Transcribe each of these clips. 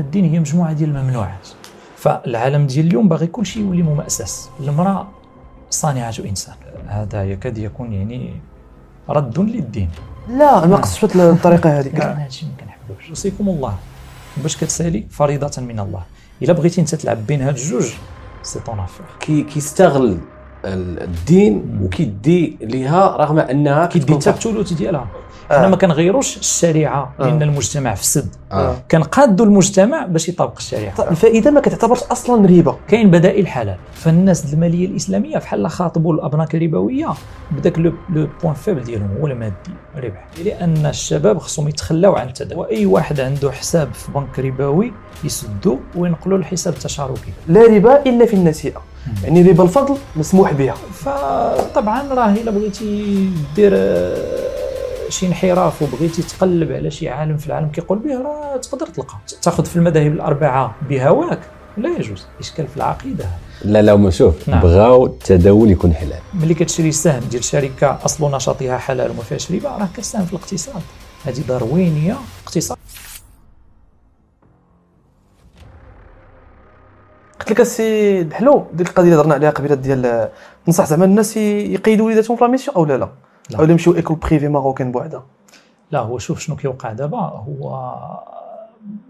الدين هي مجموعه ديال الممنوعات فالعالم ديال اليوم باغي كل شيء يولي مؤسس المراه صانعه انسان هذا يكاد يكون يعني رد للدين لا ما قصدتش الطريقه هذيك هذا الشيء ما كنحبوش وصيكم الله باش كتسالي فريضه من الله الا بغيتي انت تلعب بين هاد الجوج سي طون افير كي كيستغل الدين وكيدي ليها رغم انها كيدي حتى الثلث ديالها احنا آه. ما كنغيروش الشريعه آه. لان المجتمع فسد آه. كنقادوا المجتمع باش يطبق الشريعه الفائده طيب، ما كتعتبرش اصلا ربا كاين بدائل حلال فالناس الماليه الاسلاميه بحال خاطبوا الابناك الربويه بداك لو بوان فيبل ديالهم هو المادي الربح لان الشباب خصهم يتخلاو عن التداول واي واحد عنده حساب في بنك ربوي يسدو وينقلوا للحساب التشاركي لا ربا الا في النسيئه يعني ربا الفضل مسموح بها فطبعا راه الا بغيتي دير شي انحراف وبغيتي تقلب على شي عالم في العالم كيقول به راه تقدر تلقى تاخذ في المذاهب الاربعه بهواك لا يجوز اشكال في العقيده لا لا ما شوف نعم. بغاو التداول يكون حلال ملي كتشري سهم ديال شركه اصل نشاطها حلال وما فيهاش ربا راه كتساهم في الاقتصاد هذه داروينيه اقتصاد قلت لك السي الحلو ديك القضيه اللي هضرنا عليها قبيله ديال تنصح زعما الناس يقيدوا وليداتهم في لا ميسيون او لا لا او نمشيو ايكول بريفي ماروكين بوحدها لا هو شوف شنو كيوقع دابا هو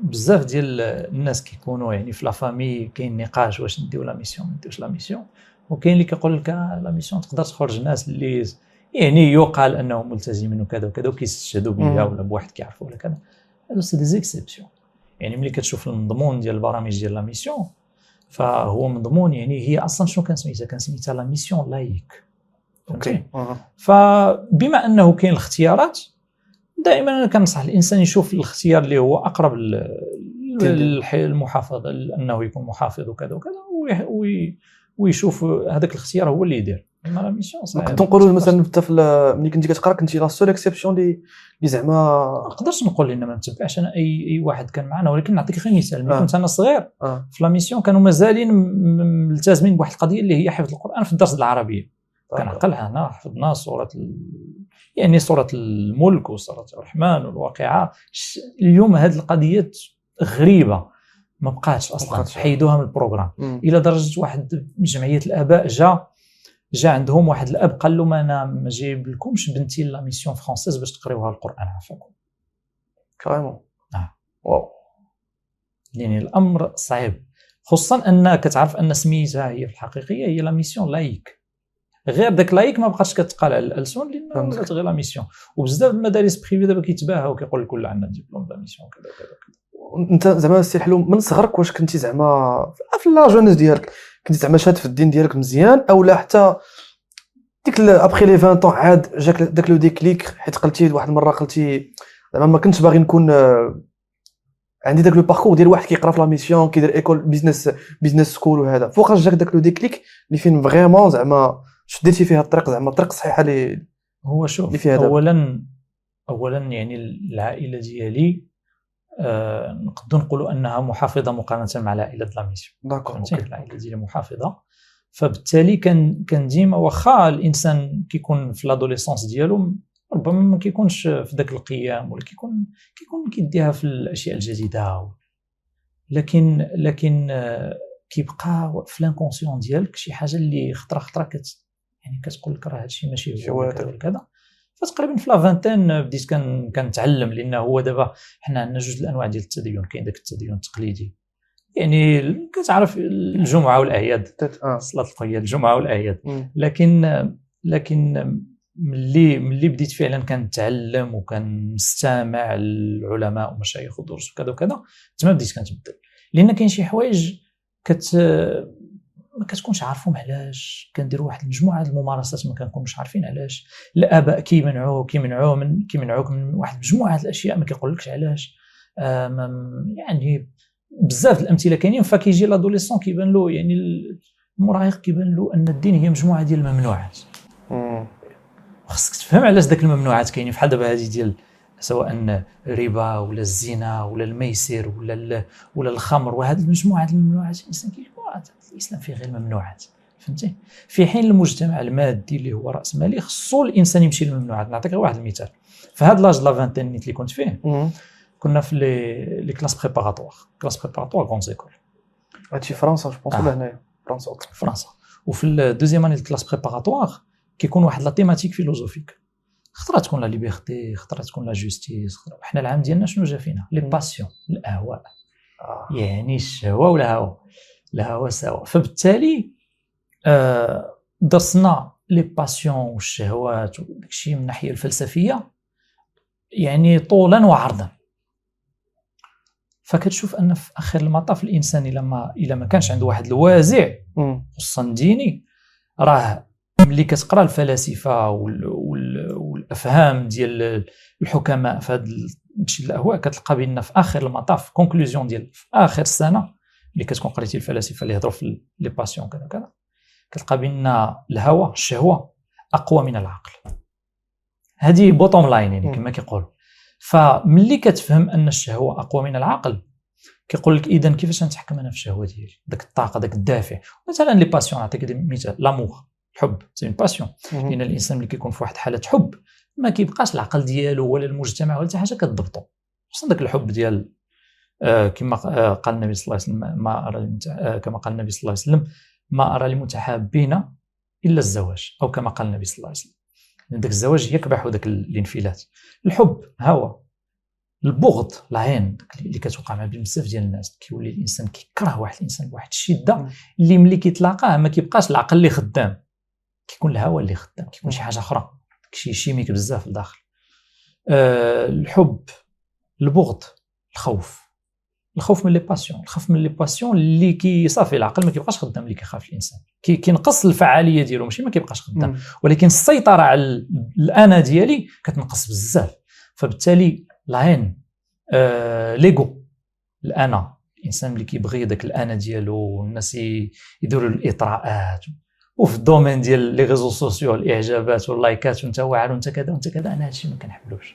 بزاف ديال الناس كيكونوا يعني في لافامي كاين نقاش واش نديو لا ميسيون ما نديوش لا ميسيون وكاين اللي كيقول لك آه، لا ميسيون تقدر تخرج ناس اللي يعني يقال انهم ملتزمين وكذا وكذا وكيستشهدوا بها ولا بواحد كيعرفوا ولا كذا هادو سي ديزيكسيبسيون يعني ملي كتشوف المضمون ديال البرامج ديال لا ميسيون فهو مضمون يعني هي اصلا شنو كان سميتها كان سميتها لا ميسيون لايك اوكي آه. فبما انه كاين الاختيارات دائما انا كنصح الانسان يشوف الاختيار اللي هو اقرب للمحافظه انه يكون محافظ وكذا وكذا ويشوف هذاك الاختيار هو اللي يدير لا ميسيون نقدر نقولوا مثلا انت ملي كنت كتقرا كنت لا سول اكسيبسيون اللي زعما ماقدرش نقدرش نقول لان ما نتبعش انا اي اي واحد كان معنا ولكن نعطيك غير مثال ملي آه. كنت انا صغير آه. في لا ميسيون كانوا مازالين ملتزمين بواحد القضيه اللي هي حفظ القران في الدرس العربيه كنعقلها هنا حفظنا سوره ال... يعني سوره الملك وسوره الرحمن والواقعه اليوم هذه القضيه غريبه ما بقاتش اصلا حيدوها من البروغرام الى درجه واحد من جمعيه الاباء جا جا عندهم واحد الاب قال لهم انا ما جايب لكمش بنتي لا ميسيون فرونسيز باش تقريوها القران عفاكم كاريمون اه نعم. واو يعني الامر صعيب خصوصا ان كتعرف ان سميتها هي الحقيقيه هي لا ميسيون لايك غير داك لايك ما بقاش كتقال على الالسن لان ولات غير لا ميسيون وبزاف المدارس بريفي دابا كيتباهاو كيقول لك ولا عندنا ديبلوم دا ميسيون كذا كذا انت زعما سي حلو من صغرك واش كنتي زعما في لا جونيس ديالك كنتي زعما شاد في الدين ديالك مزيان او لا حتى ديك ابخي لي 20 طون عاد جاك داك لو ديكليك حيت قلتي واحد المره قلتي زعما ما كنتش باغي نكون آه، عندي داك لو باركور ديال واحد كيقرا في لا ميسيون كيدير ايكول بيزنس بيزنس سكول وهذا فوقاش جاك داك لو ديكليك اللي فين فريمون زعما شو درتي فيها الطريق زعما الطريق الصحيحه اللي هو شوف اللي فيها اولا اولا يعني العائله ديالي آه نقدر نقولوا انها محافظه مقارنه مع العائله ميسيون داكور العائله ديالي محافظه فبالتالي كان كان ديما واخا الانسان كيكون في لادوليسونس ديالو ربما ما كيكونش في ذاك القيام ولا كيكون كيكون كيديها في الاشياء الجديده لكن لكن آه، كيبقى في لانكونسيون ديالك شي حاجه اللي خطره خطره كت يعني كتقول لك راه هادشي ماشي هو كذا فتقريبا في لافانتين بديت كنتعلم لان هو دابا حنا عندنا جوج الانواع ديال التدين كاين داك التدين التقليدي يعني كتعرف الجمعه والاعياد آه. صلاه القيه الجمعه والاعياد لكن لكن ملي ملي بديت فعلا كنتعلم وكنستمع للعلماء ومشايخ ودروس وكذا وكذا تما بديت كنتبدل لان كاين شي حوايج كت ما كتكونش عارفهم علاش كنديروا واحد المجموعه الممارسات ما كنكونوش عارفين علاش الاباء كيمنعوا كيمنعوا من كيمنعوك من واحد المجموعه الاشياء ما كيقولكش علاش آه، يعني بزاف الامثله كاينين فكيجي لادوليسون كيبان له يعني المراهق كيبان له ان الدين هي مجموعه ديال الممنوعات خصك تفهم علاش داك الممنوعات كاينين بحال دابا هذه ديال سواء الربا ولا الزنا ولا الميسر ولا ولا الخمر وهذه المجموعه ديال الممنوعات الانسان كيقول الاسلام فيه غير ممنوعات فهمتي في حين المجتمع المادي اللي هو راس مالي خصو الانسان يمشي للممنوعات نعطيك واحد المثال في هذا لاج لافانتين نيت اللي كنت فيه كنا في لي لي كلاس بريباراتوار كلاس بريباراتوار غون زيكول هادشي فرنسا جو بونس ولا آه. هنايا فرنسا فرنسا وفي الدوزيام اني كلاس بريباراتوار كيكون واحد لا تيماتيك فيلوزوفيك خطره تكون لا ليبرتي خطره تكون لا جوستيس حنا العام ديالنا شنو جا فينا لي باسيون الاهواء آه. يعني الشهوه والهوى لها سواء فبالتالي آه، درسنا لي باسيون والشهوات وداكشي من الناحيه الفلسفيه يعني طولا وعرضا فكتشوف ان في اخر المطاف الانسان الا ما الا ما كانش عنده واحد الوازع خصوصا ديني راه ملي كتقرا الفلاسفه وال... وال... والافهام ديال الحكماء في هذا الشيء الاهواء كتلقى بان في اخر المطاف كونكلوزيون ديال في اخر السنه اللي كتكون قريتي الفلاسفه اللي يهضروا في لي باسيون كذا كذا كتلقى بان الهوى الشهوه اقوى من العقل هذه بوتوم لاين يعني كما كيقولوا فملي كتفهم ان الشهوه اقوى من العقل كيقول لك اذا كيفاش نتحكم انا في الشهوه ديالي ذاك الطاقه داك الدافع مثلا لي باسيون نعطيك مثال لامور الحب سي اون باسيون لان الانسان ملي كيكون في واحد حاله حب ما كيبقاش العقل ديالو ولا المجتمع ولا حتى حاجه كتضبطو خصنا داك الحب ديال آه، آه، آه، كما قال النبي صلى الله عليه وسلم ما أرى كما قال النبي صلى الله عليه وسلم ما أرى للمتحابين إلا الزواج أو كما قال النبي صلى الله عليه وسلم ذاك الزواج يكبح ذاك الانفلات الحب هوى البغض العين اللي كتوقع مع بزاف ديال الناس كيولي الانسان كيكره واحد الانسان بواحد الشده اللي ملي كيتلاقاه ما كيبقاش العقل اللي خدام كيكون الهوى اللي خدام كيكون شي حاجه اخرى شي شيميك بزاف لداخل أه الحب البغض الخوف الخوف من لي باسيون الخوف من لي باسيون اللي كي صافي العقل ما كيبقاش خدام اللي كيخاف الانسان كي كينقص الفعاليه ديالو ماشي ما كيبقاش خدام ولكن السيطره على الانا ديالي كتنقص بزاف فبالتالي العين آه ليغو الانا الانسان اللي كيبغي داك الانا ديالو والناس يديروا الاطراءات وفي الدومين ديال لي ريزو سوسيو الاعجابات واللايكات وانت واعر وانت كذا وانت كذا انا هادشي ما كنحبلوش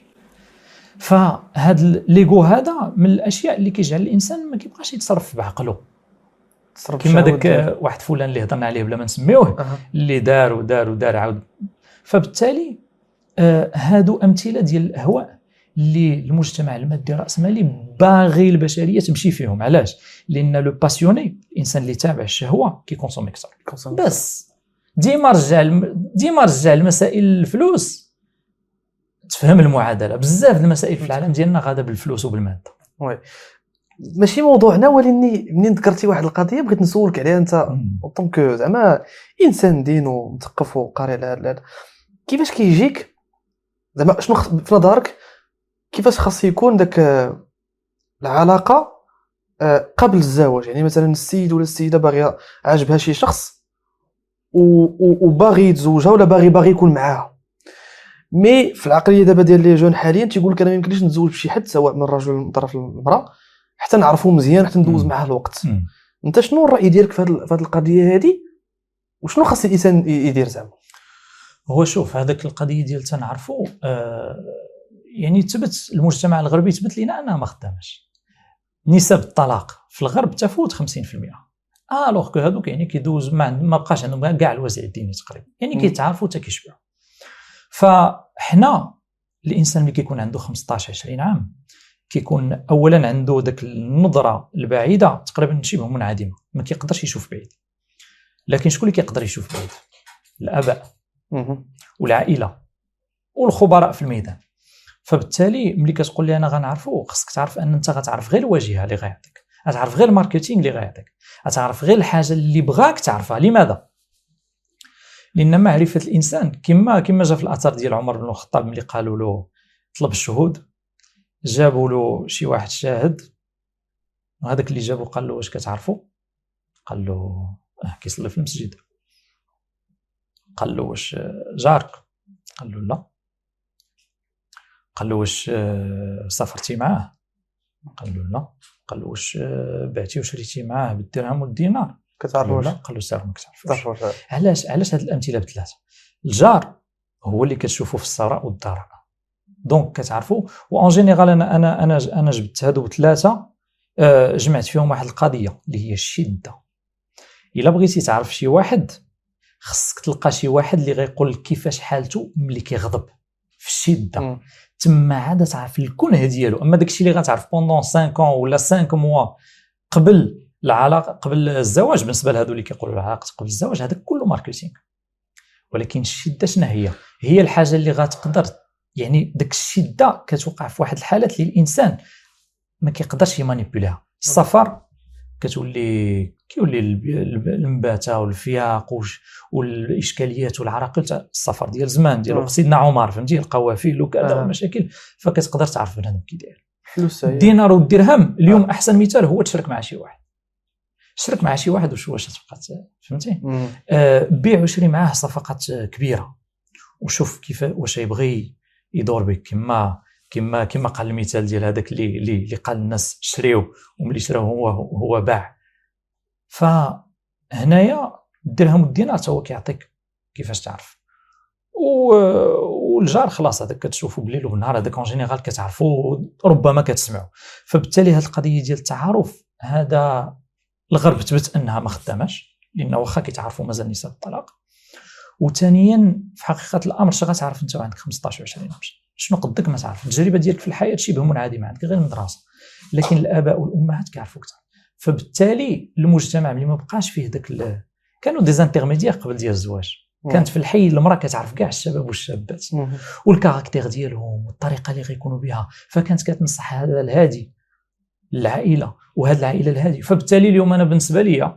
فهاد الليغو هذا من الاشياء اللي كيجعل الانسان ما كيبقاش يتصرف بعقله تصرف كما داك واحد فلان اللي هضرنا عليه بلا ما نسميوه أه. اللي دار ودار ودار عاود فبالتالي آه هادو امثله ديال الاهواء اللي المجتمع المادي الراسمالي باغي البشريه تمشي فيهم علاش لان لو باسيوني الانسان اللي تابع الشهوه كيكونسومي اكثر بس ديما رجع ديما رجع لمسائل الفلوس تفهم المعادله بزاف المسائل في العالم ديالنا غاده بالفلوس وبالماده وي ماشي موضوعنا ولكن منين ذكرتي واحد القضيه بغيت نسولك عليها انت طونك زعما انسان دين ومثقف وقاري على كيفاش كيجيك زعما شنو في نظرك كيفاش خاص يكون داك آه، العلاقه آه، قبل الزواج يعني مثلا السيد ولا السيده باغيه عاجبها شي شخص وباغي يتزوجها ولا باغي باغي يكون معاها مي في العقليه دابا ديال لي جون حاليا تيقول لك انا ما يمكنليش نتزوج بشي حد سواء من الرجل ولا من طرف المراه حتى نعرفو مزيان حتى ندوز معاه الوقت انت شنو الراي ديالك في هذه القضيه هذه وشنو خاص الانسان يدير زعما هو شوف هذاك القضيه ديال تنعرفو آه يعني تبت المجتمع الغربي تبت لنا انها ما خدامش نسب الطلاق في الغرب تفوت 50% الوغ آه، كو هذوك يعني كيدوز ما, ما بقاش عندهم كاع الوازع الديني تقريبا يعني كيتعارفوا حتى كيشبعوا فحنا الانسان اللي كيكون عنده 15 20 عام كيكون اولا عنده ذاك النظره البعيده تقريبا شبه منعدمه ما كيقدرش يشوف بعيد لكن شكون اللي كيقدر يشوف بعيد الاباء والعائله والخبراء في الميدان فبالتالي ملي كتقول لي انا غنعرفو خصك تعرف ان انت غتعرف غير الواجهه اللي غيعطيك غتعرف غير الماركتينغ اللي غيعطيك غتعرف غير الحاجه اللي بغاك تعرفها لماذا لان معرفه الانسان كما كما جا في الاثر ديال عمر بن الخطاب ملي قالوا له طلب الشهود جابوا له شي واحد شاهد وهذاك اللي جابو قال له واش كتعرفو قال له اه كيصلي في المسجد قال له واش جارك قال له لا قال له واش سافرتي معاه قال له لا قال له واش بعتي وشريتي معاه بالدرهم والدينار كتعرفوش لا له السار ما كتعرفوش اه. علاش علاش هذه الامثله بثلاثه الجار هو اللي كتشوفه في السراء والضراء دونك كتعرفوا وان جينيرال انا انا انا انا جبت هادو بثلاثه آه، جمعت فيهم واحد القضيه اللي هي الشده الا بغيتي تعرف شي واحد خصك تلقى شي واحد اللي غيقول لك كيفاش حالته ملي كيغضب في الشده تما عاد تعرف الكنه ديالو اما داكشي اللي غتعرف بوندون 5 ans ولا 5 موا قبل العلاقه قبل الزواج بالنسبه لهذو اللي كيقولوا العلاقه قبل الزواج هذا كله ماركتينغ ولكن الشده شنو هي هي الحاجه اللي غتقدر يعني ديك الشده كتوقع في واحد الحالات اللي الانسان ما كيقدرش يمانيبيوليها السفر كتولي كيولي النباته والفياق والاشكاليات والعراقيل السفر ديال زمان ديال آه. سيدنا عمر فهمتي القوافل وكذا آه. المشاكل فكتقدر تعرف بنادم كي داير الدينار والدرهم اليوم آه. احسن مثال هو تشارك مع شي واحد شريت مع شي واحد وشو واش صفقات فهمتي آه بيع وشري معاه صفقات كبيره وشوف كيف واش يبغي يدور بك كما كما كما قال المثال ديال هذاك اللي اللي قال الناس شريو وملي شراو هو هو باع فهنايا الدرهم والدينار هو كيعطيك كيفاش تعرف والجار خلاص هذاك كتشوفوا بالليل وبالنهار هذاك اون جينيرال كتعرفوا ربما كتسمعوا فبالتالي هذه القضيه ديال التعارف هذا الغرب ثبت انها ما خداماش لانه واخا كيتعرفوا مازال نساء الطلاق وثانيا في حقيقه الامر شنو غتعرف انت عندك 15 20 عام شنو قدك ما تعرف التجربه ديالك في الحياه شبه منعدمه ما عندك غير المدرسه لكن الاباء والامهات كيعرفوا اكثر فبالتالي المجتمع اللي ما بقاش فيه ذاك كانوا ديزانتيغميديير قبل ديال الزواج كانت في الحي المراه كتعرف كاع الشباب والشابات والكاركتير ديالهم والطريقه اللي غيكونوا بها فكانت كتنصح هذا الهادي العائله وهذه العائله الهاديه فبالتالي اليوم انا بالنسبه لي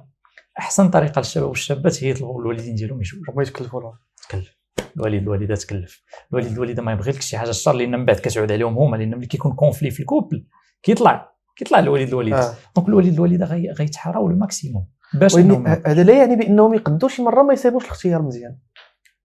احسن طريقه للشباب والشابات هي يطلبوا الوالدين ديالهم يجوجوا وما يتكلفوا تكلف الوالد الوالده تكلف الوالد الوالده ما يبغي لك شي حاجه الشر لان من بعد كتعود عليهم هما لان ملي كيكون كونفلي في الكوبل كيطلع كيطلع الوالد الوالده آه. دونك الوالد الوالده غي... غيتحاراو الماكسيموم باش هذا لا يعني بانهم يقدوا شي مره ما يسيبوش الاختيار مزيان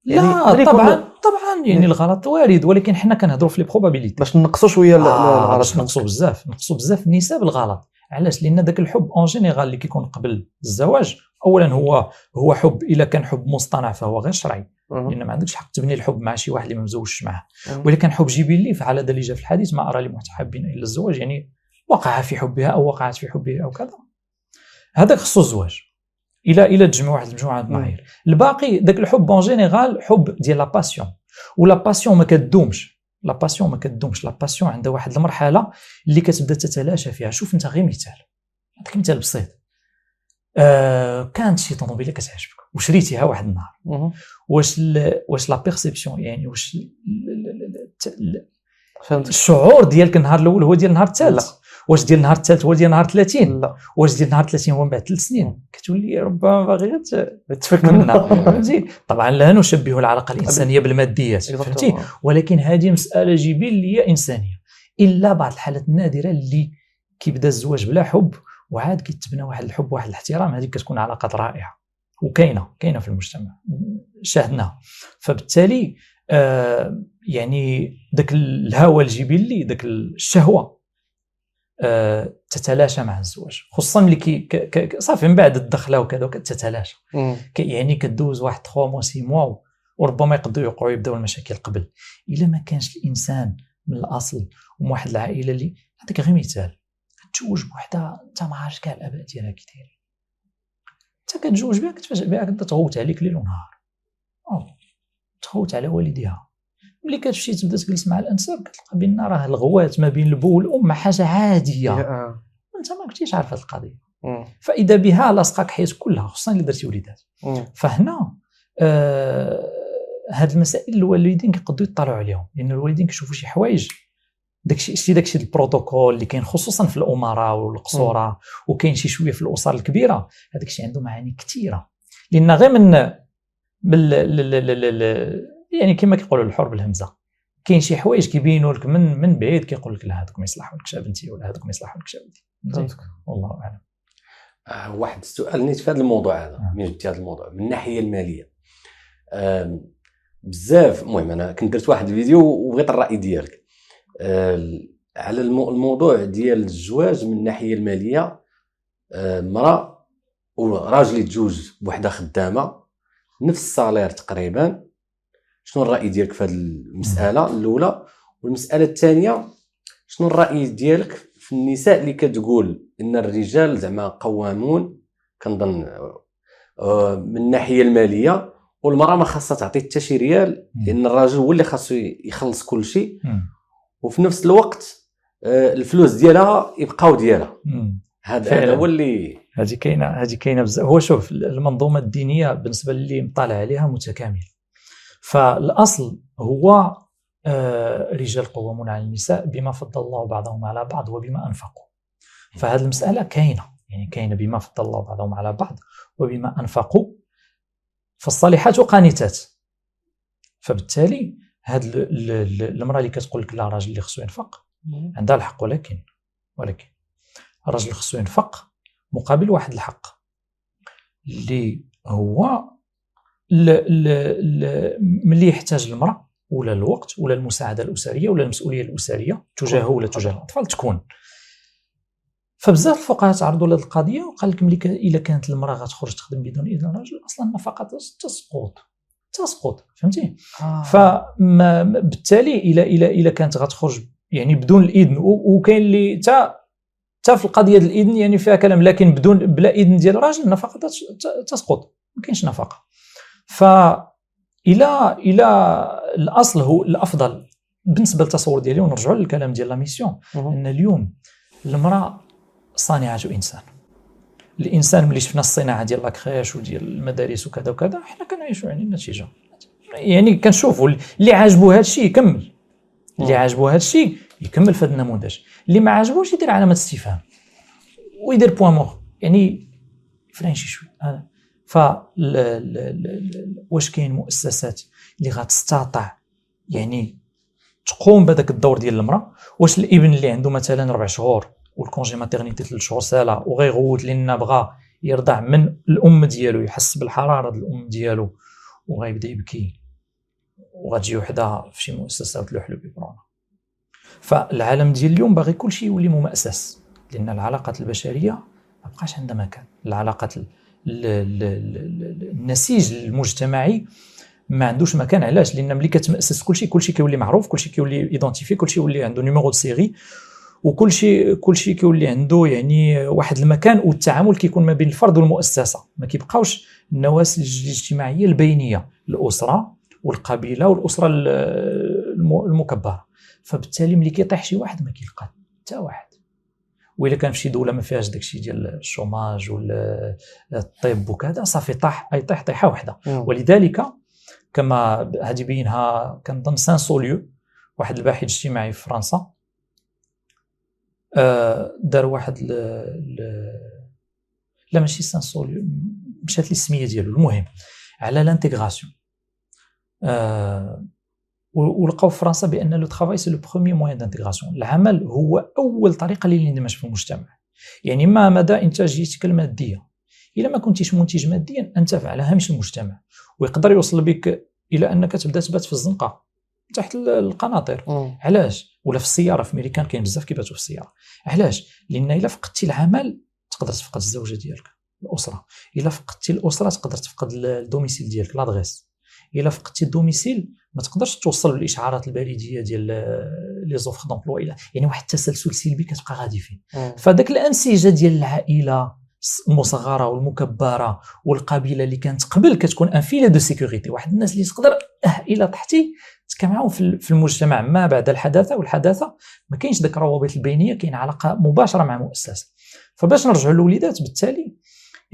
يعني لا طبعا طبعا يعني الغلط وارد ولكن حنا كنهضروا في لي بروبابيليتي باش نقصوا شويه آه باش نقصوا بزاف نقصوا بزاف نسب الغلط علاش لان ذاك الحب اون جينيرال اللي كيكون قبل الزواج اولا هو هو حب الا كان حب مصطنع فهو غير شرعي لان ما عندكش الحق تبني الحب مع شي واحد اللي ما مزوجش معاه ولكن حب جبلي فعلى هذا اللي جا في الحديث ما ارى لمتحابين الا الزواج يعني وقع في حبها او وقعت في حبه او كذا هذاك خصو الزواج الى الى تجمع واحد المجموعه من المعايير الباقي ذاك الحب اون جينيرال حب ديال لا باسيون ولا باسيون ما كدومش لا باسيون ما كدومش لا باسيون عندها واحد المرحله اللي كتبدا تتلاشى فيها شوف انت غير مثال نعطيك مثال بسيط آه كانت شي طوموبيله كتعجبك وشريتيها واحد النهار واش واش لا بيرسيبسيون يعني واش ال... الشعور ديالك النهار الاول هو ديال النهار الثالث واش ديال نهار الثالث هو ديال نهار 30 لا واش ديال نهار 30 هو من بعد ثلاث سنين كتولي ربما باغي غير تفك منا فهمتي طبعا لا نشبه العلاقه الانسانيه بالماديات فهمتي ولكن هذه مساله جبليه انسانيه الا بعض الحالات النادره اللي كيبدا الزواج بلا حب وعاد كيتبنى واحد الحب واحد الاحترام هذه كتكون علاقات رائعه وكاينه كاينه في المجتمع شاهدناها فبالتالي آه يعني ذاك الهوى الجبلي ذاك الشهوه تتلاشى مع الزواج خصوصا ملي كي صافي من بعد الدخله وكذا تتلاشى يعني كدوز واحد 3 موا 6 موا وربما يقدروا يوقعوا يبداو المشاكل قبل الا ما كانش الانسان من الاصل ومن واحد العائله اللي نعطيك غير مثال تزوج بوحده انت ما عارفش كاع الاباء ديالها كي دايرين انت كتزوج بها كتفاجئ بها كتغوت عليك ليل ونهار تغوت على والديها ملي كتمشي تبدا تجلس مع الانسان كتلقى بان راه الغوات ما بين البو والام حاجه عاديه انت ما كنتيش عارف هذه القضيه فاذا بها لاصقك حياتك كلها خصوصا اللي درتي وليدات فهنا آه هاد المسائل الوالدين كيقدروا يطلعوا عليهم لان الوالدين كيشوفوا شي حوايج داكشي شتي داكشي البروتوكول اللي كاين خصوصا في الامراء والقصوره وكاين شي شويه في الاسر الكبيره هذاك الشيء عنده معاني كثيره لان غير من من يعني كما كيقولوا الحر بالهمزه كاين شي حوايج كيبينوا لك من من بعيد كيقول لك لا هذوك ما يصلحوا بنتي ولا هذوك ما يصلحوا بنتي إيه، والله اعلم آه واحد السؤال نيت في هذا الموضوع هذا آه. من جبتي هذا الموضوع من الناحيه الماليه بزاف المهم انا كنت درت واحد الفيديو وبغيت الراي ديالك على الموضوع ديال الزواج من الناحيه الماليه مرأة وراجل يتزوج بوحده خدامه نفس الصالير تقريبا شنو الراي ديالك في هذه المساله الاولى والمساله الثانيه شنو الراي ديالك في النساء اللي كتقول ان الرجال زعما قوامون كنظن آه، من الناحيه الماليه والمراه ما خاصها تعطي حتى شي ريال لان الراجل هو اللي خاصو يخلص كل شيء وفي نفس الوقت آه، الفلوس ديالها يبقاو ديالها هذا هو اللي هذه كاينه هذه كاينه بزاف هو شوف المنظومه الدينيه بالنسبه للي مطالع عليها متكامله فالاصل هو آه، رجال قوامون على النساء بما فضل الله بعضهم على بعض وبما انفقوا فهذه المساله كاينه يعني كاينه بما فضل الله بعضهم على بعض وبما انفقوا فالصالحات قانتات فبالتالي هاد المراه اللي كتقول لك لا الراجل اللي خصو ينفق عندها الحق ولكن ولكن الراجل خصو ينفق مقابل واحد الحق اللي هو ملي يحتاج المراه ولا الوقت ولا المساعده الاسريه ولا المسؤوليه الاسريه تجاهه ولا تجاه الاطفال تكون فبزاف الفقهاء تعرضوا لهذه القضيه وقال لك ملي الا كانت المراه غتخرج تخدم بدون اذن الرجل اصلا النفقه تسقط تسقط فهمتي آه. فبالتالي الا الا الا كانت غتخرج يعني بدون الاذن وكاين اللي حتى تا في القضيه ديال الاذن يعني فيها كلام لكن بدون بلا اذن ديال الراجل النفقه تسقط ما كاينش نفقه ف إلى الى الأصل هو الأفضل بالنسبة للتصور ديالي ونرجعوا للكلام ديال لا ميسيون أن اليوم المرأة صانعة إنسان الانسان ملي شفنا الصناعه ديال لاكريش وديال المدارس وكذا وكذا حنا كنعيشوا يعني النتيجه يعني كنشوفوا اللي عاجبو هذا الشيء يكمل اللي عاجبو هذا الشيء يكمل في هذا النموذج اللي ما عاجبوش يدير علامه استفهام ويدير بوان مور يعني فرانشي شوي هذا ف واش كاين مؤسسات اللي غتستطع يعني تقوم بهذاك الدور ديال المراه واش الابن اللي عنده مثلا ربع شهور والكونجي ماتيرنيتي ثلاث شهور سالا وغيغوت لان بغا يرضع من الام ديالو يحس بالحراره ديال الام ديالو وغيبدا يبكي وغتجي وحده في شي مؤسسه وتلوح له بكورونا فالعالم ديال اليوم باغي كلشي يولي مؤسس لان العلاقات البشريه ما بقاش عندها مكان العلاقات النسيج المجتمعي ما عندوش مكان علاش لان ملي كتمأسس كلشي كلشي كيولي معروف كلشي كيولي ايدونتيفي كلشي يولي عنده نيميرو دو سيري وكلشي كلشي كيولي عنده يعني واحد المكان والتعامل كيكون ما بين الفرد والمؤسسه ما كيبقاوش النواسج الاجتماعيه البينيه الاسره والقبيله والاسره المكبره فبالتالي ملي كيطيح شي واحد ما كيلقى حتى واحد واذا كان في شي دوله ما فيهاش داكشي ديال الشوماج والطب وكذا صافي طاح أي طيح طيحه واحده ولذلك كما هذه بينها كنظن سان سوليو واحد الباحث اجتماعي في فرنسا آه، دار واحد ل... ل... لا ماشي سان سوليو مشات لي السميه ديالو المهم على لانتيغراسيون آه، ولقاو في فرنسا بان لو ترافاي سي لو بروميي موان دانتيغاسيون العمل هو اول طريقه للاندماج في المجتمع يعني ما مدى انتاجيتك الماديه الا ما كنتيش منتج ماديا انت على هامش المجتمع ويقدر يوصل بك الى انك تبدا تبات في الزنقه تحت القناطر علاش ولا في السياره في ميريكان كاين بزاف كيباتوا في السياره علاش لان الا فقدتي العمل تقدر تفقد الزوجه ديالك الاسره الا فقدتي الاسره تقدر تفقد الدوميسيل ديالك لادغيس الا فقدتي الدوميسيل ما تقدرش توصل للاشعارات البريديه ديال آه، لي زوفر دومبلوا الى يعني واحد التسلسل سلبي كتبقى غادي فيه فداك الانسجه ديال العائله المصغره والمكبره والقبيله اللي كانت قبل كتكون ان فيلا دو سيكوريتي واحد الناس اللي تقدر آه، الى طحتي تكمعوا في المجتمع ما بعد الحداثه والحداثه ما كاينش ذاك الروابط البينيه كاين علاقه مباشره مع المؤسسه فباش نرجعوا للوليدات بالتالي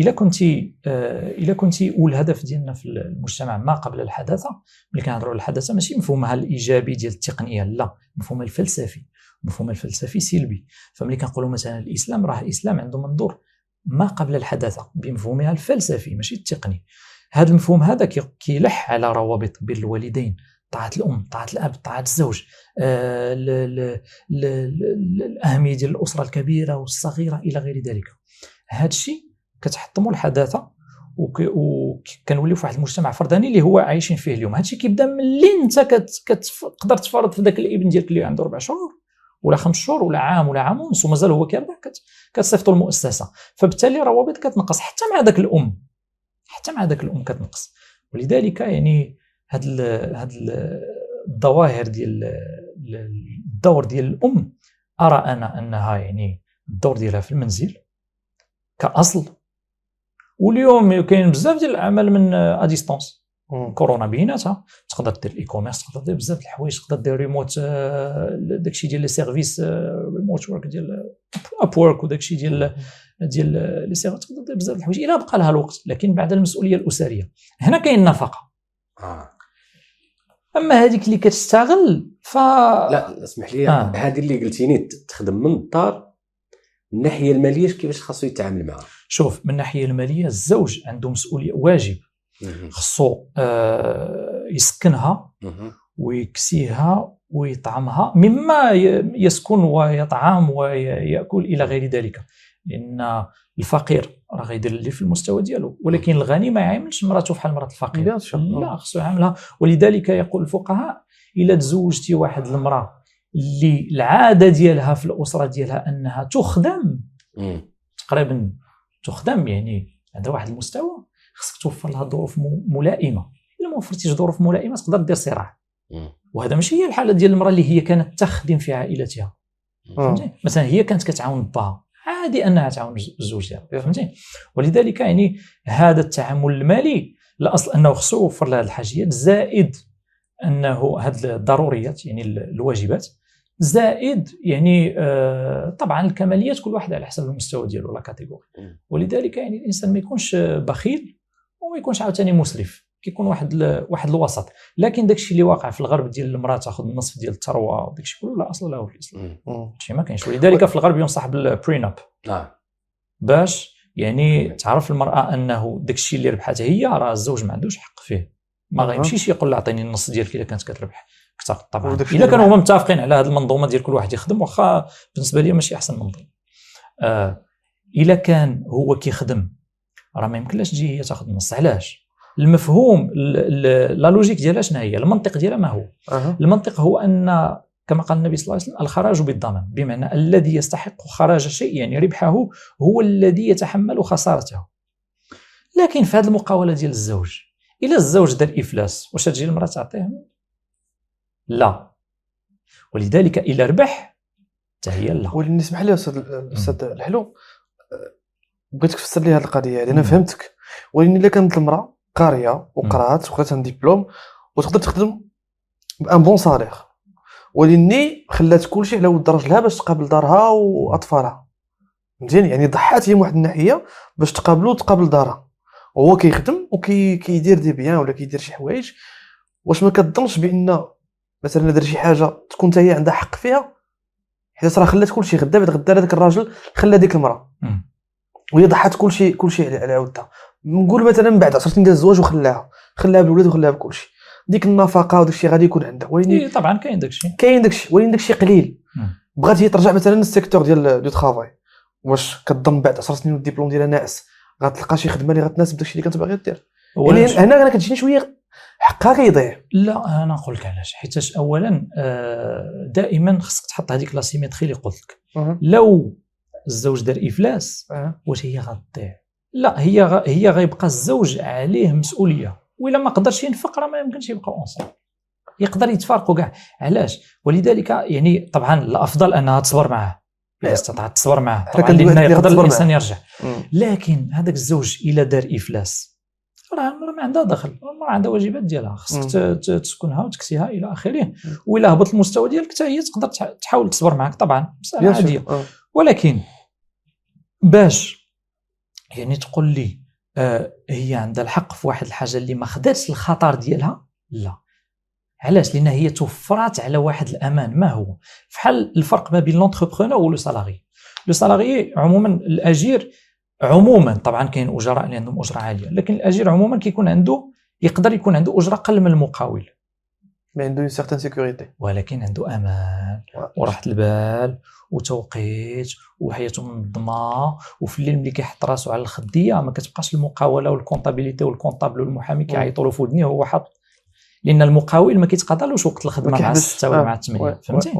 الا كنتي آه، الا كنتي والهدف ديالنا في المجتمع ما قبل الحداثه ملي كنهضروا على الحداثه ماشي مفهومها الايجابي ديال التقنيه لا مفهومها الفلسفي مفهومها الفلسفي سلبي فملي كنقولوا مثلا الاسلام راه الاسلام عنده منظور ما قبل الحداثه بمفهومها الفلسفي ماشي التقني هذا المفهوم هذا كيلح على روابط بين الوالدين طاعه الام طاعه الاب طاعه الزوج آه الاهميه ديال الاسره الكبيره والصغيره الى غير ذلك هذا الشيء كتحطموا الحداثه وكنوليو في واحد المجتمع فرداني اللي هو عايشين فيه اليوم هادشي كيبدا ملي انت كتقدر تفرض في ذاك الابن ديالك اللي عنده اربع شهور ولا خمس شهور ولا عام ولا عام ونص ومازال هو كيربح كتصيفطوا المؤسسه فبالتالي الروابط كتنقص حتى مع ذاك الام حتى مع ذاك الام كتنقص ولذلك يعني هاد ال هاد ال الظواهر ديال الدور ديال الام ارى انا انها يعني الدور ديالها في المنزل كاصل واليوم كاين بزاف ديال الاعمال من ا آه، ديستونس كورونا بيناتها تقدر دير الاي كوميرس تقدر دير بزاف الحوايج تقدر دير ريموت آه، داكشي ديال لي سيرفيس ريموت ورك ديال اب آه، ورك وداكشي ديال ديال لي سيرفيس تقدر دير بزاف الحوايج الا بقى لها الوقت لكن بعد المسؤوليه الاسريه هنا كاين النفقه اما هذيك اللي كتستغل ف لا اسمح لي آه. هذه اللي قلتيني تخدم من الدار الناحيه الماليه كيفاش خاصو يتعامل معها شوف من الناحيه الماليه الزوج عنده مسؤوليه واجب خصو آه يسكنها ويكسيها ويطعمها مما يسكن ويطعم وياكل الى غير ذلك لان الفقير راه غيدير اللي في المستوى ديالو ولكن الغني ما يعاملش مراته بحال مرات الفقير لا خصو يعاملها ولذلك يقول الفقهاء الا تزوجتي واحد المراه اللي العاده ديالها في الاسره ديالها انها تخدم تقريبا تخدم يعني عند واحد المستوى خصك توفر لها ظروف ملائمه الا ما وفرتيش ظروف ملائمه تقدر دير صراع وهذا ماشي هي الحاله ديال المراه اللي هي كانت تخدم في عائلتها آه. فهمتي مثلا هي كانت كتعاون باها عادي انها تعاون الزوج ديالها فهمتي ولذلك يعني هذا التعامل المالي الاصل انه خصو يوفر لها الحاجيات زائد انه هذه الضروريات يعني الواجبات زائد يعني آه طبعا الكماليات كل واحد على حسب المستوى ديالو لا كاتيجوري ولذلك يعني الانسان ما يكونش بخيل وما يكونش عاوتاني مسرف كيكون واحد ل... واحد الوسط لكن داك الشيء اللي واقع في الغرب ديال المراه تاخذ النصف ديال الثروه وداك كله لا اصل له في الاسلام شي ما كاينش ولذلك في الغرب ينصح بالبريناب نعم باش يعني تعرف المراه انه داك الشيء اللي ربحته هي راه الزوج ما عندوش حق فيه ما غيمشيش يقول لها اعطيني النص ديالك اذا كانت كتربح اكثر طبعا اذا كانوا هما متفقين على هذه المنظومه ديال كل واحد يخدم واخا بالنسبه لي ماشي احسن منظومه آه اذا كان هو كيخدم راه ما يمكنلاش تجي هي تاخذ النص علاش المفهوم لا لوجيك ديالها شنو هي المنطق ديالها ما هو أه. المنطق هو ان كما قال النبي صلى الله عليه وسلم الخراج بالضمان بمعنى الذي يستحق خراج شيء يعني ربحه هو الذي يتحمل خسارته لكن في هذه المقاوله ديال الزوج الا الزوج دار افلاس واش تجي المراه تعطيه لا ولذلك الى ربح حتى هي لا ولكن اسمح لي استاذ استاذ الحلو أه، بغيتك تفسر لي هذه القضيه هذه انا فهمتك ولكن الا كانت المراه قاريه وقرات وخدات ديبلوم وتقدر تخدم بان بون صالير ولكن خلات كلشي على ود راجلها باش تقابل دارها واطفالها فهمتيني يعني ضحات هي من واحد الناحيه باش تقابلو تقابل دارها وهو كيخدم وكيدير دي بيان ولا كيدير شي حوايج واش ما كتظنش بان مثلا دار شي حاجه تكون هي عندها حق فيها حيت راه خلات كلشي غدا بعد غدا هذاك الراجل خلى ديك المراه وهي ضحات كلشي كلشي على ودها نقول مثلا من بعد 10 سنين ديال الزواج وخلاها خلاها بالولاد وخلاها بكلشي ديك النفقه وداك الشيء غادي يكون عندها ولكن إيه طبعا كاين داك الشيء كاين داك الشيء ولكن داك الشيء قليل بغات هي ترجع مثلا للسيكتور ديال دو ترافاي واش كتظن بعد 10 سنين والدبلوم ديالها ناعس غتلقى شي خدمه اللي غتناسب داك الشيء اللي كانت باغي دير يعني هنا انا كتجيني شويه حقها كيضيع لا انا نقول لك علاش حيتاش اولا آه، دائما خصك تحط هذيك سيميتري اللي قلت لك لو الزوج دار افلاس أه. واش هي غتضيع لا هي غ... هي غيبقى الزوج عليه مسؤوليه وإلا ما قدرش ينفق راه ما يمكنش يبقى اونصام يقدر يتفارقوا كاع علاش ولذلك يعني طبعا الافضل انها تصبر معاه اذا استطاعت تصبر معاه طبعا لان يقدر الانسان يرجع لكن هذاك الزوج الا دار افلاس راه المرأة عندها دخل المرأة عندها واجبات ديالها خصك تسكنها وتكسيها الى اخره والا هبط المستوى ديالك حتى هي تقدر تحاول تصبر معك طبعا مساله عاديه آه. ولكن باش يعني تقول لي آه هي عندها الحق في واحد الحاجه اللي ما خداتش الخطر ديالها لا علاش لان هي توفرات على واحد الامان ما هو فحال الفرق ما بين لونتربرونور ولو سالاري لو سالاري عموما الاجير عموما طبعا كاين اجراء اللي عندهم اجره عاليه لكن الاجير عموما كيكون عنده يقدر يكون عنده اجره اقل من المقاول مي عنده اون سيغتان سيكوريتي ولكن عنده امان وراحه البال وتوقيت وحياته منظمه وفي الليل ملي كيحط راسو على الخديه ما كتبقاش المقاوله والكونطابيليتي والكونطابل والمحامي كيعيطوا له في ودنيه هو حاط لان المقاول ما كيتقاضلوش وقت الخدمه مع السته ولا آه. مع الثمانيه فهمتي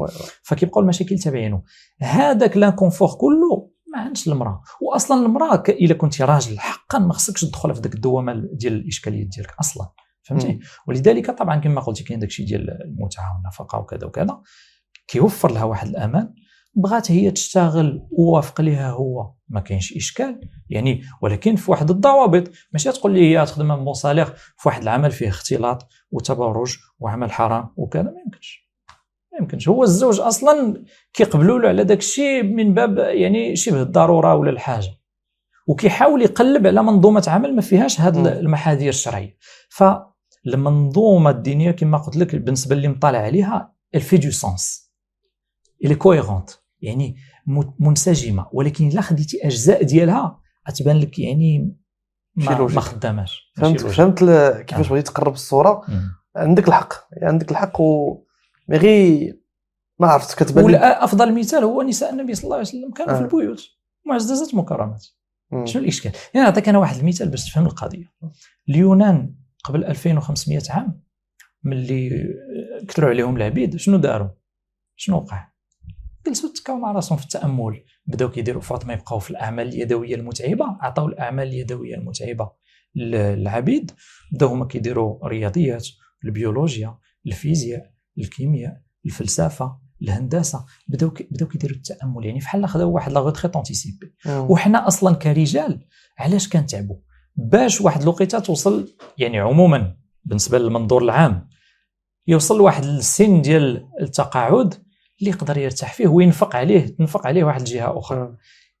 فكيبقاو المشاكل تبعينه هذاك لانكونفور كله ما عندش المراه واصلا المراه الا كنت راجل حقا ما خصكش تدخل في ديك الدوامه ديال الاشكاليات ديالك اصلا فهمتي ولذلك طبعا كما قلتي كاين داك الشيء ديال المتعه والنفقه وكذا وكذا كيوفر لها واحد الامان بغات هي تشتغل ووافق لها هو ما كاينش اشكال يعني ولكن في واحد الضوابط ماشي تقول لي هي تخدم بون في واحد العمل فيه اختلاط وتبرج وعمل حرام وكذا ما يمكنش يمكنش هو الزوج اصلا كيقبلوا له على داك الشيء من باب يعني شبه الضروره ولا الحاجه وكيحاول يقلب على منظومه عمل ما فيهاش هاد المحاذير الشرعيه فالمنظومه الدينيه كما قلت لك بالنسبه اللي مطالع عليها الفي دو سونس الي كويرونت يعني منسجمه ولكن الا خديتي اجزاء ديالها غتبان لك يعني ما, ما خداماش فهمت فهمت آه. كيفاش بغيتي تقرب الصوره عندك الحق يعني عندك الحق و مي غي ما عرفت كتبان ولا افضل مثال هو نساء النبي صلى الله عليه وسلم كانوا آه. في البيوت معززات مكرمات شنو الاشكال؟ يعني نعطيك انا واحد المثال باش تفهم القضيه اليونان قبل 2500 عام ملي كثروا عليهم العبيد شنو داروا؟ شنو وقع؟ جلسوا تكاو مع راسهم في التامل بداو كيديروا فقط ما يبقاو في الاعمال اليدويه المتعبه عطاو الاعمال اليدويه المتعبه للعبيد بداو هما كيديروا الرياضيات البيولوجيا الفيزياء الكيمياء الفلسفه الهندسه بداو بداو كيديروا التامل يعني فحال خداو واحد لا غوتريت اونتيسيبي آه. وحنا اصلا كرجال علاش كنتعبوا باش واحد الوقيته توصل يعني عموما بالنسبه للمنظور العام يوصل لواحد السن ديال التقاعد اللي يقدر يرتاح فيه وينفق عليه تنفق عليه واحد الجهه اخرى آه.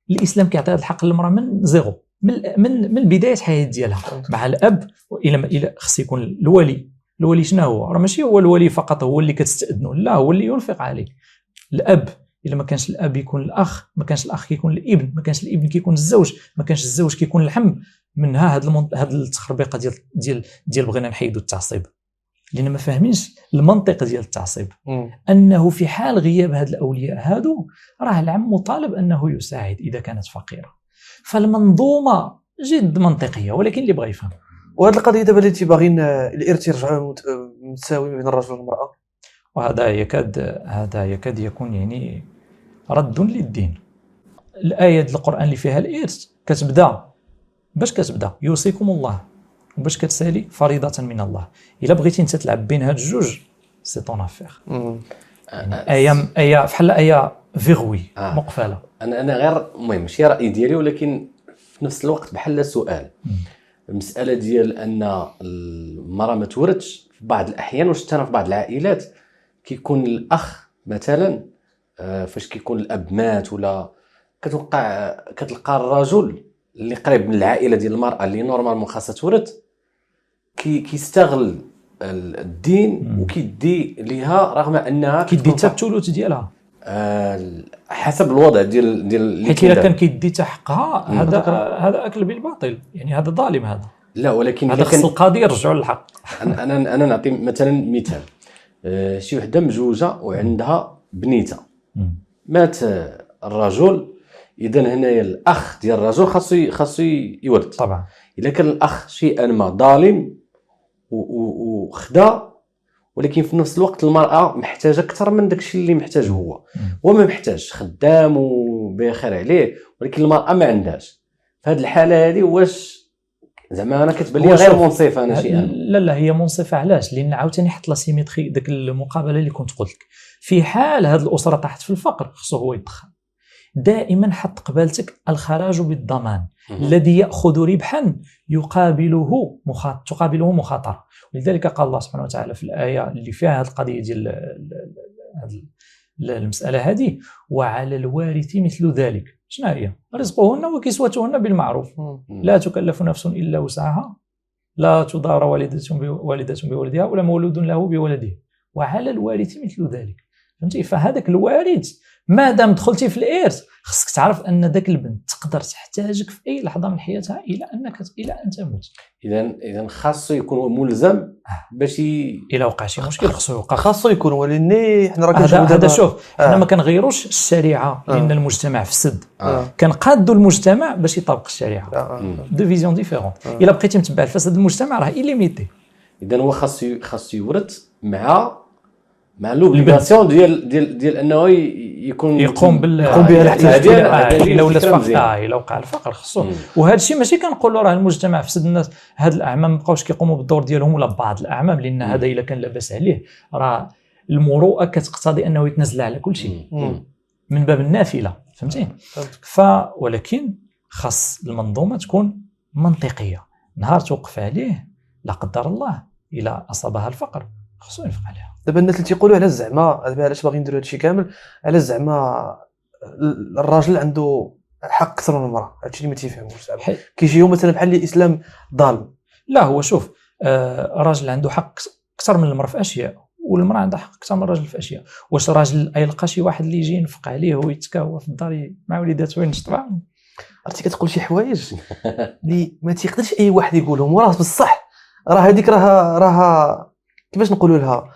الاسلام كيعطي هذا الحق للمراه من زيرو من من من بدايه الحياه ديالها آه. مع الاب الى خص يكون الولي الولي شنو هو راه ماشي هو الولي فقط هو اللي كتستاذنه لا هو اللي ينفق عليه الاب الا ما كانش الاب يكون الاخ ما كانش الاخ كيكون الابن ما كانش الابن كيكون الزوج ما كانش الزوج كيكون الحم منها هاد المنط... هاد التخربيقه ديال ديال ديال بغينا نحيدوا التعصيب لان ما فاهمينش المنطق ديال التعصيب انه في حال غياب هاد الاولياء هادو راه العم مطالب انه يساعد اذا كانت فقيره فالمنظومه جد منطقيه ولكن اللي بغى يفهم وهذه القضيه دابا اللي باغيين الارث آه، يرجعوا متساوي بين الرجل والمراه وهذا يكاد هذا يكاد يكون يعني رد للدين الايه القران اللي فيها الارث كتبدا باش كتبدا يوصيكم الله وباش كتسالي فريضه من الله الا بغيتي انت تلعب بين هاد الجوج سي طون افير يعني ايه ايه بحال ايه فيغوي آه. مقفله انا انا غير المهم ماشي راي ديالي ولكن في نفس الوقت بحال سؤال مم. المساله ديال ان المراه ما تورثش في بعض الاحيان واش حتى في بعض العائلات كيكون الاخ مثلا آه، فاش كيكون الاب مات ولا كتوقع كتلقى الرجل اللي قريب من العائله ديال المراه اللي نورمالمون خاصها تورث كي كيستغل الدين وكيدي ليها رغم انها كيدي حتى الثلث ديالها آه، حسب الوضع ديال ديال حيت الا كان كيدي حتى حقها هذا هذا اكل بالباطل يعني هذا ظالم هذا لا ولكن هذا خص القاضي يرجعوا للحق انا انا انا نعطي مثلا مثال آه، شي وحده مجوجه وعندها بنيته مات آه، الرجل اذا هنايا الاخ ديال الرجل خاصو خاصو يورث طبعا اذا كان الاخ شيئا ما ظالم وخدا ولكن في نفس الوقت المراه محتاجه اكثر من داكشي اللي محتاج هو هو ما محتاج خدام وبخير عليه ولكن المراه ما عندهاش في هذه الحاله هذه واش زعما انا كتبان لي غير منصفه انا شي لا لا هي منصفه علاش لان عاوتاني حط لا سيميتري ديك المقابله اللي كنت قلت لك في حال هذه الاسره طاحت في الفقر خصو هو يدخل دائما حط قبالتك الخراج بالضمان الذي ياخذ ربحا يقابله مخاطر تقابله مخاطره ولذلك قال الله سبحانه وتعالى في الايه اللي فيها هذه القضيه ديال المساله هذه وعلى الوارث مثل ذلك شنو هي رزقهن وكسوتهن بالمعروف لا تكلف نفس الا وسعها لا تضار والدة بولدها ولا مولود له بولده وعلى الوارث مثل ذلك فهمتي فهذاك الوارث ما دام دخلتي في الارث خصك تعرف ان ذاك البنت تقدر تحتاجك في اي لحظه من حياتها الى انك الى ان تموت اذا اذا خاصو يكون ملزم باش الى وقع شي مشكل خاصو يوقع خاصو يكون ولاني حنا راه هذا هذا شوف حنا آه. ما كنغيروش الشريعه آه. لان المجتمع فسد آه. آه. كنقادوا المجتمع باش يطبق الشريعه آه. دو فيزيون ديفيرون آه. الا بقيتي متبع الفساد المجتمع راه ايليميتي اذا هو خاصو خاصو يورث مع مع لوبليغاسيون ديال ديال ديال انه يكون يقوم بال يقوم بها الاحتياجات الا ولات فقر آه، الا وقع الفقر خصو وهذا الشيء ماشي كنقولوا راه المجتمع فسد الناس هاد الاعمام ما بقاوش كيقوموا بالدور ديالهم ولا بعض الاعمام لان هذا الا كان لاباس عليه راه المروءه كتقتضي انه يتنزل على كل شيء من باب النافله فهمتي ف ولكن خاص المنظومه تكون منطقيه نهار توقف عليه لا قدر الله الى اصابها الفقر خصو ينفق عليها دابا الناس اللي تيقولوا على زعما دابا علاش باغيين نديروا هادشي كامل على زعما الراجل عنده الحق اكثر من المراه هادشي اللي ما تيفهموش زعما كيجيو مثلا بحال الاسلام ظالم لا هو شوف آه، الراجل عنده حق اكثر من المراه في اشياء والمراه عندها حق اكثر من الراجل في اشياء واش الراجل يلقى شي واحد اللي يجي ينفق عليه ويتكا هو في الدار مع وليداته وينشط معاهم عرفتي كتقول شي حوايج اللي ما تيقدرش اي واحد يقولهم وراه بصح راه هذيك راه راه كيفاش نقولوا لها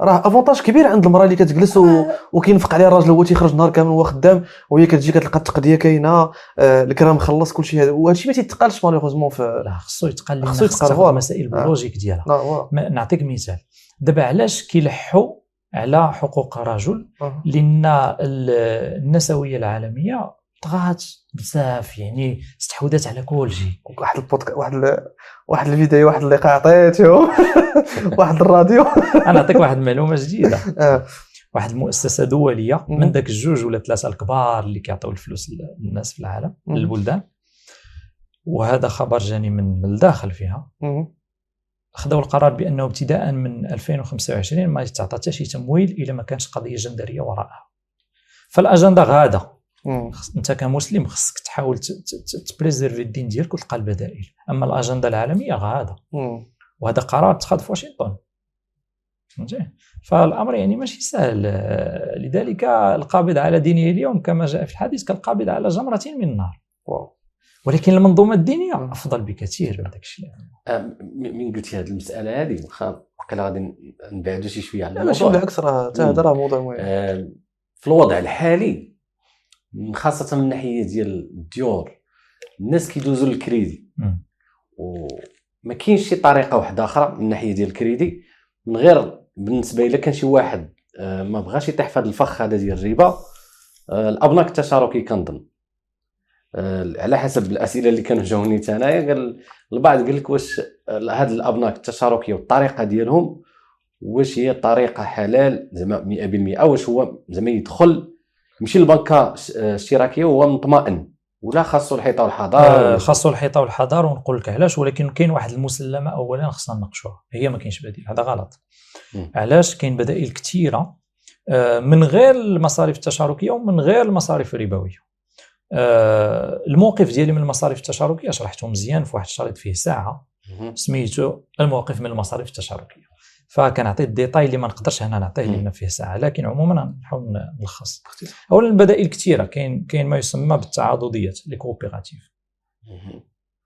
راه افونتاج كبير عند المراه اللي كتجلس و... آه. وكينفق عليها الراجل هو تيخرج نهار كامل وهو خدام وهي كتجي كتلقى التقضيه كاينه آه الكرام خلص كلشي هذا وهادشي ما تيتقالش مالوغوزمون في لا خصو يتقال خصو يتقال في المسائل آه. باللوجيك ديالها آه، نعطيك مثال دابا علاش كيلحوا على حقوق الرجل لان النسويه العالميه طغات بزاف يعني استحوذات على كل شيء واحد البودكا واحد ال... واحد الفيديو واحد اللقاء عطيته واحد الراديو انا نعطيك واحد المعلومه جديده آه. واحد المؤسسه دوليه من ذاك الجوج ولا ثلاثه الكبار اللي كيعطيو الفلوس للناس في العالم للبلدان وهذا خبر جاني من الداخل فيها خذوا القرار بانه ابتداء من 2025 ما يتعطى حتى شي تمويل الا ما كانش قضيه جندريه وراءها فالاجنده غاده انت كمسلم خصك تحاول تبريزيرفي الدين ديالك وتلقى البدائل اما الاجنده العالميه غاده وهذا قرار اتخذ في واشنطن فهمتي فالامر يعني ماشي سهل لذلك القابض على دينه اليوم كما جاء في الحديث كالقابض على جمره من نار ولكن المنظومه الدينيه افضل بكثير من داك الشيء من قلت هذه المساله هذه واخا وقيلا غادي نبعدوا شي شويه على الموضوع ماشي بالعكس راه هذا راه موضوع مهم في الوضع الحالي خاصه من الناحيه ديال الديور الناس كيدوزوا للكريدي وما كاينش شي طريقه واحده اخرى من الناحيه ديال الكريدي من غير بالنسبه الا كان شي واحد آه، ما بغاش يطيح في هذا الفخ هذا ديال الربا آه، الأبناك التشاركي كنظن آه، على حسب الاسئله اللي كانوا جاوني انايا قال البعض قال لك واش هاد الابناك التشاركيه والطريقه ديالهم واش هي طريقه حلال زعما 100% واش هو زعما يدخل مشي للبنكه آه، الاشتراكيه وهو مطمئن ولا خاصو الحيطه والحضار آه، خاصو الحيطه والحضار ونقول لك علاش ولكن كاين واحد المسلمه اولا خصنا نناقشوها هي ما كاينش بديل هذا غلط علاش كاين بدائل كثيره آه، من غير المصاريف التشاركيه ومن غير المصاريف الربويه الموقف ديالي من المصاريف التشاركيه شرحته مزيان في واحد الشريط فيه ساعه سميته الموقف من المصاريف التشاركيه فكنعطي الديتاي اللي ما نقدرش هنا نعطيه لان فيه ساعه لكن عموما نحاول نلخص اولا البدائل كثيره كاين كاين ما يسمى بالتعاضديات لي كوبيراتيف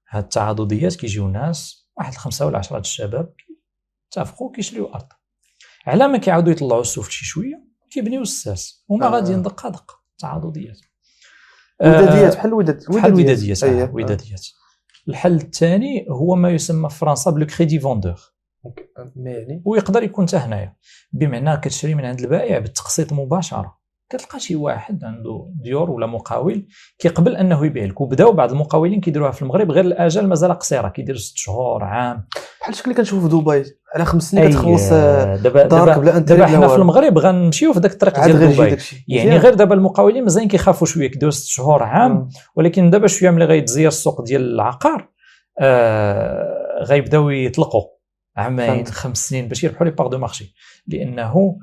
هاد التعاضديات كيجيو ناس واحد الخمسه ولا عشرة الشباب اتفقوا كيشريو ارض على ما كيعاودوا يطلعوا السوف شي شويه كيبنيو الساس هما آه. غاديين دقه دقه تعاضديات آه، وداديات بحال الوداد بحال الوداديات آه، أيوه. وداديات الحل الثاني هو ما يسمى في فرنسا بلو كريدي فوندور مالي ويقدر يكون حتى هنايا بمعنى كتشري من عند البائع بالتقسيط مباشره كتلقى شي واحد عنده ديور ولا مقاول كيقبل انه يبيع لك وبداو بعض المقاولين كيديروها في المغرب غير الاجل مازال قصيره كيدير ست شهور عام بحال الشكل اللي كنشوفو في دبي على خمس سنين كتخلص آه، دابا دابا دابا حنا في المغرب غنمشيو في ذاك الطريق ديال دبي يعني غير دابا المقاولين مزيان كيخافوا شويه كيديروا ست شهور عام م. ولكن دابا شويه ملي غيتزير السوق ديال العقار آه غيبداو يطلقوا عامين خمس سنين باش يربحوا لي باغ دو مارشي لانه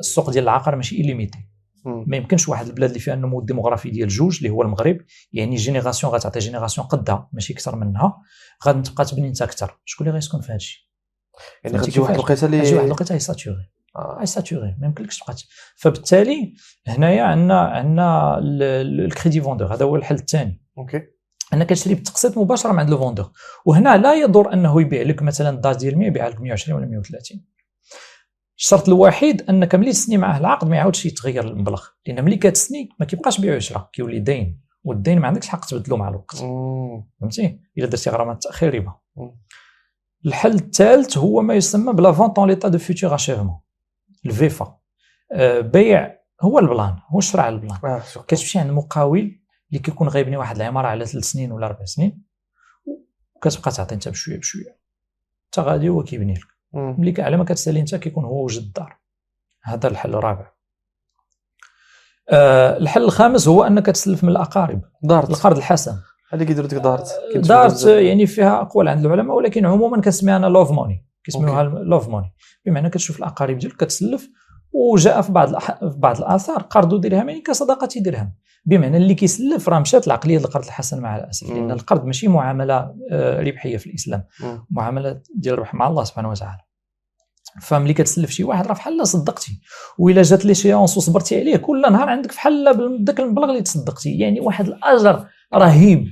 السوق ديال العقار ماشي ليميتي ما يمكنش واحد البلاد اللي فيها النمو الديموغرافي ديال جوج اللي هو المغرب يعني جينيراسيون غتعطي جينيراسيون قدها ماشي اكثر منها غادي تبقى تبني انت اكثر شكون اللي غيسكن في هذا الشيء يعني غتجي واحد الوقيته اللي غتجي واحد الوقيته هي ساتوري اي ساتوري ما يمكنلكش تبقى فبالتالي هنايا عندنا عندنا الكريدي فوندور هذا هو الحل الثاني اوكي انا كنشري بالتقسيط مباشره من عند الفوندور وهنا لا يضر انه يبيع لك مثلا الداز ديال 100 يبيع لك 120 ولا 130 الشرط الوحيد انك ملي تسني معاه العقد ما يعاودش يتغير المبلغ لان ملي كتسني ما كيبقاش بيع وشراء كيولي دين والدين ما عندكش حق تبدلو مع الوقت فهمتي الا درتي غرامات تاخير ربا الحل الثالث هو ما يسمى بلا فونت اون ليتا دو فيتور اشيفمون الفيفا آه، بيع هو البلان هو الشرع البلان آه، كتمشي عند مقاول اللي كيكون غيبني واحد العماره على ثلاث سنين ولا اربع سنين وكتبقى تعطي انت بشويه بشويه حتى غادي هو كيبني لك ملي على ما كتسالي انت كيكون هو وجد الدار هذا الحل الرابع أه الحل الخامس هو انك تسلف من الاقارب دارت القرض الحسن هذه كيديروا ديك دارت دارت يعني فيها اقوال عند العلماء ولكن عموما كنسميها انا لوف موني كيسميوها لوف موني بمعنى كتشوف الاقارب ديالك كتسلف وجاء في بعض الأح... في بعض الاثار قرض درهمين كصدقه درهم يعني بمعنى اللي كيسلف راه مشات العقليه القرض الحسن مع الاسف لان القرض ماشي معامله آه، ربحيه في الاسلام معامله ديال الربح مع الله سبحانه وتعالى فملي كتسلف شي واحد راه فحال صدقتي والا جات ليشيونس وصبرتي عليه كل نهار عندك فحال بداك المبلغ اللي تصدقتي يعني واحد الاجر رهيب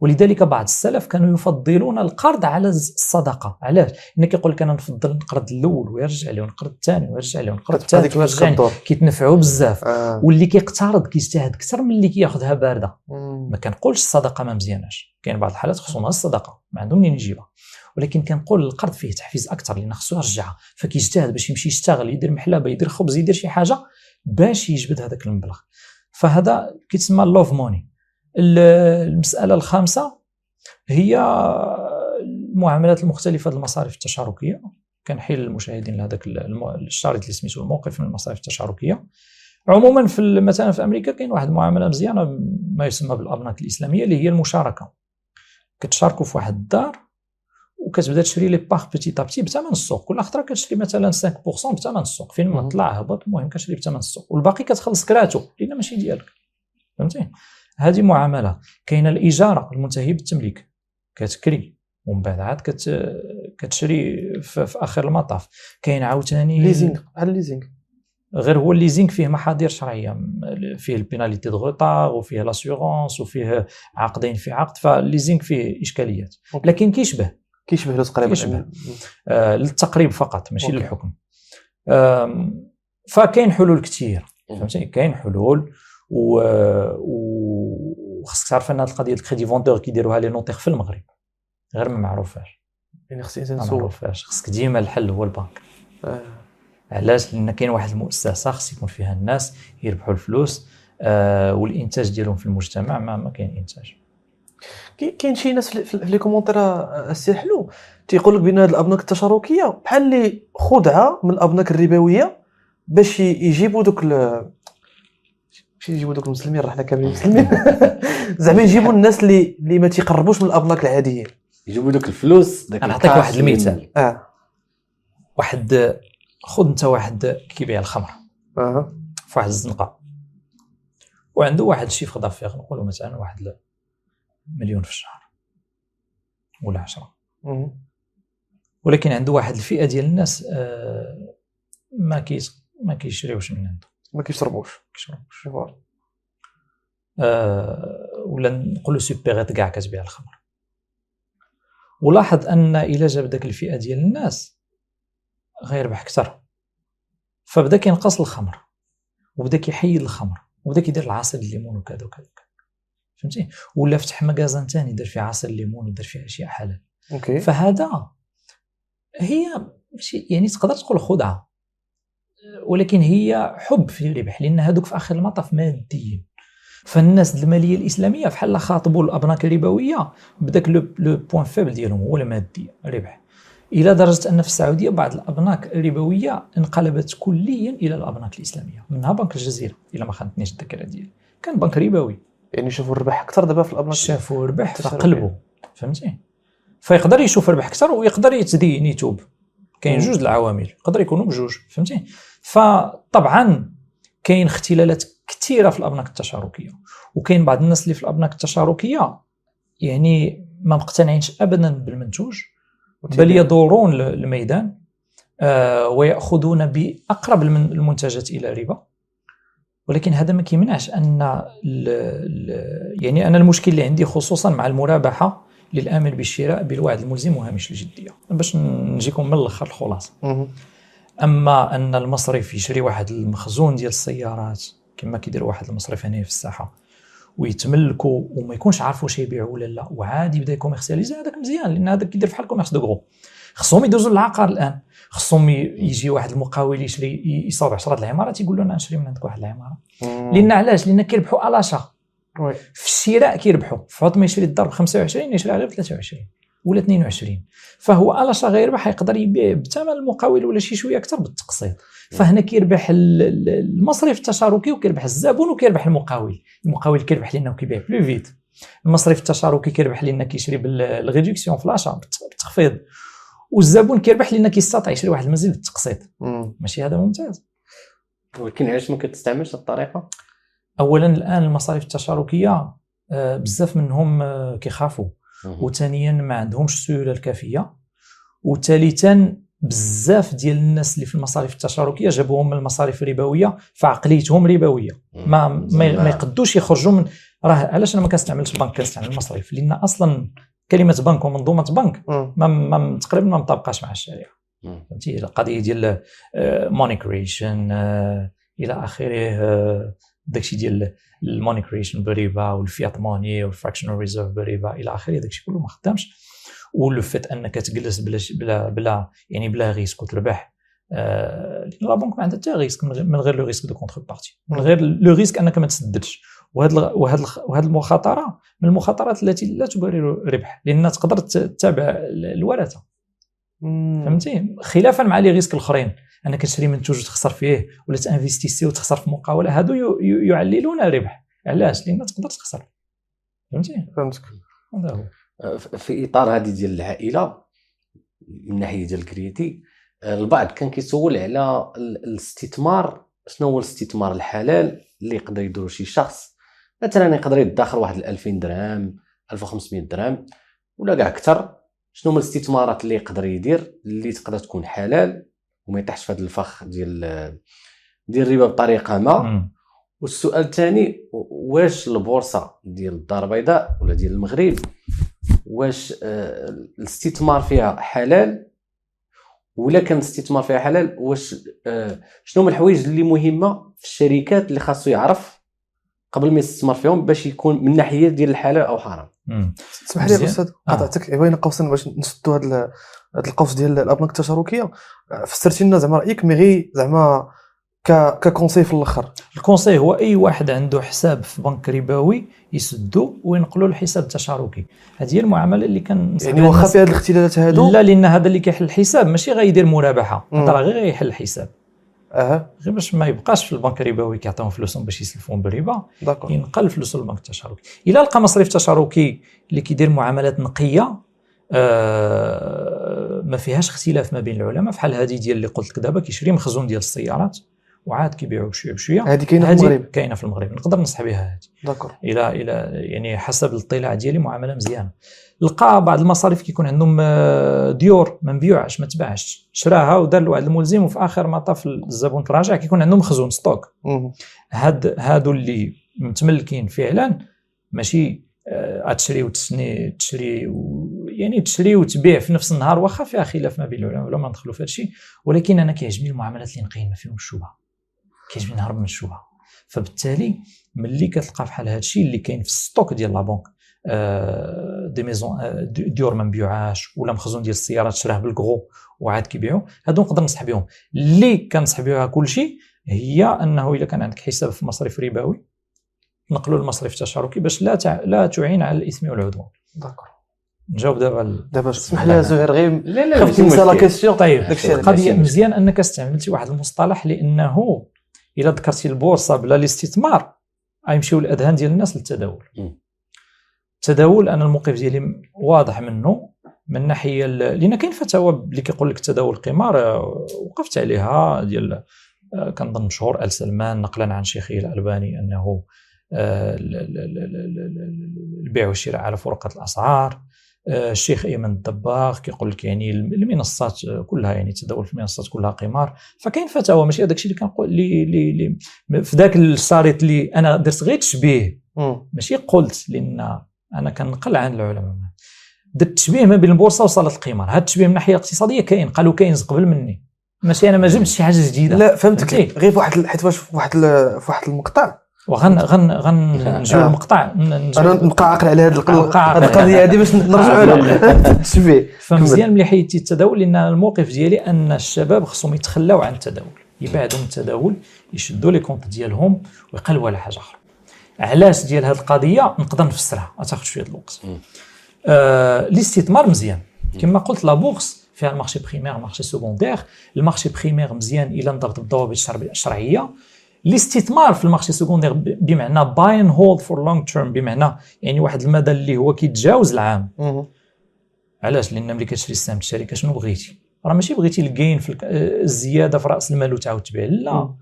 ولذلك بعض السلف كانوا يفضلون القرض على الصدقه علاش انك يقول لك انا نفضل نقرض الاول ويرجع لي ونقرض الثاني ويرجع لي ونقرض الثالث ويرجع لي كيتنفعوا بزاف آه. واللي كيقترض كيجتهد اكثر من اللي كياخذها بارده مم. ما كنقولش الصدقه ما مزياناش كاين بعض الحالات خصهم الصدقه ما عندهم منين يجيبها ولكن كنقول القرض فيه تحفيز اكثر لان خصو يرجعها فكيجتهد باش يمشي يشتغل يدير محلبه يدير خبز يدير شي حاجه باش يجبد هذاك المبلغ فهذا كيتسمى لوف موني المساله الخامسه هي المعاملات المختلفه المصارف التشاركيه كنحيل المشاهدين لهذاك الشريط اللي سميتو الموقف من المصارف التشاركيه عموما في مثلا في امريكا كاين واحد المعامله مزيانه ما يسمى بالابناك الاسلاميه اللي هي المشاركه كتشاركوا في واحد الدار وكتبدا تشري لي باغ بيتي تابتي بثمن السوق كل خطره كتشري مثلا 5% بثمن السوق فين ما طلع هبط المهم كتشري بثمن السوق والباقي كتخلص كراتو لان ماشي ديالك فهمتي هذه معامله كاينه الاجاره المنتهي بالتمليك كتكري ومن بعد عاد كتشري في, اخر المطاف كاين عاوتاني ليزينغ على الليزينغ غير هو الليزينغ فيه محاضر شرعيه فيه البيناليتي دو غوطار وفيه لاسيغونس وفيه عقدين في عقد فالليزينغ فيه اشكاليات لكن كيشبه كيشبه له تقريبا كيشبه آه للتقريب فقط ماشي أوكي. للحكم آه فكاين حلول كثير فهمتني كاين حلول وخصك تعرف ان هذه القضيه الكريدي فوندور كيديروها لي نوتيغ في المغرب غير ما معروفاش يعني خص الانسان ما معروفاش خصك ديما الحل هو البنك آه. علاش لان كاين واحد المؤسسه خص يكون فيها الناس يربحوا الفلوس آه والانتاج ديالهم في المجتمع ما, ما كاين انتاج كاين شي ناس في لي كومونتير السي حلو تيقول لك بان هذه الابناك التشاركيه بحال اللي خدعه من الابناك الربويه باش يجيبوا دوك ماشي يجيبوا دوك المسلمين راه حنا كاملين مسلمين زعما يجيبوا الناس اللي اللي ما تيقربوش من الابناك العاديين يجيبوا دوك الفلوس داك نعطيك واحد المثال اه واحد خذ انت واحد كيبيع الخمر اه في واحد الزنقه وعنده واحد شيفر دافير نقولوا مثلا واحد مليون في الشهر ولا 10 ولكن عنده واحد الفئه ديال الناس آه ما كيش ما كيشريوش من عنده ما كيشربوش كيشربوش فوالا أه ولا نقولوا سوبيغيت كاع كتبيع الخمر ولاحظ ان الى جاب داك الفئه ديال الناس غيربح اكثر فبدا كينقص الخمر وبدا كيحيد الخمر وبدا كيدير العصير الليمون وكذا وكذا فهمتي ولا فتح مكازان ثاني دار فيه عصير الليمون ودار فيه اشياء حلال اوكي فهذا هي ماشي يعني تقدر تقول خدعه ولكن هي حب في الربح لان هذوك في اخر المطاف ماديين فالناس الماليه الاسلاميه بحال خاطبوا الابناك الربويه بداك لو بوان فيبل ديالهم هو المادي الربح الى درجه ان في السعوديه بعض الابناك الربويه انقلبت كليا الى الابناك الاسلاميه منها بنك الجزيره الى ما خانتنيش الذاكره ديالي كان بنك ربوي يعني شافوا الربح اكثر دابا في الابناك شافوا الربح فقلبوا فهمتي فيقدر يشوف ربح اكثر ويقدر يتدين يتوب كاين جوج العوامل يقدر يكونوا بجوج فهمتي فطبعا كاين اختلالات كثيره في الابناك التشاركيه وكاين بعض الناس اللي في الابناك التشاركيه يعني ما مقتنعينش ابدا بالمنتوج بل يدورون الميدان آه، وياخذون باقرب المنتجات الى ربا ولكن هذا ما كيمنعش ان الـ الـ يعني انا المشكل اللي عندي خصوصا مع المرابحه للامن بالشراء بالوعد الملزم وهامش الجديه باش نجيكم من الاخر الخلاصه اما ان المصرف يشري واحد المخزون ديال السيارات كما كيدير واحد المصرف هنا في الساحه ويتملكوا وما يكونش عارف واش يبيع ولا لا وعادي يبدا يكوميرسياليزي هذاك مزيان لان هذاك كيدير بحال كوميرس دو غرو خصهم يدوزوا للعقار الان خصهم يجي واحد المقاول يشري يصاوب 10 العمارات يقول له انا نشري من عندك واحد العماره لان علاش لان كيربحوا على شهر في الشراء كيربحوا في ما يشري الدار ب 25 يشري غير ب 23 ولا 22 فهو على صغير يربح يقدر يبيع بثمن المقاول ولا شي شويه اكثر بالتقسيط فهنا كيربح المصرف التشاركي وكيربح الزبون وكيربح المقاول المقاول كيربح لانه كيبيع بلو فيت المصرف التشاركي كيربح لان كيشري بالريدكسيون فلاشا بالتخفيض والزبون كيربح لان كيستطيع يشري واحد المزيد بالتقسيط ماشي هذا ممتاز ولكن علاش ما كتستعملش الطريقه اولا الان المصاريف التشاركيه آه، بزاف منهم آه، كيخافوا وثانيا ما عندهمش السيوله الكافيه وثالثا بزاف ديال الناس اللي في المصاريف التشاركيه جابوهم من المصاريف الربويه فعقليتهم ربويه ما ما يقدوش يخرجوا من راه علاش انا ما كنستعملش البنك كنستعمل المصاريف لان اصلا كلمه بنك ومنظومه بنك ما تقريبا ما مطابقاش مع الشريعه فهمتي القضيه ديال موني آه، كريشن آه، الى اخره آه، داكشي ديال الموني كريشن بريبه والفيات موني والفراكشنال ريزيرف بريبه الى اخره داكشي كله ما خدامش ولو فات انك تجلس بلا بلا بلا يعني بلا ريسك وتربح آه لا بنك ما عندها حتى ريسك من غير لو ريسك دو كونتر بارتي من غير لو ريسك انك ما تسددش وهاد وهاد وهاد المخاطره من المخاطرات التي لا تبرر ربح لان تقدر تتابع الورثه فهمتي خلافا مع لي ريسك الاخرين انك تشري منتوج وتخسر فيه ولا تانفيستيسي وتخسر في مقاوله هادو يعللون الربح علاش لان تقدر تخسر فهمتي فهمتك هذا هو آه، في اطار هذه ديال العائله من ناحيه ديال الكريدي آه، البعض كان كيسول على الاستثمار شنو هو الاستثمار الحلال اللي يقدر يديرو شي شخص مثلا يقدر يدخر واحد 2000 درهم 1500 درهم ولا كاع اكثر شنو هما الاستثمارات اللي يقدر يدير اللي تقدر تكون حلال وما يطيحش في هذا الفخ ديال ديال الربا بطريقه ما والسؤال الثاني واش البورصه ديال الدار البيضاء ولا ديال المغرب واش آه، الاستثمار فيها حلال ولا كان الاستثمار فيها حلال واش آه، شنو هما الحوايج اللي مهمه في الشركات اللي خاصو يعرف قبل ما يستثمر فيهم باش يكون من ناحيه ديال الحلال او حرام اسمح لي استاذ آه. قطعتك بين إيه، قوسين باش نسدوا هذا هذا القوس ديال الابناك التشاركيه آه، فسرتي لنا زعما رايك مي غير زعما ككونسي في الاخر الكونسي هو اي واحد عنده حساب في بنك ربوي يسدو وينقلوا الحساب التشاركي هذه هي المعامله اللي كان يعني واخا في هذه الاختلالات هادو لا لان هذا اللي كيحل الحساب ماشي غيدير مرابحه راه غير غيحل الحساب اها غير باش ما يبقاش في البنك الربوي كيعطيهم فلوسهم باش يسلفون بالربا ينقل فلوسه للبنك التشاركي الا لقى مصرف تشاركي اللي كيدير معاملات نقيه آه ما فيهاش اختلاف ما بين العلماء فحال هذه ديال اللي قلت لك دابا كيشري مخزون ديال السيارات وعاد كيبيعوا بشويه بشويه هذه كاينه في المغرب كاينه في المغرب نقدر نصح بها هذه داكور الى الى يعني حسب الاطلاع ديالي معامله مزيانه لقى بعض المصاريف كيكون عندهم آه، ديور ما مبيوعش ما تباعش شراها ودار لواحد الملزم وفي اخر مطاف الزبون تراجع كيكون عندهم مخزون ستوك هاد هادو اللي متملكين فعلا ماشي آه، تشري وتسني تشري و يعني تشري وتبيع في نفس النهار واخا فيها خلاف ما بين العلماء ولا ما ندخلوا في هادشي ولكن انا كيعجبني المعاملات اللي نقيين ما فيهم الشبهه كيعجبني نهرب من الشبهه فبالتالي ملي كتلقى بحال هادشي اللي كاين في الستوك ديال لا بنك آه، دي ميزون آه، ديور ما مبيوعاش ولا مخزون ديال السيارات شراه بالكغو وعاد كيبيعو هادو نقدر نصح بهم اللي كنصح بها كلشي هي انه الا كان عندك حساب في مصرف ربوي نقلوا المصرف التشاركي باش لا تع... لا تعين على الاثم والعدوان داكور نجاوب دابا دابا اسمح لي زهير غير لا لا خفت نسى لا كيسيون طيب القضيه مزيان انك استعملتي واحد المصطلح لانه الا ذكرتي البورصه بلا الاستثمار غيمشيو الاذهان ديال الناس للتداول التداول انا الموقف ديالي واضح منه من الناحيه لان كاين فتاوى اللي كيقول لك التداول القمار آه، وقفت عليها ديال آه، كنظن مشهور ال سلمان نقلا عن شيخه الالباني انه البيع والشراء على فرقه الاسعار آه، الشيخ ايمن الدباغ كيقول لك يعني المنصات كلها يعني التداول في المنصات كلها قمار فكاين فتاوى ماشي هذاك الشيء اللي كنقول لي, لي, لي في ذاك الشريط اللي انا درت غير تشبيه ماشي قلت لان انا كنقل عن العلماء درت التشبيه ما بين البورصه وصاله القمار هذا التشبيه من الناحيه الاقتصاديه كاين قالوا كاينز قبل مني ماشي انا ما جبتش شي حاجه جديده لا فهمتك غير في واحد حيت في واحد في واحد المقطع وغن غن غن نجيو المقطع انا نبقى عاقل على هذه القضيه هذه باش نرجعوا آه، لها التشبيه فمزيان ملي حيدتي التداول لان الموقف ديالي ان الشباب خصهم يتخلاو عن التداول يبعدوا من التداول يشدوا لي كونت ديالهم ويقلبوا على حاجه اخرى علاش ديال هذه القضيه نقدر نفسرها تاخذ شويه الوقت آه الاستثمار مزيان كما قلت لا بورصه فيها المارشي بريمير المارشي سكوندير المارشي بريمير مزيان الا انضبط بالضوابط الشرعيه الاستثمار في المارشي سكوندير بمعنى باي اند هولد فور لونج تيرم بمعنى يعني واحد المدى اللي هو كيتجاوز العام علاش لان ملي كتشري السهم الشركه شنو بغيتي راه ماشي بغيتي الكاين في آه، الزياده في راس المال وتعاود تبيع لا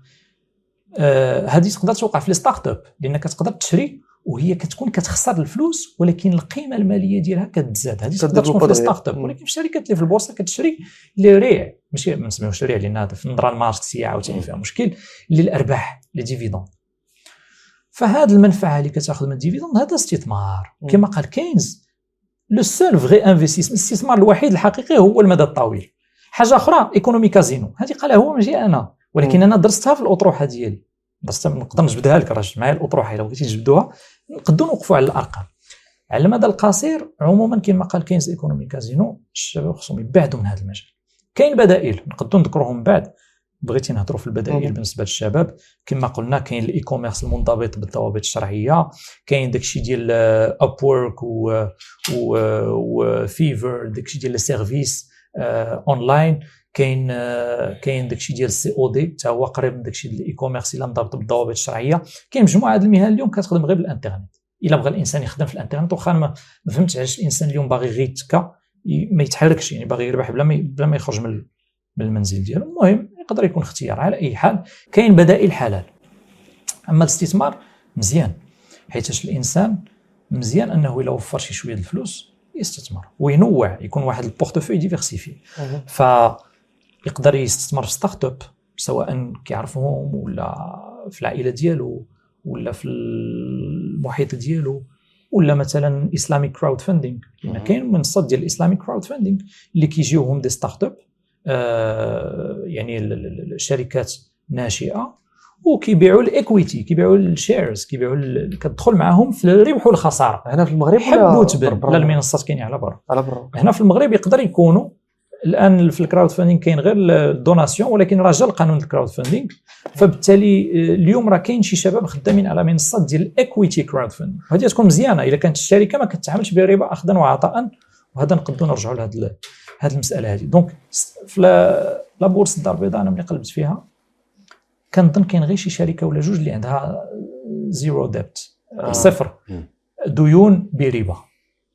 آه، هذه تقدر توقع في لي ستارت اب لان كتقدر تشري وهي كتكون كتخسر الفلوس ولكن القيمه الماليه ديالها كتزاد هذه تقدر تكون في ستارت اب ولكن في الشركات اللي في البورصه كتشري اللي ريع ماشي ما نسميوش ريع لان هذا في النظره الماركسيه عاوتاني فيها مشكل للارباح لي ديفيدون فهاد المنفعه اللي كتاخذ من الديفيدون هذا استثمار كما قال كينز لو سول فغي انفستيسمون الاستثمار الوحيد الحقيقي هو المدى الطويل حاجه اخرى ايكونومي كازينو هذه قالها هو ماشي انا ولكن انا درستها في الاطروحه ديالي درستها نقدر نجبدها لك راه معايا الاطروحه الا بغيتي نجبدوها نقدروا نوقفوا على الارقام على المدى القصير عموما كما قال كينز ايكونومي كازينو الشباب خصهم يبعدوا من هذا المجال كاين بدائل نقدروا نذكرهم بعد بغيتي نهضروا في البدائل بالنسبه للشباب كما قلنا كاين الاي كوميرس المنضبط بالضوابط الشرعيه كاين داكشي ديال اب آه، و آه، وفيفر آه، داكشي ديال السيرفيس اونلاين كاين كاين داكشي ديال السي او دي حتى هو قريب من داكشي ديال الاي كوميرس الا انضبط بالضوابط الشرعيه كاين مجموعه ديال المهن اليوم كتخدم غير بالانترنت الا بغى الانسان يخدم في الانترنت واخا ما فهمتش علاش الانسان اليوم باغي غير يتكا ما يتحركش يعني باغي يربح بلا ما بلا ما يخرج من من المنزل ديالو المهم يقدر يكون اختيار على اي حال كاين بدائل حلال اما الاستثمار مزيان حيت الانسان مزيان انه الا وفر شي شويه الفلوس يستثمر وينوع يكون واحد البورتفوي ديفيرسيفي ف يقدر يستثمر في ستارت اب سواء كيعرفهم ولا في العائله ديالو ولا في المحيط ديالو ولا مثلا اسلامي كراود فاندينغ لان كاين منصات ديال الاسلامي كراود فاندينغ اللي كيجيوهم دي ستارت اب آه يعني الشركات ناشئه وكيبيعوا الايكويتي كيبيعوا الشيرز كيبيعوا كتدخل معاهم في الربح والخساره هنا في المغرب حبوا تبان لا المنصات كاينين على برا على برا هنا في المغرب يقدر يكونوا الان في الكراود فاندينغ كاين غير الدوناسيون ولكن راه جا القانون الكراود فاندينغ فبالتالي آه، اليوم راه كاين شي شباب خدامين على منصات ديال الاكويتي كراود فاندينغ وهذه تكون مزيانه اذا كانت الشركه ما كتعاملش بربا اخذا وعطاء وهذا نقدروا نرجعوا لهذه هذه المساله هذه دونك في لا بورصه الدار البيضاء انا ملي قلبت فيها كنظن كاين غير شي شركه ولا جوج اللي عندها زيرو آه، ديبت آه، صفر ديون بربا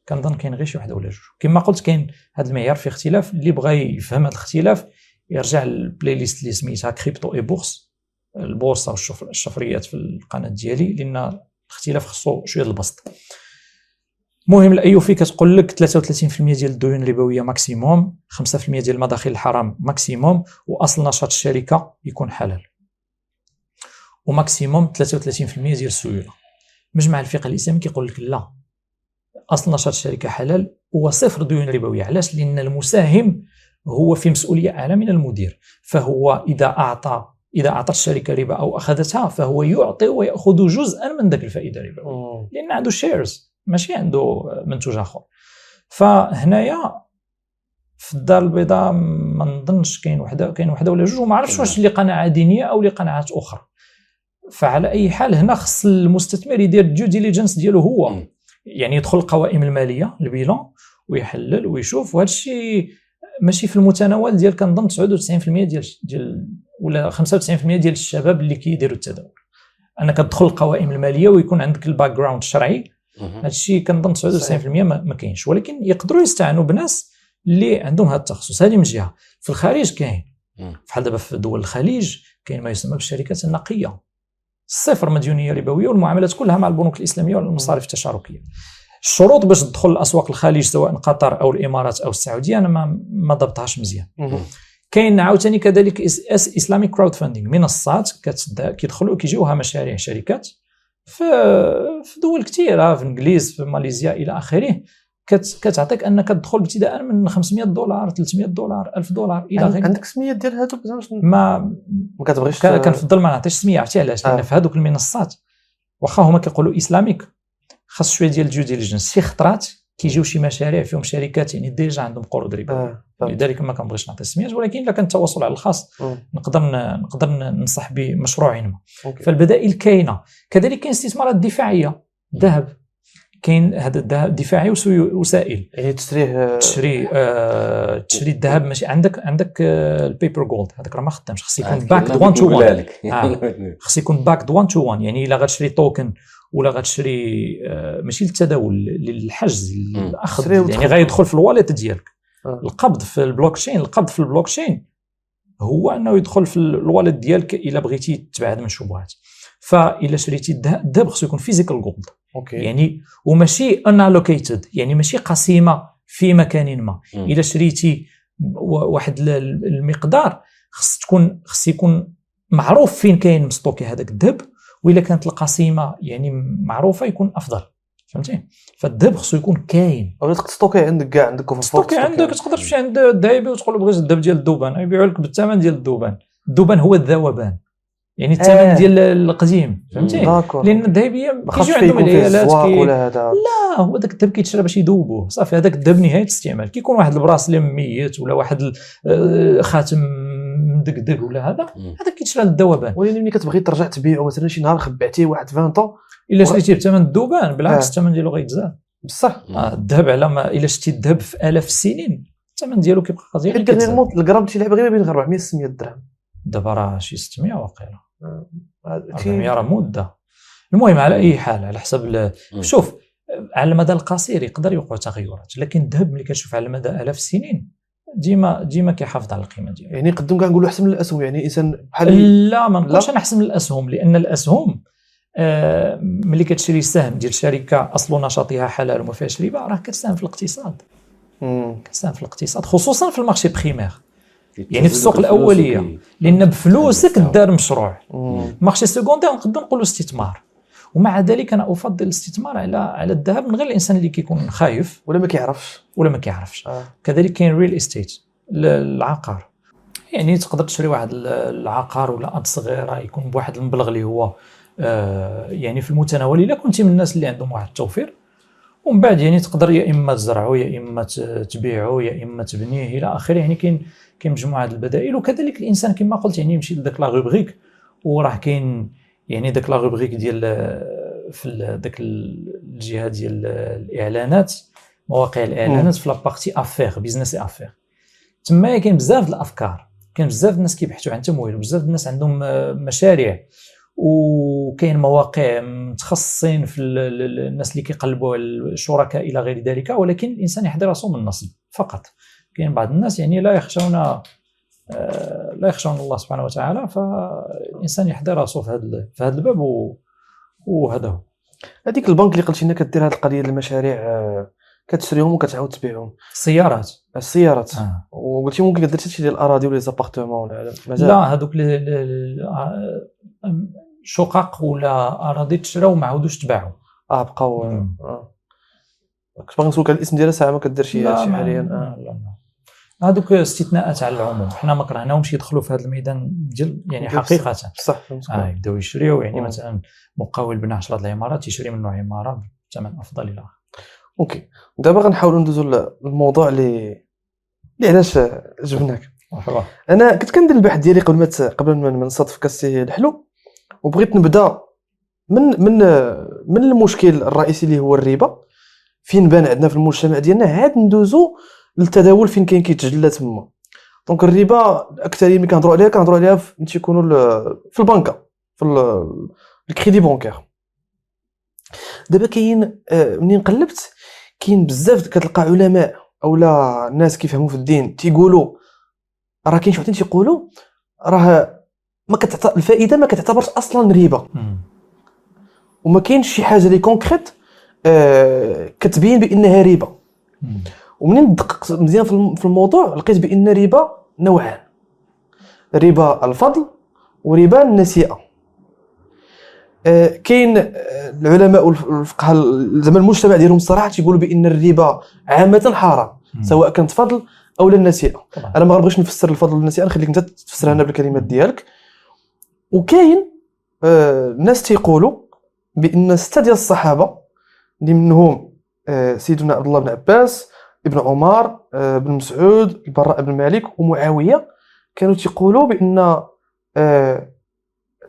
كنظن كاين غير شي واحد ولا جوج كما قلت كاين هذا المعيار فيه اختلاف اللي بغى يفهم هذا الاختلاف يرجع للبلاي ليست اللي سميتها كريبتو اي بورس البورصه والشفريات في القناه ديالي لان الاختلاف خصو شويه البسط المهم الايوفي كتقول لك 33% ديال الديون الربويه ماكسيموم 5% ديال المداخيل الحرام ماكسيموم واصل نشاط الشركه يكون حلال وماكسيموم 33% ديال السيوله مجمع الفقه الاسلامي كيقول لك لا اصل نشاط الشركه حلال وصفر ديون ربويه علاش لان المساهم هو في مسؤوليه اعلى من المدير فهو اذا اعطى اذا اعطى الشركه ربا او اخذتها فهو يعطي وياخذ جزءا من ذاك الفائده الربويه لان عنده شيرز ماشي عنده منتوج اخر فهنايا في الدار البيضاء ما نظنش كاين وحده كاين وحده ولا جوج وما عرفتش واش لقناعه دينيه او لقناعات اخرى فعلى اي حال هنا خص المستثمر يدير الديو ديليجنس ديالو هو يعني يدخل القوائم الماليه البيلون ويحلل ويشوف وهذا الشيء ماشي في المتناول ديال كنظن 99% ديال ديال ولا 95% ديال الشباب اللي كيديروا التداول انك تدخل القوائم الماليه ويكون عندك الباك جراوند الشرعي هذا الشيء كنظن 99% ما كاينش ولكن يقدروا يستعانوا بناس اللي عندهم هذا التخصص هذه من جهه في الخارج كاين بحال دابا في دول الخليج كاين ما يسمى بالشركات النقيه صفر مديونيه ربويه والمعاملات كلها مع البنوك الاسلاميه والمصارف التشاركيه الشروط باش تدخل الاسواق الخليج سواء قطر او الامارات او السعوديه انا ما ما ضبطهاش مزيان كاين عاوتاني كذلك اسلامي كراود فاندينغ منصات كيدخلوا كيجيوها مشاريع شركات في في دول كثيره في انجليز في ماليزيا الى اخره كتعطيك انك تدخل ابتداء من 500 دولار 300 دولار 1000 دولار الى غير عندك سميه ديال هادو ما ما كتبغيش كنفضل ما نعطيش سميه عرفتي علاش آه. لان آه. في هادوك المنصات واخا هما كيقولوا اسلاميك خاص شويه ديال الجو ديليجنس شي خطرات كيجيو شي مشاريع فيهم شركات يعني ديجا عندهم قروض ربا آه. لذلك ما كنبغيش نعطي السميات ولكن الا كان التواصل على الخاص م. آه. نقدر نقدر ننصح بمشروع ما يعني. فالبدائل كاينه كذلك كاين استثمارات دفاعيه ذهب كاين هذا الذهب دفاعي وسائل يعني تشريه آه، تشري آه تشري يعني الذهب ماشي عندك عندك آه، البيبر جولد هذاك راه ما خدامش خص يكون باك 1 تو 1 خص يكون باك 1 تو 1 يعني الا غتشري توكن ولا غتشري آه ماشي للتداول للحجز الاخذ يعني غيدخل في الواليت ديالك آه. القبض في البلوك تشين القبض في البلوك تشين هو انه يدخل في الواليت ديالك الا بغيتي تبعد من الشبهات فاذا شريتي الذهب خصو يكون فيزيكال جولد أوكي. يعني وماشي انالوكيتد يعني ماشي قسيمه في مكان ما الا شريتي واحد المقدار خص تكون خص يكون معروف فين كاين مستوكي هذاك الذهب والا كانت القسيمه يعني معروفه يكون افضل فهمتي فالذهب خصو يكون كاين ولا تستوكي عندك كاع عندك ستوكي عندك تقدر تمشي عند الذهبي وتقول له بغيت الذهب ديال الذوبان يبيعوا لك بالثمن ديال الذوبان الذوبان هو الذوبان يعني الثمن آه. ديال القديم فهمتي لان الذهبيه ما عندهم العيالات كي... لا هو ذاك الذهب كيتشرى باش يذوبوه صافي هذاك الذهب نهايه الاستعمال كيكون واحد البراسلي ميت ولا واحد آه، خاتم مدقدق ولا هذا هذا كيتشرى للذوبان ولكن ملي كتبغي ترجع تبيعه مثلا شي نهار خبعتيه واحد 20 طون الا شريتيه بثمن الذوبان بالعكس آه. الثمن آه. ديالو غيتزاد بصح آه، الذهب على ما الا شتي الذهب في الاف السنين الثمن ديالو كيبقى قضيه ديرنيغمون الجرام تيلعب غير ما بين 400 600 درهم دابا راه شي 600 واقيلا 400 راه مده المهم على اي حال على حسب شوف على المدى القصير يقدر يوقع تغيرات لكن الذهب ملي كنشوف على مدى الاف السنين ديما ديما كيحافظ على القيمه ديالو يعني نقدم كاع نقولوا احسن من الاسهم يعني الانسان بحال لا ما نقولش انا احسن من الاسهم لان الاسهم آه ملي كتشري سهم ديال شركه اصل نشاطها حلال وما فيهاش ربا راه كتساهم في الاقتصاد كتساهم في الاقتصاد خصوصا في المارشي بخيمير يعني في السوق الاوليه لان بفلوسك دار مشروع مارشي سكوندير نقدر نقولوا استثمار ومع ذلك انا افضل الاستثمار على على الذهب من غير الانسان اللي كيكون خايف ولا ما كيعرفش ولا ما كيعرفش آه. كذلك كاين ريل استيت العقار يعني تقدر تشري واحد العقار ولا ارض صغيره يكون بواحد المبلغ اللي هو آه يعني في المتناول الا كنت من الناس اللي عندهم واحد التوفير ومن بعد يعني تقدر يا اما تزرعه يا اما تبيعه يا اما تبنيه الى اخره يعني كاين كاين مجموعه البدائل وكذلك الانسان كما قلت يعني يمشي لذاك لا روبريك وراه كاين يعني ذاك لا روبريك ديال في ذاك الجهه ديال الاعلانات مواقع الاعلانات في لابارتي افير بيزنس افير تما كاين بزاف الافكار كاين بزاف الناس كيبحثوا عن تمويل بزاف الناس عندهم آه، مشاريع وكاين مواقع متخصصين في الناس اللي كيقلبوا الشركاء الى غير ذلك ولكن الانسان يحضر راسه من النصب فقط كاين بعض الناس يعني لا يخشون آه، لا يخشون الله سبحانه وتعالى فالانسان يحضر راسه في هذا في هذا الباب وهذا هو هذيك البنك اللي قلت لنا كدير هذه القضيه المشاريع آه، كتشريهم وكتعاود تبيعهم السيارات السيارات آه. وقلتي ممكن درتي شي ديال الاراضي ولا زابارتمون لا هذوك آه، شقق ولا اراضي تشراو ما عاودوش تباعوا اه بقاو آه. كنت باغي نسولك على الاسم ديالها ساعه ما كديرش شي حاليا لا آه. لا هذوك استثناءات على العموم حنا ما كرهناهمش يدخلوا في هذا الميدان ديال يعني حقيقه صح آه يبداو يشريو يعني مثلا مقاول بناء 10 العمارات يشري منه عماره بثمن افضل الى اخره اوكي دابا غنحاولوا ندوزوا للموضوع اللي اللي علاش جبناك مرحبا انا كنت كندير البحث ديالي قبل ما قبل ما نصادفك السي الحلو وبغيت نبدا من من من المشكل الرئيسي اللي هو الربا فين بان عندنا في المجتمع ديالنا عاد ندوزو للتداول فين كاين كيتجلى تما دونك الربا الاكثريه ملي كنهضروا عليها كنهضروا عليها فين تيكونوا في البنكه في الكريدي بونكير دابا كاين آه، منين قلبت كاين بزاف كتلقى علماء اولا ناس كيفهموا في الدين تيقولوا راه كاين شي تيقولوا راه ما كتعتبر الفائده ما كتعتبرش اصلا ربا وما كاينش شي حاجه لي كونكريت آه كتبين بانها ربا ومنين دققت مزيان في الموضوع لقيت بان ربا نوعان ربا الفضل وربا النسيئه آه كاين آه، العلماء والفقهاء زعما المجتمع ديالهم الصراحه تيقولوا بان الربا عامه حرام سواء كانت فضل او لا انا ما غنبغيش نفسر الفضل والنسيئه نخليك انت تفسرها لنا بالكلمات ديالك وكاين آه ناس تيقولوا بان سته ديال الصحابه اللي منهم آه سيدنا عبد الله بن عباس ابن عمر آه بن مسعود البراء بن مالك ومعاويه كانوا تيقولوا بان آه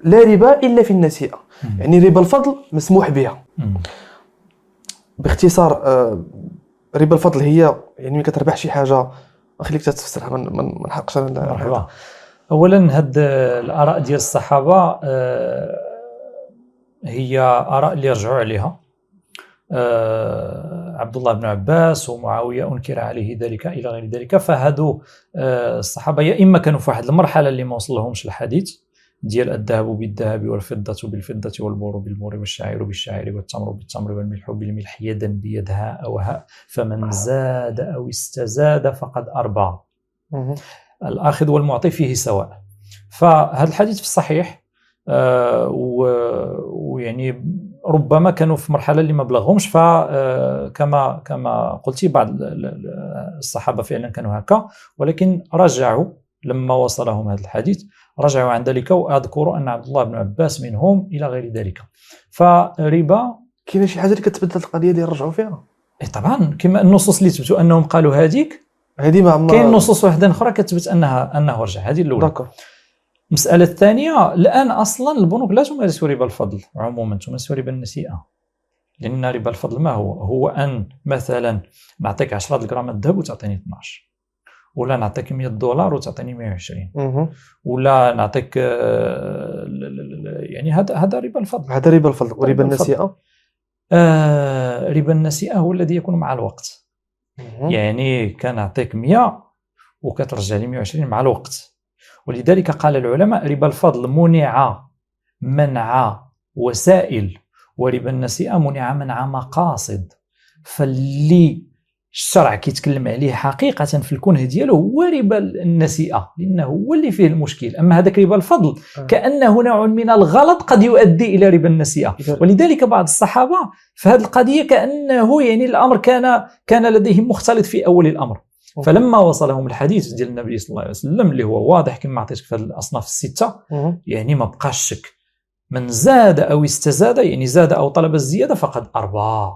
لا ربا الا في النسيئه يعني ربا الفضل مسموح بها باختصار آه، ربا الفضل هي يعني ملي كتربح شي حاجه خليك تتفسرها ما نحرقش انا اولا هاد الاراء ديال الصحابه آه، هي اراء اللي رجعوا عليها آه، عبد الله بن عباس ومعاويه انكر عليه ذلك الى غير ذلك فهادو آه، الصحابه يا اما كانوا في واحد المرحله اللي ما وصلهمش الحديث ديال الذهب بالذهب والفضة بالفضة والبور بالبور والشعير بالشعير والتمر بالتمر والملح بالملح يدا بيدها أو ها فمن زاد أو استزاد فقد أربع الآخذ والمعطي فيه سواء فهذا الحديث في الصحيح آه، ويعني ربما كانوا في مرحله اللي ما بلغهمش فكما آه، كما قلتي بعض الصحابه فعلا كانوا هكا ولكن رجعوا لما وصلهم هذا الحديث رجعوا عن ذلك واذكر ان عبد الله بن عباس منهم الى غير ذلك فربا كيفاش شي حاجه اللي كتبدل القضيه اللي رجعوا فيها اي طبعا كما النصوص اللي تبدو انهم قالوا هذيك هذه ما كاين نصوص واحدة اخرى كتبت انها انه رجع هذه الاولى داكور المساله الثانيه الان اصلا البنوك لا تمارس ربا الفضل عموما تمارس ربا النسيئه لان ربا الفضل ما هو هو ان مثلا نعطيك 10 غرامات ذهب وتعطيني 12 ولا نعطيك 100 دولار وتعطيني 120 ولا نعطيك آه، يعني هذا هذا ربا الفضل هذا ربا الفضل وربا النسيئه آه ربا النسيئه هو الذي يكون مع الوقت يعني كنعطيك 100 وكترجع لي 120 مع الوقت ولذلك قال العلماء ربا الفضل منع منع وسائل وربا النسيئه منع منع مقاصد فاللي الشرع كيتكلم عليه حقيقه في الكنه ديالو هو ربا النسيئه لانه هو اللي فيه المشكل اما هذاك ربا الفضل آه. كانه نوع من الغلط قد يؤدي الى ربا النسيئه ولذلك بعض الصحابه في هذه القضيه كانه يعني الامر كان كان لديهم مختلط في اول الامر فلما وصلهم الحديث ديال النبي صلى الله عليه وسلم اللي هو واضح كما عطيتك في هذه الاصناف السته يعني ما بقاش شك من زاد او استزاد يعني زاد او طلب الزياده فقد اربى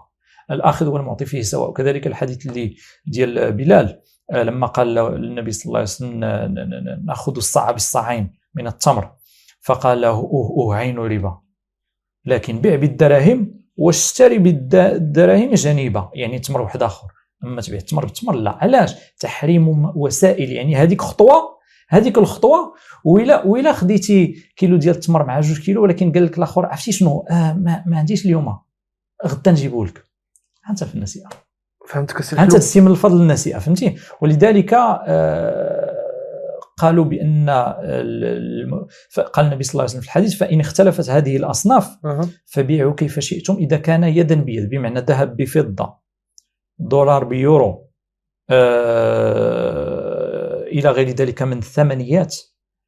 الاخذ والمعطي فيه سواء وكذلك الحديث اللي ديال بلال آه، لما قال للنبي صلى الله عليه وسلم ناخذ الصاع بالصاعين من التمر فقال له اوه اوه عين ربا لكن بيع بالدراهم واشتري بالدراهم جنيبه يعني تمر واحد اخر اما تبيع التمر بالتمر لا علاش تحريم وسائل يعني هذيك خطوه هذيك الخطوه ولا ولا خديتي كيلو ديال التمر مع جوج كيلو ولكن قال لك الاخر عرفتي شنو آه ما, ما عنديش اليوم غدا نجيبه لك انت في النسيئه فهمتك سي انت تستعمل الفضل النسيئه فهمتي ولذلك آه، قالوا بان آه، قال النبي صلى الله عليه وسلم في الحديث فان اختلفت هذه الاصناف فبيعوا كيف شئتم اذا كان يدا بيد بمعنى ذهب بفضه دولار بيورو آه، الى غير ذلك من الثمنيات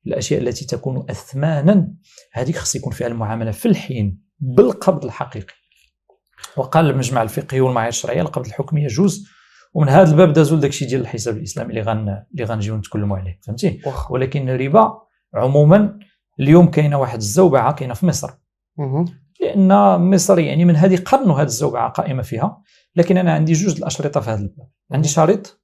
الاشياء التي تكون اثمانا هذه خص يكون فيها المعامله في الحين بالقبض الحقيقي وقال المجمع الفقهي والمعايير الشرعيه القبض الحكم يجوز ومن هذا الباب دازو داكشي ديال الحساب الاسلامي اللي غن اللي غنجيو نتكلموا عليه فهمتي ولكن الربا عموما اليوم كاينه واحد الزوبعه كاينه في مصر لان مصر يعني من هذه قرن هذه الزوبعه قائمه فيها لكن انا عندي جوج الاشرطه في هذا الباب عندي شريط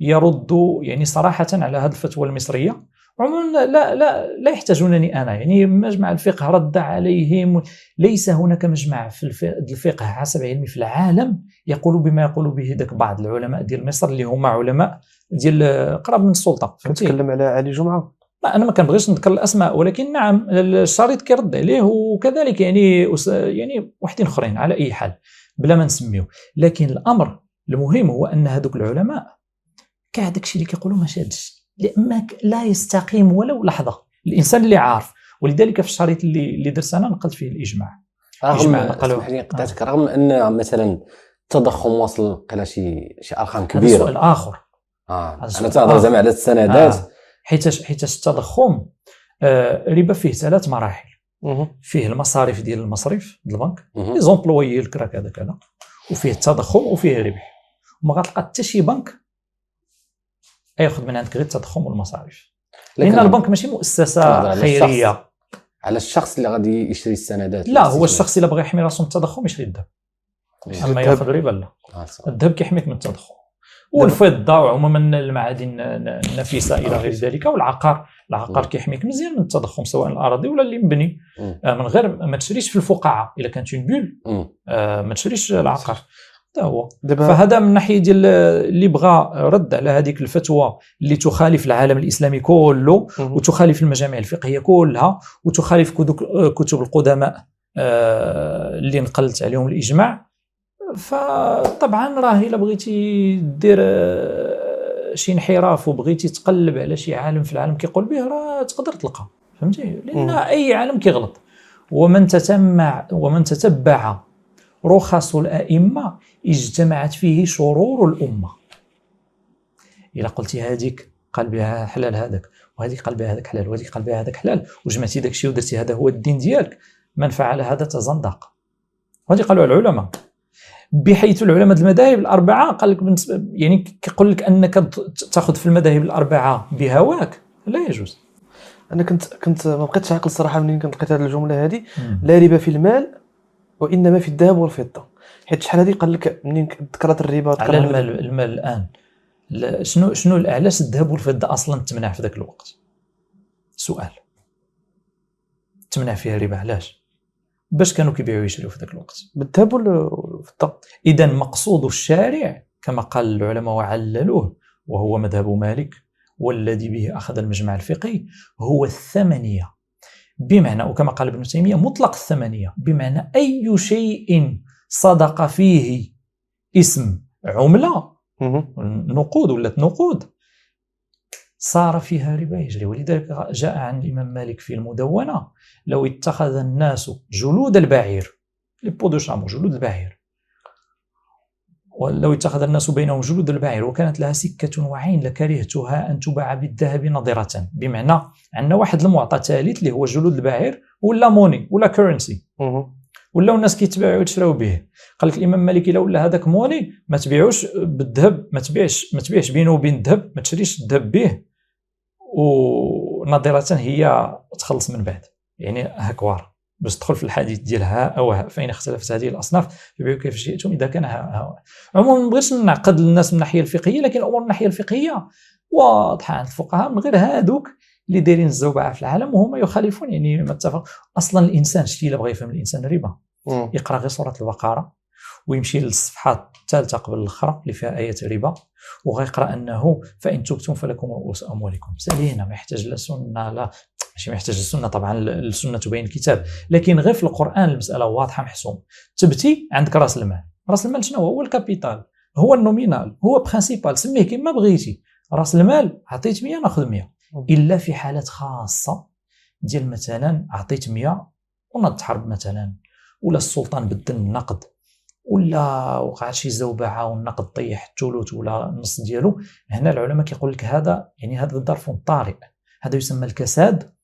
يرد يعني صراحه على هذه الفتوى المصريه عموما لا لا لا يحتاجونني انا يعني مجمع الفقه رد عليهم ليس هناك مجمع في الفقه حسب علمي في العالم يقول بما يقول به ذاك بعض العلماء ديال مصر اللي هما علماء ديال آه، قراب من السلطه كنتكلم على علي جمعه ما انا ما كنبغيش نذكر الاسماء ولكن نعم الشريط كيرد عليه وكذلك يعني يعني واحدين اخرين على اي حال بلا ما نسميو لكن الامر المهم هو ان هذوك العلماء كاع داكشي اللي كيقولوا ما شادش لما لا يستقيم ولو لحظه الانسان اللي عارف ولذلك في الشريط اللي اللي درت انا نقلت فيه الاجماع رغم اسمح لي قطعتك رغم ان مثلا التضخم واصل الى شي شي ارقام كبيره هذا سؤال اخر اه انا تهضر زعما على السندات آه. حيت التضخم آه ربا فيه ثلاث مراحل فيه المصاريف ديال المصرف البنك لي زومبلوي الكراك هذا كذا وفيه التضخم وفيه الربح وما غتلقى حتى شي بنك ياخذ من عندك غير التضخم والمصاريف لان البنك ماشي مؤسسه خيريه على الشخص اللي غادي يشري السندات لا هو الشخص اللي بغى يحمي راسو من التضخم يشري الذهب إيه. اما ياخذ ربا لا آه، الذهب كيحميك من التضخم والفضه وعموما المعادن النفيسه الى غير ذلك والعقار العقار كيحميك مزيان من التضخم سواء الاراضي ولا اللي مبني آه، من غير ما تشريش في الفقاعه الا كانت اون بول آه، ما تشريش العقار هذا هو فهذا من ناحيه ديال اللي بغى رد على هذيك الفتوى اللي تخالف العالم الاسلامي كله وتخالف المجامع الفقهيه كلها وتخالف كتب القدماء آه، اللي نقلت عليهم الاجماع فطبعا راه الا بغيتي دير آه، شي انحراف وبغيتي تقلب على شي عالم في العالم كيقول به راه تقدر تلقى فهمتي لان اي عالم كيغلط ومن تتمع ومن تتبع رخص الأئمة اجتمعت فيه شرور الأمة إلا قلت هذيك قال بها حلال هذاك وهذيك قال بها هذاك حلال وهذيك قال بها هذاك حلال وجمعتي داك الشيء ودرتي هذا هو الدين ديالك من فعل هذا تزندق وهذه قالوا العلماء بحيث العلماء المذاهب الاربعه قال لك يعني كيقول لك انك تاخذ في المذاهب الاربعه بهواك لا يجوز انا كنت كنت ما بقيتش عاقل الصراحه منين كنت لقيت هذه الجمله هذه لا ربا في المال وانما في الذهب والفضه حيت شحال هذه قال لك منين ذكرت الربا على المال المال الان شنو شنو علاش الذهب والفضه اصلا تمنع في ذاك الوقت سؤال تمنع فيها الربا علاش باش كانوا كيبيعوا يشريوا في ذاك الوقت بالذهب والفضه اذا مقصود الشارع كما قال العلماء وعللوه وهو مذهب مالك والذي به اخذ المجمع الفقهي هو الثمنيه بمعنى وكما قال ابن تيمية مطلق الثمانية بمعنى أي شيء صدق فيه اسم عملة نقود ولات نقود صار فيها ربا يجري ولذلك جاء عن الإمام مالك في المدونة لو اتخذ الناس جلود البعير لبودو شامو جلود البعير ولو اتخذ الناس بينهم جلود البعير وكانت لها سكة وعين لكرهتها أن تباع بالذهب نظرة بمعنى عندنا واحد المعطى ثالث اللي هو جلود البعير ولا موني ولا كورنسي ولاو الناس كيتباعوا ويشراو به قال لك الامام مالك الا ولا هذاك موني ما تبيعوش بالذهب ما تبيعش ما تبيعش بينه وبين الذهب ما تشريش الذهب به ونظرة هي تخلص من بعد يعني هكوار باش تدخل في الحديث ديال ها او ها فاين اختلفت هذه الاصناف فبيعوا كيف شئتم اذا كان ها او عموما ما بغيتش نعقد للناس من الناحيه الفقهيه لكن الامور من الناحيه الفقهيه واضحه عند الفقهاء من غير هادوك اللي دايرين الزوبعه في العالم وهما يخالفون يعني ما اتفق اصلا الانسان شتي الا بغى يفهم الانسان ربا يقرا غير سوره البقره ويمشي للصفحه الثالثه قبل الاخرى اللي فيها ايه الربا وغيقرا انه فان تبتم فلكم رؤوس اموالكم سالينا ما يحتاج لا سنه لا ماشي محتاج السنه طبعا السنه تبين الكتاب لكن غير في القران المساله واضحه محسومه تبتي عندك راس المال راس المال شنو هو الكابيتال هو النومينال هو برينسيبال سميه كما بغيتي راس المال عطيت 100 ناخذ 100 الا في حالات خاصه ديال مثلا عطيت 100 ونض حرب مثلا ولا السلطان بدل النقد ولا وقع شي زوبعه والنقد طيح الثلث ولا النص ديالو هنا العلماء كيقول لك هذا يعني هذا ظرف طارئ هذا يسمى الكساد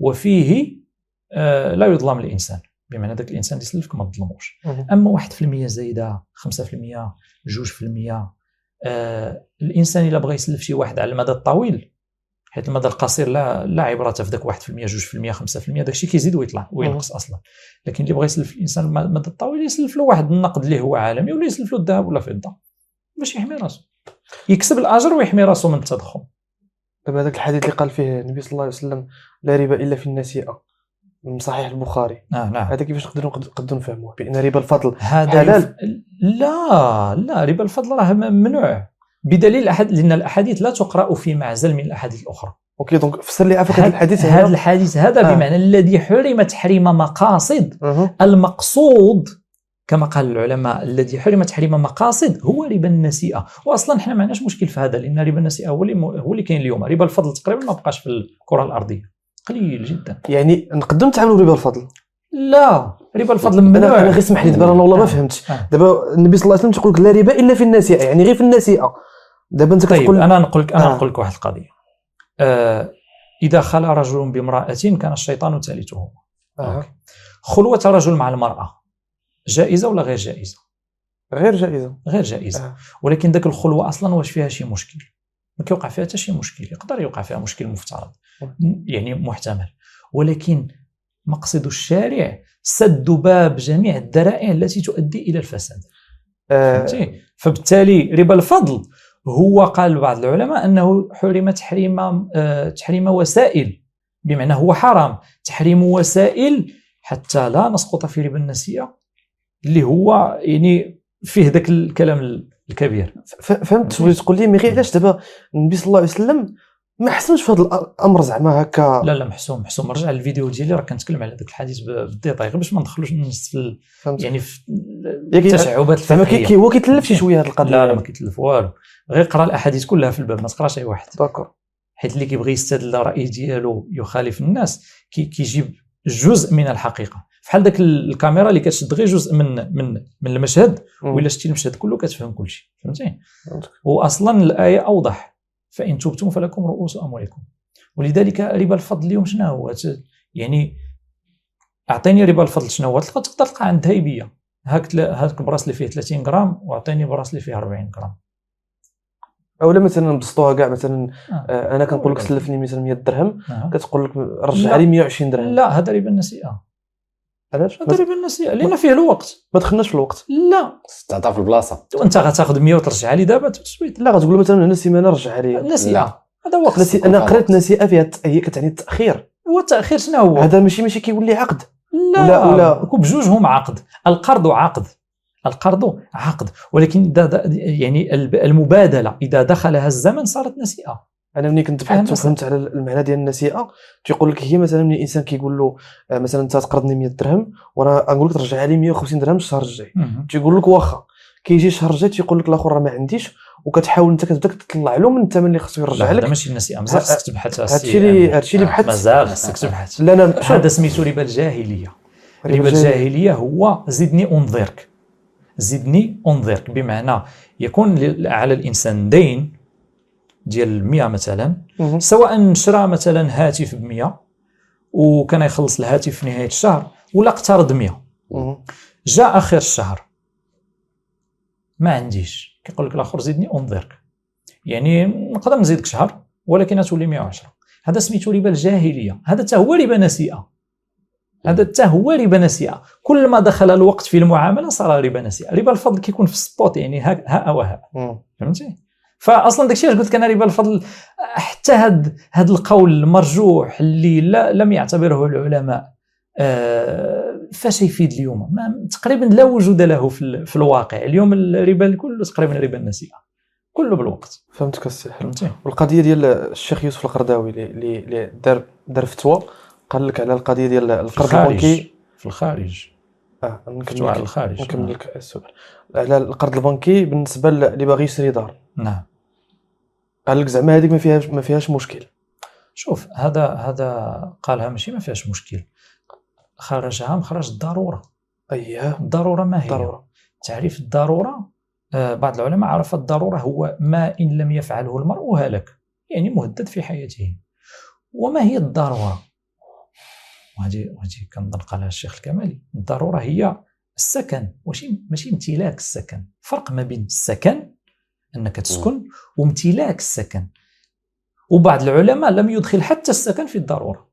وفيه آه، لا يظلم الانسان بمعنى ذاك الانسان اللي سلفك ما تظلموش اما 1% زايده 5% 2% آه الانسان الا بغى يسلف شي واحد على المدى الطويل حيت المدى القصير لا لا عبره في ذاك 1% 2% 5% داك الشيء كيزيد ويطلع وينقص اصلا لكن اللي بغى يسلف الانسان المدى الطويل يسلف له واحد النقد اللي هو عالمي ولا يسلف له الذهب ولا الفضه باش يحمي راسو يكسب الاجر ويحمي راسو من التضخم دابا هذاك الحديث اللي قال فيه النبي صلى الله عليه وسلم لا ربا الا في النسيئه من صحيح البخاري نعم نعم هذا كيفاش نقدروا نقدروا نفهموه بان ربا الفضل هذا حلال لا لا ربا الفضل راه ممنوع بدليل أحد لان الاحاديث لا تقرا في معزل من الاحاديث الاخرى اوكي دونك فسر لي عافاك هذا الحديث هذا الحديث هذا آه. بمعنى الذي حرم تحريم مقاصد المقصود كما قال العلماء الذي حرم تحريم مقاصد هو ربا النسيئه واصلا حنا ما عندناش مشكل في هذا لان ربا النسيئه هو اللي هو اللي كاين اليوم ربا الفضل تقريبا ما بقاش في الكره الارضيه قليل جدا يعني نقدم نتعاملوا ربا الفضل لا ربا الفضل من انا غير اسمح لي دابا انا والله ما فهمتش آه. آه. دابا النبي صلى الله عليه وسلم تيقول لك لا ربا الا في النسيئه يعني غير في النسيئه دابا انت طيب انا نقول لك انا آه. نقول لك واحد القضيه آه اذا خلى رجل بامراه كان الشيطان ثالثهما آه. خلوه رجل مع المراه جائزه ولا غير جائزه غير جائزه غير جائزه آه. ولكن ذاك الخلوه اصلا واش فيها شي مشكل ما كيوقع فيها حتى شي مشكل يقدر يوقع فيها مشكل مفترض يعني محتمل ولكن مقصد الشارع سد باب جميع الذرائع التي تؤدي الى الفساد آه. فبالتالي ربا الفضل هو قال بعض العلماء انه حرم تحريم آه، تحريم وسائل بمعنى هو حرام تحريم وسائل حتى لا نسقط في ربا النسيئه اللي هو يعني فيه ذاك الكلام الكبير فهمت التصوير تقول لي مي غير علاش دابا النبي صلى الله عليه وسلم ما حسنش في هذا الامر زعما هكا لا لا محسوم محسوم رجع للفيديو ديالي راه كنتكلم على ذاك الحديث بالديتاي غير باش ما ندخلوش في يعني في التشعبات زعما كي هو كيتلف شي شويه هذه القضيه لا لا ما كيتلف والو غير قرا الاحاديث كلها في الباب ما تقراش اي واحد داكور حيت اللي كيبغي يستدل الراي ديالو يخالف الناس كي كيجيب جزء من الحقيقه بحال داك الكاميرا اللي كتشد غير جزء من من من المشهد ولا شتي المشهد كله كتفهم كل شيء فهمتي واصلا الايه اوضح فان تبتم فلكم رؤوس اموالكم ولذلك ربا الفضل اليوم شنو هو يعني اعطيني ربا الفضل شنو هو تقدر تلقى عند هيبيه هاك هاك البراس اللي فيه 30 غرام واعطيني براس اللي فيه 40 غرام اولا مثلا نبسطوها كاع مثلا آه. آه، انا كنقول لك سلفني مثلا 100 درهم آه. كتقول لك رجع لي 120 درهم لا هذا ربا النسيئه علاش التدريب أه، النسيئه لان فيه الوقت ما دخلناش في الوقت لا تعطى في البلاصه وانت غتاخذ 100 وترجعها لي دابا تسويت لا غتقول مثلا انا سيمانه رجعها لي نسيئه آه. هذا وقت نسي... انا قريت نسيئه فيها هي كتعني التاخير هو التاخير شنو هو هذا ماشي ماشي كيولي عقد لا ولا ولا بجوجهم عقد القرض عقد القرض عقد ولكن إذا يعني المبادله اذا دخلها الزمن صارت نسيئه انا ملي كنت بحثت وفهمت على المعنى ديال النسيئه تيقول لك هي مثلا ملي الانسان كيقول له آه، مثلا انت تقرضني 100 درهم وانا نقول لك ترجع لي 150 درهم الشهر الجاي تيقول لك واخا كيجي الشهر الجاي تيقول لك الاخر راه ما عنديش وكتحاول انت كتبدا تطلع له من الثمن اللي خصو يرجع لك هذا ماشي النسيئه مزال خصك تبحث هادشي اللي هادشي اللي آه، بحثت مزال خصك تبحث لا لا هذا سميتو ربا الجاهليه ربا الجاهليه هو زدني انظرك زدني انظرك بمعنى يكون على الانسان دين ديال 100 مثلا سواء شرى مثلا هاتف ب 100 وكان يخلص الهاتف في نهايه الشهر ولا اقترض 100 جاء اخر الشهر ما عنديش كيقول لك الاخر زيدني انظرك يعني نقدر نزيدك شهر ولكن تولي 110 هذا سميتو ربا الجاهليه هذا حتى هو ربا نسيئه هذا حتى هو ربا نسيئه كل ما دخل الوقت في المعامله صار ربا نسيئه ربا الفضل كيكون في السبوت يعني ها, ها وها فهمتي فاصلا داكشي علاش قلت لك انا ربا الفضل حتى هاد هاد القول المرجوح اللي لا لم يعتبره العلماء آه فاش يفيد اليوم ما تقريبا لا وجود له في, في الواقع اليوم الربا كله تقريبا ربا النسيئه كله بالوقت فهمتك السي فهمتي إيه. والقضيه ديال الشيخ يوسف القرضاوي اللي دار دار فتوى قال لك على القضيه ديال القرض البنكي في الخارج اه نكمل على الخارج نكمل آه. لك السؤال على القرض البنكي بالنسبه اللي باغي يشري دار نعم قال لك زعما هذيك ما فيهاش ما فيهاش مشكل شوف هذا هذا قالها ماشي ما فيهاش مشكل خرجها مخرج الضروره اييه الضروره ما هي ضرورة. تعريف الضروره آه، بعض العلماء عرف الضروره هو ما ان لم يفعله المرء هلك يعني مهدد في حياته وما هي الضروره وهذه وهذه كنظن قالها الشيخ الكمالي الضروره هي السكن ماشي ماشي امتلاك السكن فرق ما بين السكن انك تسكن وامتلاك السكن وبعض العلماء لم يدخل حتى السكن في الضروره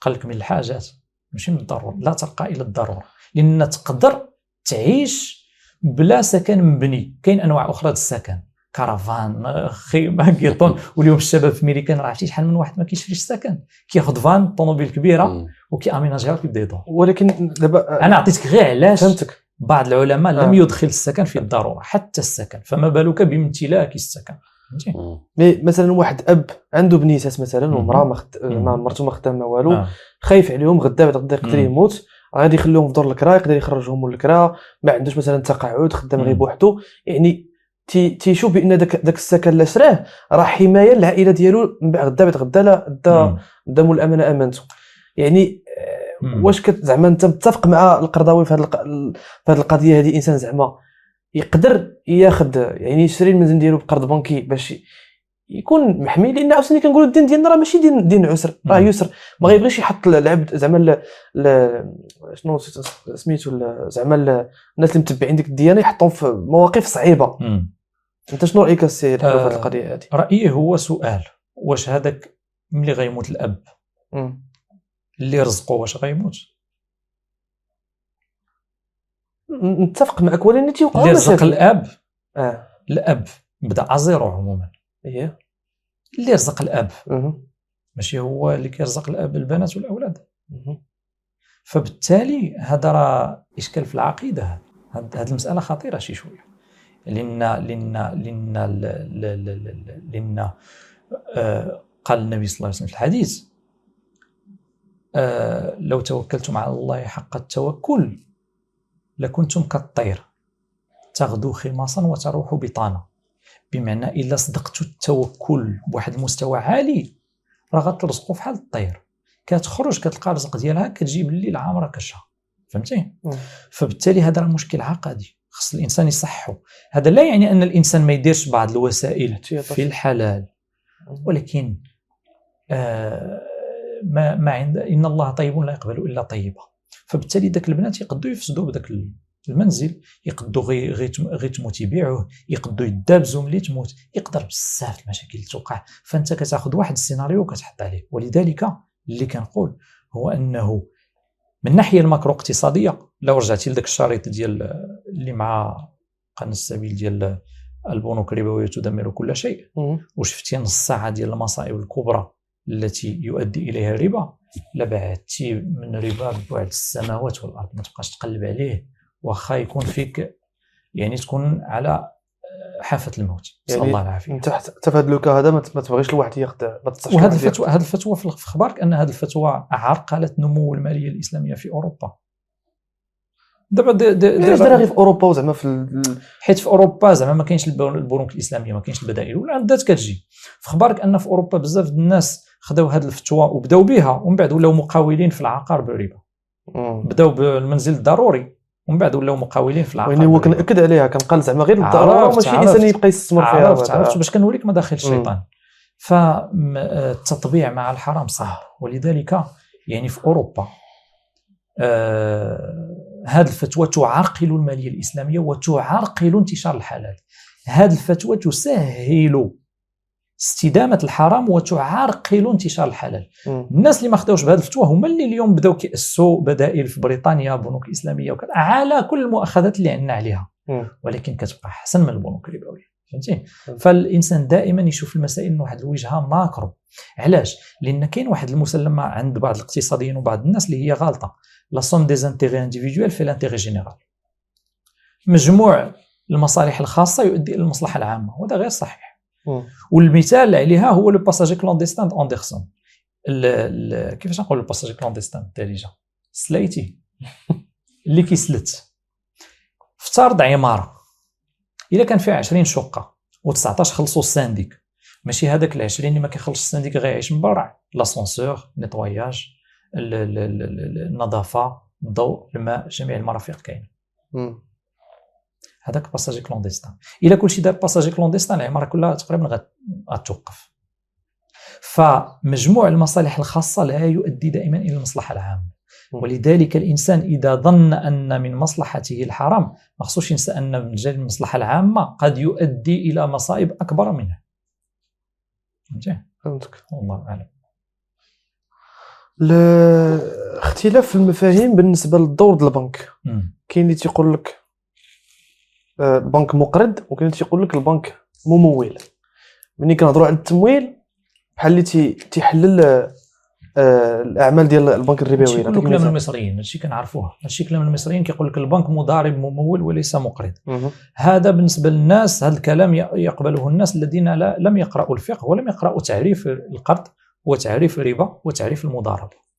قال لك من الحاجات ماشي من الضروره لا ترقى الى الضروره لان تقدر تعيش بلا سكن مبني كاين انواع اخرى السكن كرفان خيمه كيطون واليوم الشباب في ميريكان راه عرفتي شحال من واحد ما كيشريش سكن كياخذ فان طوموبيل كبيره وكياميناجيها وكيبدا يدور ولكن دابا انا عطيتك غير علاش فهمتك بعض العلماء لم آه. يدخل السكن في الضروره حتى السكن فما بالك بامتلاك السكن مي مثلا واحد اب عنده بنيسات مثلا ومراه ما مرته ما خدامه والو آه. خايف عليهم غدا بعد غدا يقدر يموت غادي يخليهم في دور الكرا يقدر يخرجهم من الكرا ما عندوش مثلا تقاعد خدام غير بوحدو يعني تيشوف بان داك داك السكن اللي شراه راه حمايه للعائله ديالو من بعد غدا بعد غدا لا دا داموا الامانه امانته يعني واش كت زعما انت متفق مع القرضاوي في هذه في هذه القضيه هذه انسان زعما يقدر ياخذ يعني يشري المنزل ديالو بقرض بنكي باش يكون محمي لان عاوتاني كنقولوا الدين ديالنا راه ماشي دين دين عسر راه يسر ما غيبغيش يحط العبد زعما شنو سميتو زعما الناس اللي متبعين ديك الديانه يحطهم في مواقف صعيبه انت شنو رايك السي آه، في هذه القضيه هذه رايي هو سؤال واش هذاك ملي غيموت الاب مم. اللي رزقه واش غيموت نتفق معك ولكن تيوقع اللي رزق الاب اه الاب بدا زيرو عموما ايه اللي رزق الاب مه. ماشي هو اللي كيرزق الاب البنات والاولاد مه. فبالتالي هذا راه اشكال في العقيده هذه المساله خطيره شي شويه لان لان لان لان آه، قال النبي صلى الله عليه وسلم في الحديث آه، لو توكلتم على الله حق التوكل لكنتم كالطير تغدو خماصا وتروح بطانا بمعنى الا صدقتوا التوكل بواحد المستوى عالي راه غترزقوا فحال الطير كتخرج كتلقى الرزق ديالها كتجيب الليل عامره كشها فهمتي فبالتالي هذا راه مشكل عقدي خص الانسان يصحو هذا لا يعني ان الانسان ما يديرش بعض الوسائل في الحلال ولكن آه ما ما عند ان الله طيب لا يقبل الا طيبه فبالتالي ذاك البنات يقدوا يفسدوا بذاك المنزل يقدوا غير غير تموت يبيعوه يقدوا يدابزوا ملي تموت يقدر بزاف المشاكل توقع فانت كتاخذ واحد السيناريو وكتحط عليه ولذلك اللي كنقول هو انه من الناحيه الماكرو اقتصاديه لو رجعتي لذاك الشريط ديال اللي مع قناه السبيل ديال البنوك الربويه تدمر كل شيء وشفتي نص ساعه ديال المصائب الكبرى التي يؤدي اليها الربا لبعدتي من ربا بعد السماوات والارض ما تبقاش تقلب عليه واخا يكون فيك يعني تكون على آه، حافه الموت يعني الله العافيه انت حتى في هذا لوكا هذا ما تبغيش الواحد يخدع ما الفتوى هذه الفتوى في اخبارك ان هذه الفتوى عرقلت نمو الماليه الاسلاميه في اوروبا دابا علاش يعني دارها في اوروبا وزعما في ال... حيت في اوروبا زعما ما كاينش البنوك الاسلاميه ما كاينش البدائل والعدات كتجي في اخبارك ان في اوروبا بزاف الناس خداو هذه الفتوى وبداو بها ومن بعد ولاو مقاولين في العقار بالربا بداو بالمنزل الضروري ومن بعد ولاو مقاولين في العقار يعني هو كنأكد عليها كنقال زعما غير الضروره ماشي الانسان يبقى يستثمر فيها عرفت عرفت باش كنوريك مداخل الشيطان فالتطبيع آه، مع الحرام صعب ولذلك يعني في اوروبا آه هذه الفتوى تعرقل الماليه الاسلاميه وتعرقل انتشار الحلال هذه الفتوى تسهل استدامه الحرام وتعرقل انتشار الحلال مم. الناس اللي ما خداوش بهذه الفتوى هما اللي اليوم بداو كيأسوا بدائل في بريطانيا بنوك اسلاميه وكذا على كل المؤاخذات اللي عندنا عليها مم. ولكن كتبقى احسن من البنوك الربويه فهمتي فالانسان دائما يشوف المسائل من واحد الوجهه ماكرو علاش لان كاين واحد المسلمه عند بعض الاقتصاديين وبعض الناس اللي هي غالطه لا سوم دي زانتيغي انديفيدوال في لانتيغي جينيرال مجموع المصالح الخاصه يؤدي الى المصلحه العامه وهذا غير صحيح والمثال عليها هو لو باساجي كلونديستان اندرسون كيفاش نقول لو باساجي كلونديستان الدارجه سلايتي اللي كيسلت افترض عماره الا كان فيها 20 شقه و19 خلصوا السانديك ماشي هذاك ال 20 اللي ما كيخلصش السانديك غيعيش من برا لاسونسور نيتواياج النظافه الضوء الماء جميع المرافق كاينه هذاك باساجي كلونديستان الا كلشي دار باساجي كلونديستان العماره كلها تقريبا غتوقف فمجموع المصالح الخاصه لا يؤدي دائما الى المصلحه العامه ولذلك الانسان اذا ظن ان من مصلحته الحرام ما خصوش ينسى ان من جانب المصلحه العامه قد يؤدي الى مصائب اكبر منه فهمتك الله اعلم الاختلاف في المفاهيم بالنسبه للدور ديال البنك كاين اللي تيقول لك البنك مقرض وكاين اللي تيقول لك البنك ممول ملي كنهضروا على التمويل بحال اللي تيحلل آه، الاعمال ديال البنك الربوي هذا كله كلام المصريين هادشي كنعرفوه هادشي كلام المصريين كيقول لك البنك مضارب ممول وليس مقرض هذا بالنسبه للناس هذا الكلام يقبله الناس الذين لم يقراوا الفقه ولم يقراوا تعريف القرض وتعريف الربا وتعريف المضاربه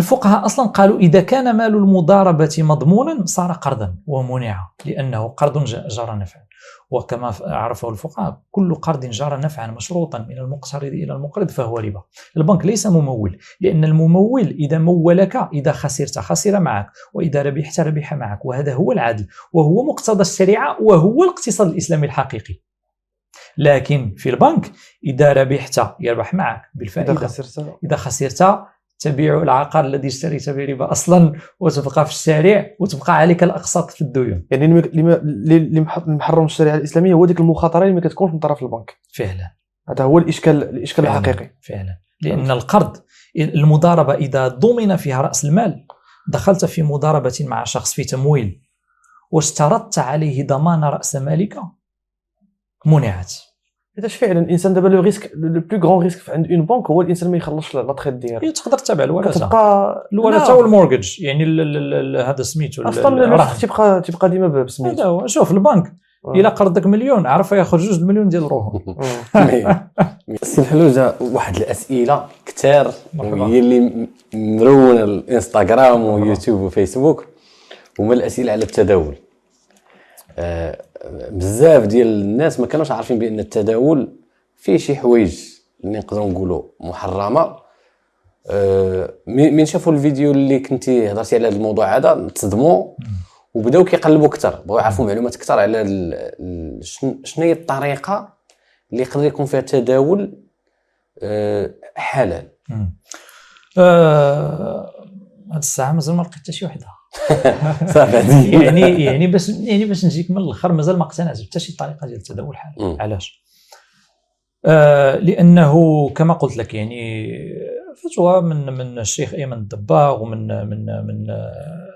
الفقهاء أصلا قالوا إذا كان مال المضاربة مضمونا صار قرضا ومنع لأنه قرض جرى نفعا وكما عرفه الفقهاء كل قرض جرى نفعا مشروطا من المقترض إلى المقرض فهو ربا البنك ليس ممول لأن الممول إذا مولك إذا خسرت خسر معك وإذا ربحت ربح معك وهذا هو العدل وهو مقتضى الشريعة وهو الاقتصاد الإسلامي الحقيقي لكن في البنك إذا ربحت يربح معك بالفائدة إذا خسرت إذا خسرت تبيع العقار الذي اشتريت بربا اصلا وتبقى في الشارع وتبقى عليك الاقساط في الديون يعني اللي محرم الشريعه الاسلاميه هو ديك المخاطره اللي ما كتكونش من طرف البنك فعلا هذا هو الاشكال الاشكال فعلا. الحقيقي فعلا لان القرض المضاربه اذا ضمن فيها راس المال دخلت في مضاربه مع شخص في تمويل واشترطت عليه ضمان راس مالك منعت حيتاش فعلا الانسان دابا لو ريسك لو بلو غران ريسك عند اون بنك هو الانسان ما يخلصش لا تخيط ديالو إيه، تقدر تتابع الورثه تبقى الورثه نعم. والمورجج يعني هذا سميتو اصلا تبقى تبقى ديما بسميتو هذا هو شوف البنك آه. الا قرضك مليون عرف ياخذ جوج مليون ديال روحه السي آه. الحلوجه واحد الاسئله كثار هي اللي مرون الانستغرام ويوتيوب وفيسبوك هما الاسئله على التداول آه، بزاف ديال الناس ما كانوش عارفين بان التداول فيه شي حوايج اللي نقدروا نقولوا محرمه آه، من شافوا الفيديو اللي كنتي هضرتي على هذا الموضوع هذا تصدموا وبداو كيقلبوا اكثر بغاو يعرفوا معلومات اكثر على شنو هي الطريقه اللي يقدر يكون فيها التداول آه، حلال آه، هاد الساعه مازال ما لقيت حتى شي وحده صافي يعني يعني باش يعني باش نجيك من الاخر مازال ما اقتنعتش حتى شي طريقه ديال التداول الحالي علاش؟ آه لانه كما قلت لك يعني فتوى من من الشيخ ايمن الدباغ ومن من من آه،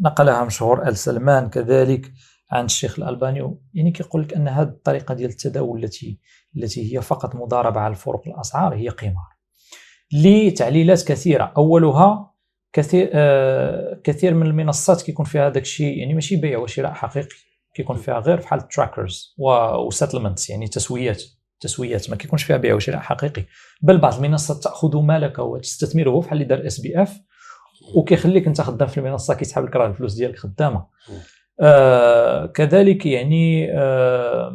نقلها مشهور ال سلمان كذلك عن الشيخ الالباني يعني كيقول لك ان هذه الطريقه ديال التداول التي التي هي فقط مضاربه على الفروق الاسعار هي قمار لتعليلات كثيره اولها كثير آه كثير من المنصات كيكون فيها هذاك الشيء يعني ماشي بيع وشراء حقيقي كيكون فيها غير بحال تراكرز وسيتلمنت يعني تسويات تسويات ما كيكونش فيها بيع وشراء حقيقي بل بعض المنصات تاخذ مالك وتستثمره بحال اللي دار اس بي اف وكيخليك انت خدام في المنصه كيسحب لك راه الفلوس ديالك خدامه آه كذلك يعني آه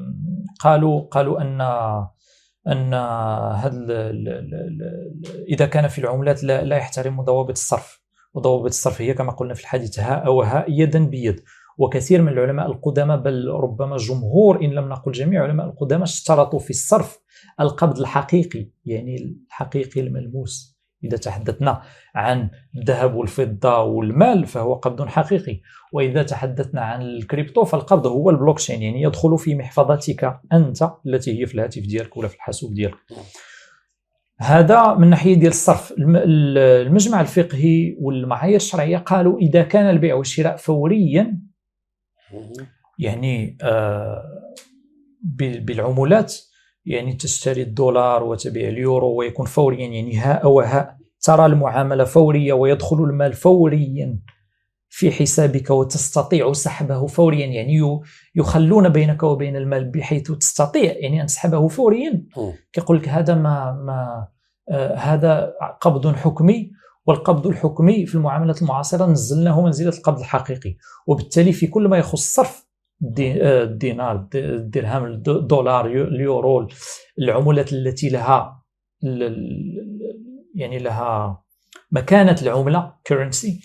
قالوا قالوا ان ان هذا اذا كان في العملات لا, لا يحترم ضوابط الصرف وضوابط الصرفيه كما قلنا في الحديث هاء وهاء يدا بيد وكثير من العلماء القدامى بل ربما جمهور ان لم نقل جميع العلماء القدامى اشترطوا في الصرف القبض الحقيقي يعني الحقيقي الملموس إذا تحدثنا عن الذهب والفضة والمال فهو قبض حقيقي وإذا تحدثنا عن الكريبتو فالقبض هو البلوكشين يعني يدخل في محفظتك أنت التي هي في الهاتف ديالك ولا في الحاسوب ديالك هذا من ناحيه ديال الصرف المجمع الفقهي والمعايير الشرعيه قالوا اذا كان البيع والشراء فوريا يعني آه، بالعمولات يعني تشتري الدولار وتبيع اليورو ويكون فوريا يعني هاء وهاء ترى المعامله فوريه ويدخل المال فوريا في حسابك وتستطيع سحبه فوريا يعني يخلون بينك وبين المال بحيث تستطيع يعني ان تسحبه فوريا كيقول لك هذا ما ما آه هذا قبض حكمي والقبض الحكمي في المعاملات المعاصره نزلناه منزله القبض الحقيقي وبالتالي في كل ما يخص صرف آه، الدينار الدرهم الدولار اليورو العملات التي لها يعني لها مكانه العمله كرنسي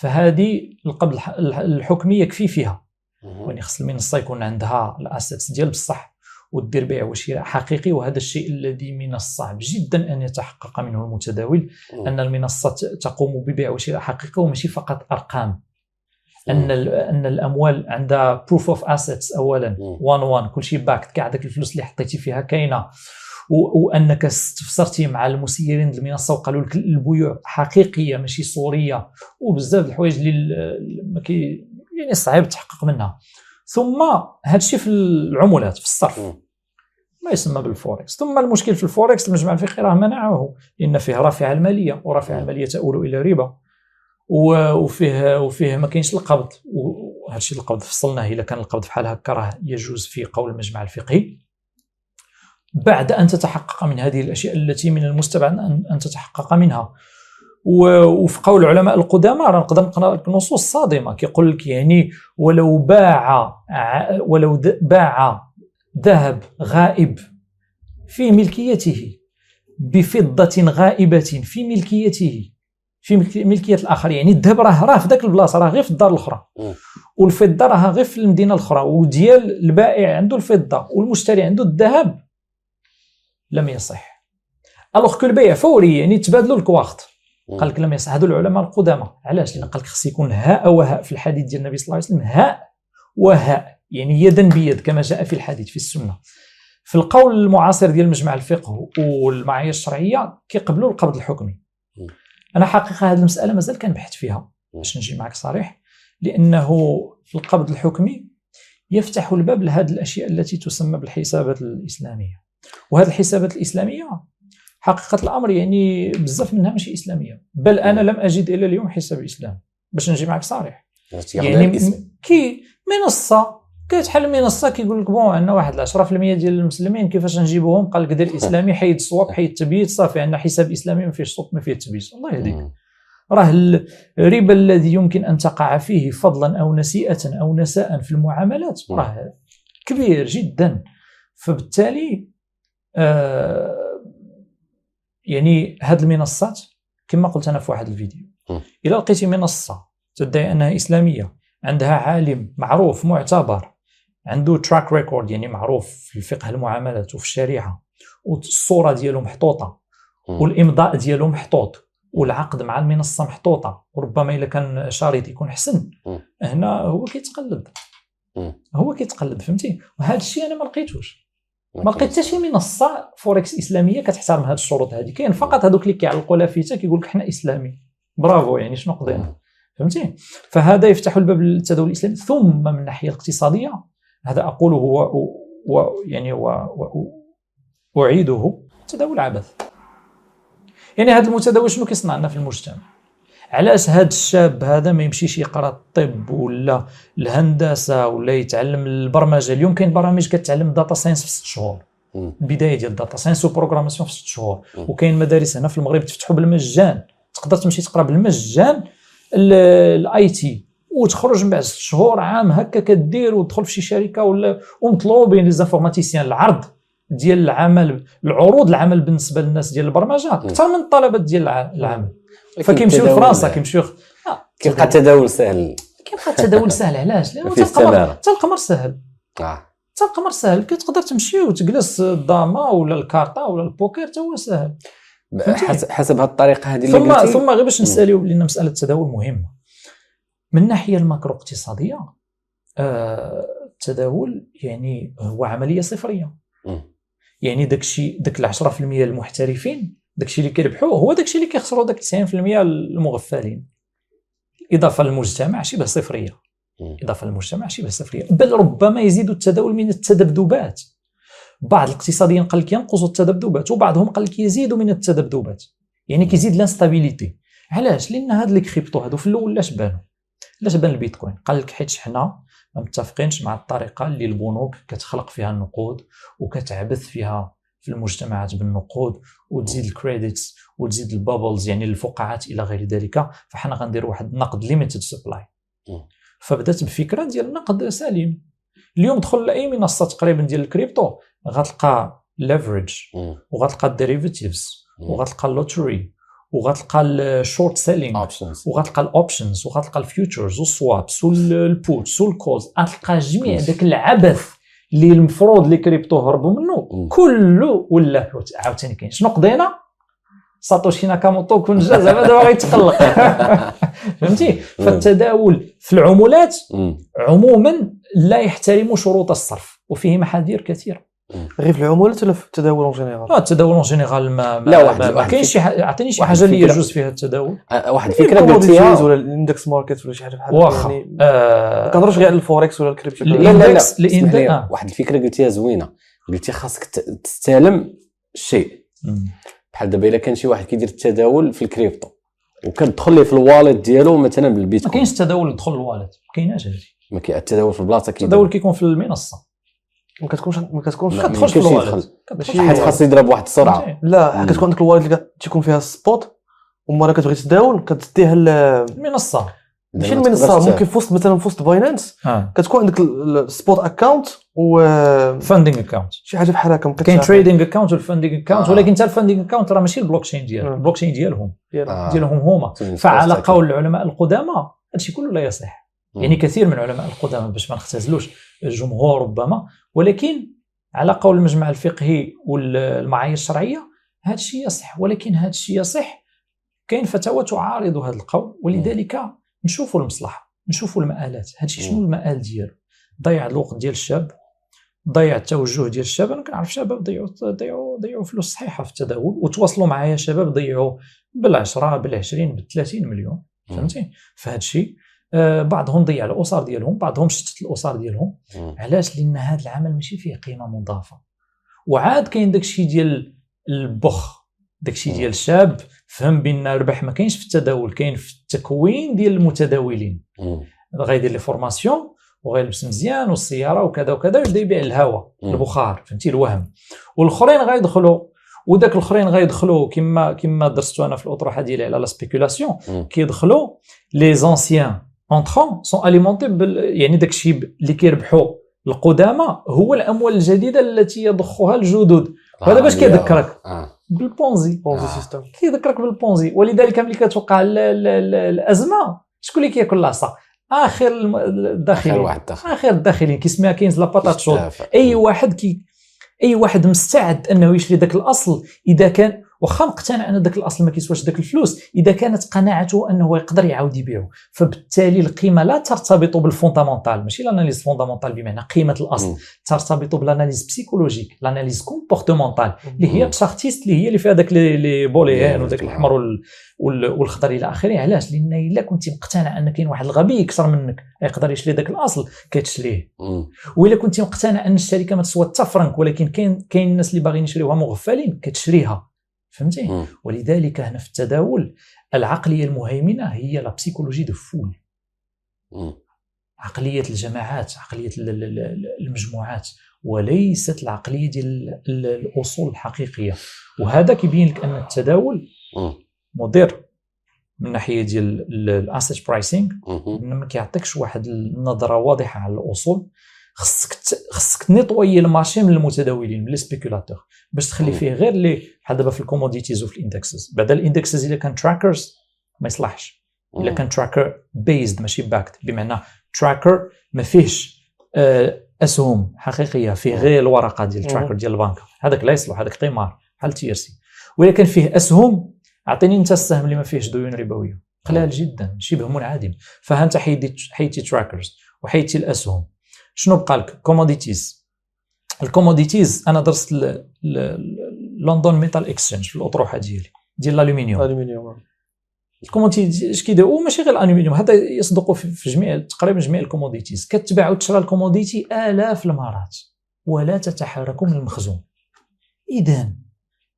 فهذه القبض الحكمي يكفي فيها يعني خص المنصه يكون عندها الاسيتس ديال بصح ودير بيع وشراء حقيقي وهذا الشيء الذي من الصعب جدا ان يتحقق منه المتداول ان المنصه تقوم ببيع وشراء حقيقي وماشي فقط ارقام ان ان الاموال عندها بروف اوف اسيتس اولا 1 1 كل شيء باكت كاع داك الفلوس اللي حطيتي فيها كاينه وانك استفسرتي مع المسيرين المنصه وقالوا لك البيوع حقيقيه ماشي صوريه وبزاف الحوايج اللي يعني صعيب تحقق منها ثم هادشي في العملات في الصرف ما يسمى بالفوركس ثم المشكل في الفوركس المجمع الفقهي راه منعه لان فيه رافعه الماليه ورافعه الماليه تؤول الى ربا وفيه وفيه ما كاينش القبض وهادشي القبض فصلناه اذا كان القبض بحال هكا راه يجوز في قول المجمع الفقهي بعد أن تتحقق من هذه الأشياء التي من المستبعد أن تتحقق منها وفي قول العلماء القدامى راه نقدر نقرا لك نصوص صادمه كيقول لك يعني ولو باع ولو باع ذهب غائب في ملكيته بفضه غائبه في ملكيته في ملكيه الاخر يعني الذهب راه راه في ذاك البلاصه راه غير في الدار الاخرى والفضه راه غير في المدينه الاخرى وديال البائع عنده الفضه والمشتري عنده الذهب لم يصح الوغ كو البيع فوري يعني تبادلوا الكوارت قال لك لم يصح هذو العلماء القدامى علاش لان قال لك خص يكون هاء وهاء في الحديث ديال النبي صلى الله عليه وسلم هاء وهاء يعني يدا بيد كما جاء في الحديث في السنه في القول المعاصر ديال مجمع الفقه والمعايير الشرعيه كيقبلوا القبض الحكمي انا حقيقه هذه المساله مازال كنبحث فيها باش نجي معك صريح لانه في القبض الحكمي يفتح الباب لهذه الاشياء التي تسمى بالحسابات الاسلاميه وهذه الحسابات الاسلاميه حقيقه الامر يعني بزاف منها ماشي اسلاميه بل انا لم اجد الى اليوم حساب اسلام باش نجي معك صريح يعني كي منصه كتحل منصه كيقول لك بون عندنا واحد 10% ديال المسلمين كيفاش نجيبوهم قال لك دير الاسلامي حيد الصواب حيد التبييت صافي عندنا حساب اسلامي ما فيهش صواب ما فيه تبييت الله يهديك راه الربا الذي يمكن ان تقع فيه فضلا او نسيئه او نساء في المعاملات راه كبير جدا فبالتالي آه، يعني هذه المنصات كما قلت انا في واحد الفيديو الى لقيتي منصه تدعي انها اسلاميه عندها عالم معروف معتبر عنده تراك ريكورد يعني معروف في الفقه المعاملات وفي الشريعه والصوره ديالو محطوطه والامضاء ديالو محطوط والعقد مع المنصه محطوطه وربما الا كان شريط يكون حسن هنا هو كيتقلد هو كيتقلب فهمتي وهذا الشيء انا ما لقيتوش ما لقيت حتى شي منصه فوركس اسلاميه كتحترم هذه الشروط هذه كاين فقط هذوك اللي كيعلقوا لافته كيقول لك حنا اسلامي برافو يعني شنو قضينا نعم. فهمتي فهذا يفتح الباب للتداول الاسلامي ثم من الناحيه الاقتصاديه هذا اقوله هو و يعني و اعيده تداول عبث يعني هذا المتداول شنو كيصنع لنا في المجتمع علاش هذا الشاب هذا ما يمشيش يقرا الطب ولا الهندسه ولا يتعلم البرمجه اليوم كاين برامج كتعلم داتا ساينس في 6 شهور البدايه ديال داتا ساينس وبروغراماسيون في 6 شهور وكاين مدارس هنا في المغرب تفتحوا بالمجان تقدر تمشي تقرا بالمجان الاي تي وتخرج من بعد 6 شهور عام هكا كدير وتدخل في شي شركه ولا ومطلوبين لي العرض ديال العمل العروض العمل بالنسبه للناس ديال البرمجه اكثر من الطلبات ديال العمل فكيمشيو لفرنسا كيمشيو آه، كيبقى التداول سهل كيبقى التداول سهل علاش؟ لانه حتى القمر حتى القمر سهل آه. حتى القمر سهل كتقدر تمشي وتجلس الضامه ولا الكارطه ولا البوكر حتى هو سهل حسب هذه الطريقه هذه اللي ثم ثم غير باش نساليو لان مساله التداول مهمه من الناحيه الماكرو اقتصاديه آه التداول يعني هو عمليه صفريه م. يعني داك الشيء داك ال 10% المحترفين داكشي اللي كيربحوه هو داكشي اللي كيخسروا داك 90% المغفلين اضافه للمجتمع شبه صفريه اضافه للمجتمع شبه صفريه بل ربما يزيد التداول من التذبذبات بعض الاقتصاديين قال لك ينقصوا التذبذبات وبعضهم قال لك يزيدوا من التذبذبات يعني كيزيد لانستابيليتي علاش لان هاد لي كريبتو هادو في الاول لاش بانوا لاش بان البيتكوين قال لك حيت حنا ما متفقينش مع الطريقه اللي البنوك كتخلق فيها النقود وكتعبث فيها في المجتمعات بالنقود وتزيد الكريديتس وتزيد البابلز يعني الفقاعات الى غير ذلك فحنا غندير واحد النقد ليميتد سبلاي فبدات بفكره ديال النقد سليم اليوم دخل لاي منصه تقريبا ديال الكريبتو غتلقى ليفرج وغتلقى الديريفيتيفز وغتلقى اللوتري وغتلقى الشورت سيلينغ وغتلقى الاوبشنز وغتلقى الفيوتشرز والسوابس والبوتس والكولز غتلقى جميع داك العبث اللي المفروض لي كريبتو هربوا منه كله ولا فلوت عاوتاني كاين شنو قضينا ساتوشي ناكاموتو كون جا زعما دابا غيتقلق فهمتي فالتداول في العمولات عموما لا يحترم شروط الصرف وفيه محاذير كثيره غير في العمولات ولا في التداول اون جينيرال؟ اه التداول اون جينيرال ما, ما لا واحد ما, كاينش شي عطيني شي حاجه اللي يجوز فيها التداول آه، آه، واحد الفكره قلتيها ولا الاندكس ماركت ولا شي حاجه بحال واخا يعني آه، ما كنهضرش غير على الفوركس ولا الكريبتو لا لا لا واحد الفكره قلتيها زوينه قلتي خاصك تستلم الشيء بحال دابا الا كان شي واحد كيدير التداول في الكريبتو وكتدخل ليه في الواليت ديالو مثلا بالبيتكوين ما كاينش التداول يدخل الواليت ما كايناش هادي التداول في البلاصه كيداول التداول كيكون في المنصه ما كتكونش ما كتكونش ما كتدخلش في الوالد حيت خاص يضرب واحد السرعه لا كتكون عندك الوالد اللي تيكون فيها السبوت راه كتبغي تداول كتديها المنصه ماشي المنصه ممكن في وسط مثلا في وسط باينانس كتكون عندك السبوت اكونت و فاندينغ اكونت شي حاجه بحال هكا كاين تريدينغ اكونت والفاندينغ اكونت ولكن حتى الفاندينغ اكونت راه ماشي البلوك تشين البلوكشين آه. البلوك تشين ديالهم آه. ديالهم هما فعلى قول العلماء القدامى هادشي كله لا يصح يعني كثير من العلماء القدامى باش ما نختزلوش الجمهور ربما ولكن على قول المجمع الفقهي والمعايير الشرعيه هذا الشيء يصح ولكن هذا الشيء يصح كاين فتاوى تعارض هذا القول ولذلك نشوفوا المصلحه نشوفوا المآلات هذا الشيء شنو المآل ديالو ضيع الوقت ديال الشاب ضيع التوجه ديال الشباب انا كنعرف شباب ضيعوا ضيعوا ضيعوا فلوس صحيحه في التداول وتواصلوا معايا شباب ضيعوا بال 10 بال 20 بال 30 مليون فهمتي فهادشي الشيء آه، بعضهم ضيع الاسر ديالهم بعضهم شتت الاسر ديالهم علاش لان هذا العمل ماشي فيه قيمه مضافه وعاد كاين داكشي ديال البخ داكشي ديال الشاب فهم بان الربح ما كاينش في التداول كاين في التكوين ديال المتداولين غيدير لي فورماسيون وغيلبس مزيان والسياره وكذا وكذا ويبدا يبيع الهواء البخار فهمتي الوهم والاخرين غيدخلوا وداك الاخرين غيدخلوا كما كما درستو انا في الاطروحه ديالي على لا سبيكولاسيون كيدخلوا لي زونسيان اونطخون سون اليمونتي بال يعني داك الشيء اللي كيربحوا القدامى هو الاموال الجديده التي يضخها الجدد وهذا باش كيذكرك بالبونزي بونزي سيستم كيذكرك بالبونزي ولذلك ملي كتوقع الازمه شكون اللي كياكل العصا اخر الداخلين اخر واحد داخل. اخر الداخلين كيسميها كاين لا باتات شوط اي واحد كي اي واحد مستعد انه يشري ذاك الاصل اذا كان واخا مقتنع ان ذاك الاصل ما كيسواش ذاك الفلوس اذا كانت قناعته انه يقدر يعاود يبيعه فبالتالي القيمه لا ترتبط بالفوندامونتال ماشي لاناليز فوندامونتال بمعنى قيمه الاصل ترتبط بالاناليز بسيكولوجيك لاناليز كومبورتمونتال اللي هي تشارتيست اللي هي اللي فيها ذاك لي بوليان وذاك الاحمر والخضر الى اخره علاش لان الا كنت مقتنع ان كاين واحد الغبي اكثر منك يقدر يشري ذاك الاصل كتشريه وإذا كنت مقتنع ان الشركه ما تسوى حتى فرنك ولكن كاين كاين الناس اللي باغيين يشريوها مغفلين كتشريها فهمتي ولذلك هنا في التداول العقليه المهيمنه هي لا بسيكولوجي دو فول عقليه الجماعات عقليه المجموعات وليست العقليه ديال الاصول الحقيقيه وهذا كيبين لك ان التداول مضر من الناحيه ديال الاسيت برايسينغ ما كيعطيكش واحد النظره واضحه على الاصول خصك خصك نيطوي الماشي من المتداولين من لي سبيكولاتور باش تخلي فيه غير لي بحال دابا في الكوموديتيز وفي الاندكسز بعدا الاندكسز الا كان تراكرز ما يصلحش الا كان تراكر بيزد ماشي باكت بمعنى تراكر ما فيهش آه، اسهم حقيقيه فيه غير الورقه ديال التراكر ديال البنك هذاك لا يصلح هذاك قمار بحال تي ار سي والا كان فيه اسهم اعطيني انت السهم اللي ما فيهش ديون ربويه قلال جدا شبه منعدم فها انت حيدي حيدتي تراكرز وحيدتي الاسهم شنو بقى لك كوموديتيز الكوموديتيز انا درست لندن ميتال اكسشينج في الاطروحه ديالي ديال الالومنيوم الالومنيوم آه. الكوموديتيز كيديروا ماشي غير الالومنيوم هذا يصدق في جميع تقريبا جميع الكوموديتيز كتباع وتشرى الكوموديتي الاف المرات ولا تتحرك من المخزون اذا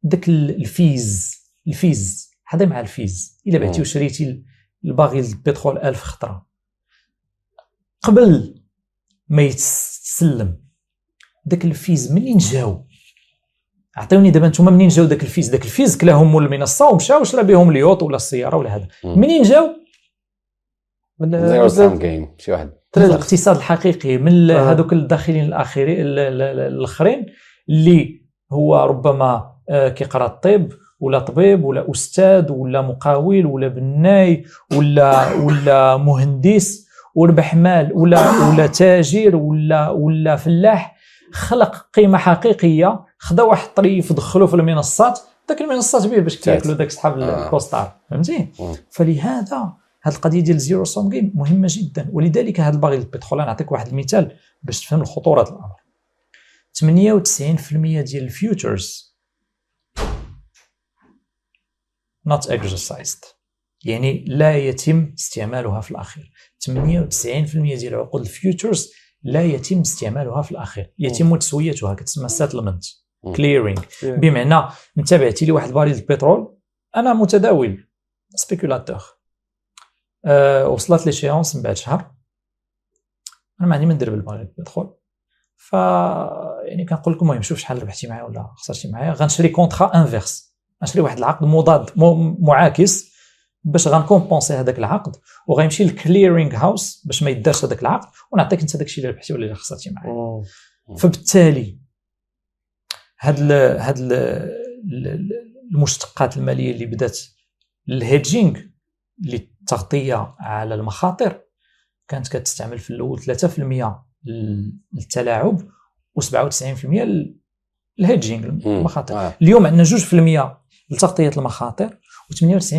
ذاك الفيز الفيز هذا مع الفيز الا بعتي وشريتي الباغي البترول 1000 خطره قبل ما يتسلم داك الفيز منين جاو عطيوني دابا نتوما منين جاو داك الفيز داك الفيز كلاهم مول المنصه ومشى وشرا بهم اليوط ولا السياره ولا هذا منين جاو من زيرو سام جيم شي واحد الاقتصاد الحقيقي من آه. هذوك الداخلين الاخرين الاخرين اللي هو ربما آه، كيقرا الطب ولا طبيب ولا استاذ ولا مقاول ولا بناي ولا ولا مهندس وربح مال ولا ولا تاجر ولا ولا فلاح خلق قيمه حقيقيه خدا واحد الطريف دخلو في المنصات ذاك المنصات به باش كياكلوا ذاك صحاب آه. البوستار فهمتي فلهذا هذه القضيه ديال زيرو سوم جيم مهمه جدا ولذلك هذا الباغي البترول نعطيك واحد المثال باش تفهم خطوره الامر 98% ديال الفيوتشرز not exercised يعني لا يتم استعمالها في الاخير 98% ديال عقود الفيوتشرز لا يتم استعمالها في الاخير يتم تسويتها كتسمى سيتلمنت كليرينغ بمعنى انت بعتي لي واحد باريل البترول انا متداول سبيكولاتور أه وصلت شيونس من بعد شهر انا ما عندي ما ندير بالباريل البترول ف يعني كنقول لكم المهم شوف شحال ربحتي معايا ولا خسرتي معايا غنشري كونترا انفيرس غنشري واحد العقد مضاد معاكس باش غنكونبونسي هذاك العقد وغيمشي للكليرينغ هاوس باش ما يدارش هذاك العقد ونعطيك انت داك الشيء اللي ربحتي ولا اللي خسرتي معايا فبالتالي هاد الـ هاد الـ المشتقات الماليه اللي بدات الهيدجينغ للتغطيه على المخاطر كانت كتستعمل في الاول 3% للتلاعب و97% الهيدجينغ المخاطر آه. اليوم عندنا 2% لتغطيه المخاطر و98%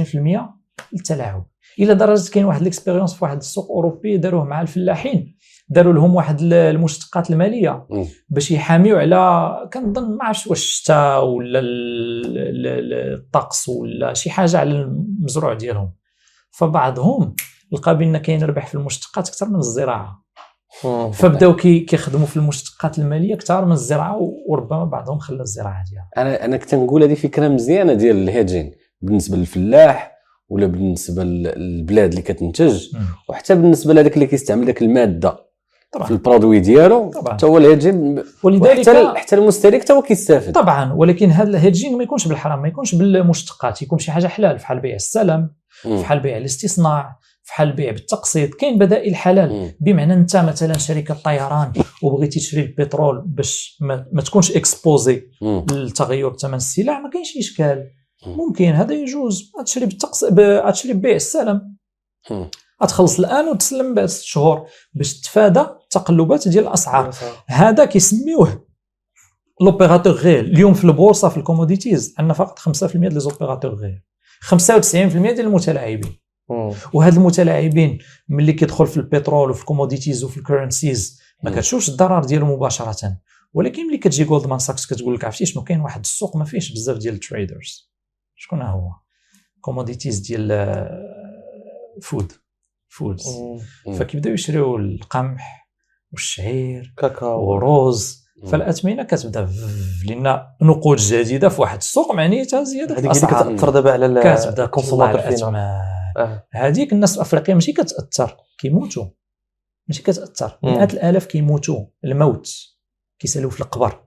للتلاعب الى درجه كاين واحد ليكسبيريونس في واحد السوق اوروبي داروه مع الفلاحين داروا لهم واحد المشتقات الماليه باش يحاميو على كنظن ما عرفتش واش الشتاء ولا الطقس ولا شي حاجه على المزروع ديالهم فبعضهم لقى بان كاين ربح في المشتقات اكثر من الزراعه فبداو كيخدموا في المشتقات الماليه اكثر من الزراعه وربما بعضهم خلى الزراعه ديالها انا انا كنت نقول هذه فكره مزيانه ديال الهيدجين بالنسبه للفلاح ولا بالنسبه للبلاد اللي كتنتج وحتى بالنسبه لهذاك اللي كيستعمل ذاك الماده طبعا في البرودوي ديالو حتى هو الهيدجين ولذلك حتى المستهلك حتى هو كيستافد طبعا ولكن هذا الهيدجين ما يكونش بالحرام ما يكونش بالمشتقات يكون شي حاجه حلال فحال بيع السلام فحال بيع الاستصناع فحال البيع بالتقسيط كاين بدائل حلال بمعنى انت مثلا شركه طيران وبغيتي تشري البترول باش ما, ما تكونش اكسبوزي لتغير ثمن السلع ما كاينش اشكال ممكن هذا يجوز غتشري بالتقس غتشري ببيع السلام غتخلص الان وتسلم بعد ست شهور باش تفادى تقلبات ديال الاسعار هذا كيسميوه لوبيراتور غير اليوم في البورصه في الكوموديتيز عندنا فقط 5% ديال لوبيراتور غير 95% ديال المتلاعبين وهاد المتلاعبين ملي كيدخل في البترول وفي الكوموديتيز وفي الكورنسيز ما كتشوفش الضرر ديالو مباشره ولكن ملي كتجي جولدمان ساكس كتقول لك عرفتي شنو كاين واحد السوق ما فيهش بزاف ديال التريدرز شكون هو كوموديتيز ديال فود آه، فودز فكيبداو يشريو القمح والشعير كاكاو والروز فالاثمنه كتبدا لان نقود جديده في واحد السوق معنيتها زياده هذيك اللي كتاثر دابا على كتبدا الكونسوماتور فينا أه. هذيك الناس في افريقيا ماشي كتاثر كيموتوا ماشي كتاثر مئات الالاف كيموتوا الموت كيسالوا في القبر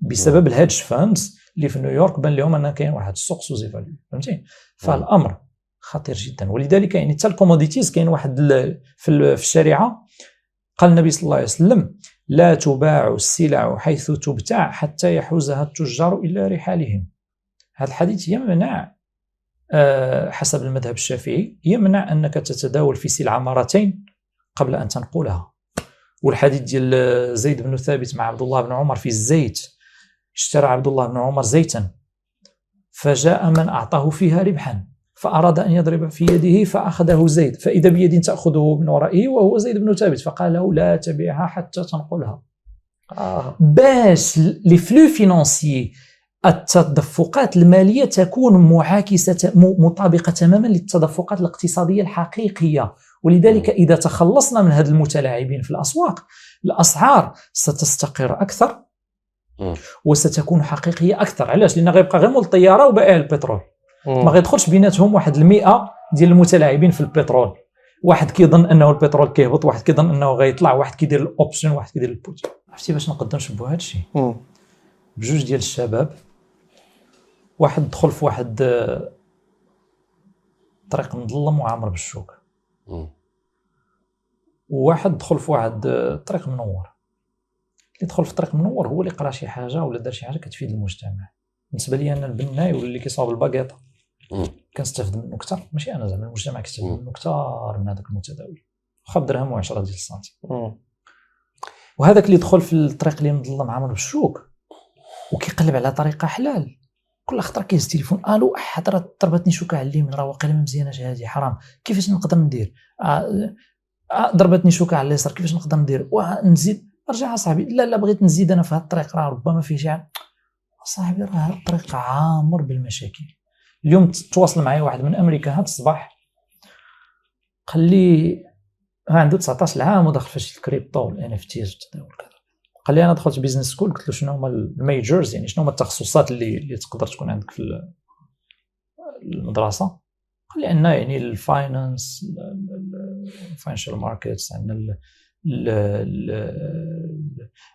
بسبب الهاد فاندز اللي في نيويورك بان لهم ان كاين واحد السوق سوز ايفاليو فهمتي فالامر خطير جدا ولذلك يعني حتى الكوموديتيز كاين واحد في الشريعه قال النبي صلى الله عليه وسلم لا تباع السلع حيث تبتاع حتى يحوزها التجار الى رحالهم هذا الحديث يمنع آه، حسب المذهب الشافعي يمنع انك تتداول في سلعه مرتين قبل ان تنقلها والحديث ديال زيد بن ثابت مع عبد الله بن عمر في الزيت اشترى عبد الله بن عمر زيتا فجاء من أعطاه فيها ربحا فأراد أن يضرب في يده فأخذه زيد فإذا بيد تأخذه من ورائه وهو زيد بن ثابت فقال له لا تبيعها حتى تنقلها آه. باش لي فلو فينونسيي التدفقات المالية تكون معاكسة مطابقة تماما للتدفقات الاقتصادية الحقيقية ولذلك إذا تخلصنا من هذه المتلاعبين في الأسواق الأسعار ستستقر أكثر وستكون حقيقيه اكثر علاش لان غيبقى غير مول الطياره وبائع البترول ما غيدخلش بيناتهم واحد المئة ديال المتلاعبين في البترول واحد كيظن انه البترول كيهبط واحد كيظن انه غيطلع واحد كيدير الاوبشن واحد كيدير البوت عرفتي باش نقدر نشبه هذا الشيء بجوج ديال الشباب واحد دخل في واحد آه، طريق مظلم وعامر بالشوك وواحد دخل في واحد آه، طريق منور اللي دخل في طريق منور هو اللي قرا شي حاجه ولا دار شي حاجه كتفيد المجتمع بالنسبه لي انا البناي ولا اللي كيصاوب الباكيطه كنستافد منه اكثر ماشي انا زعما المجتمع كيستافد منه اكثر من هذاك المتداول واخا بدرهم و10 ديال السنتيم وهذاك اللي دخل في الطريق اللي مظلم عامر بالشوك وكيقلب على طريقه حلال كل خطره كيهز التليفون الو حضره ضربتني شوكه على اليمين راه واقيلا ما مزياناش هذه حرام كيفاش نقدر ندير آه،, آه ضربتني شوكه على اليسار كيفاش نقدر ندير ونزيد رجع صاحبي لا لا بغيت نزيد انا في هذا الطريق راه ربما فيه شي صاحبي راه هذا الطريق عامر بالمشاكل اليوم تواصل معايا واحد من امريكا هذا الصباح قال لي عنده 19 عام ودخل في الكريبتو والان اف تيز قال لي انا دخلت بيزنس سكول قلت له شنو هما الميجرز يعني شنو هما التخصصات اللي اللي تقدر تكون عندك في المدرسه قال لي عندنا يعني الفاينانس الفاينانشال ماركتس عندنا ل... ل...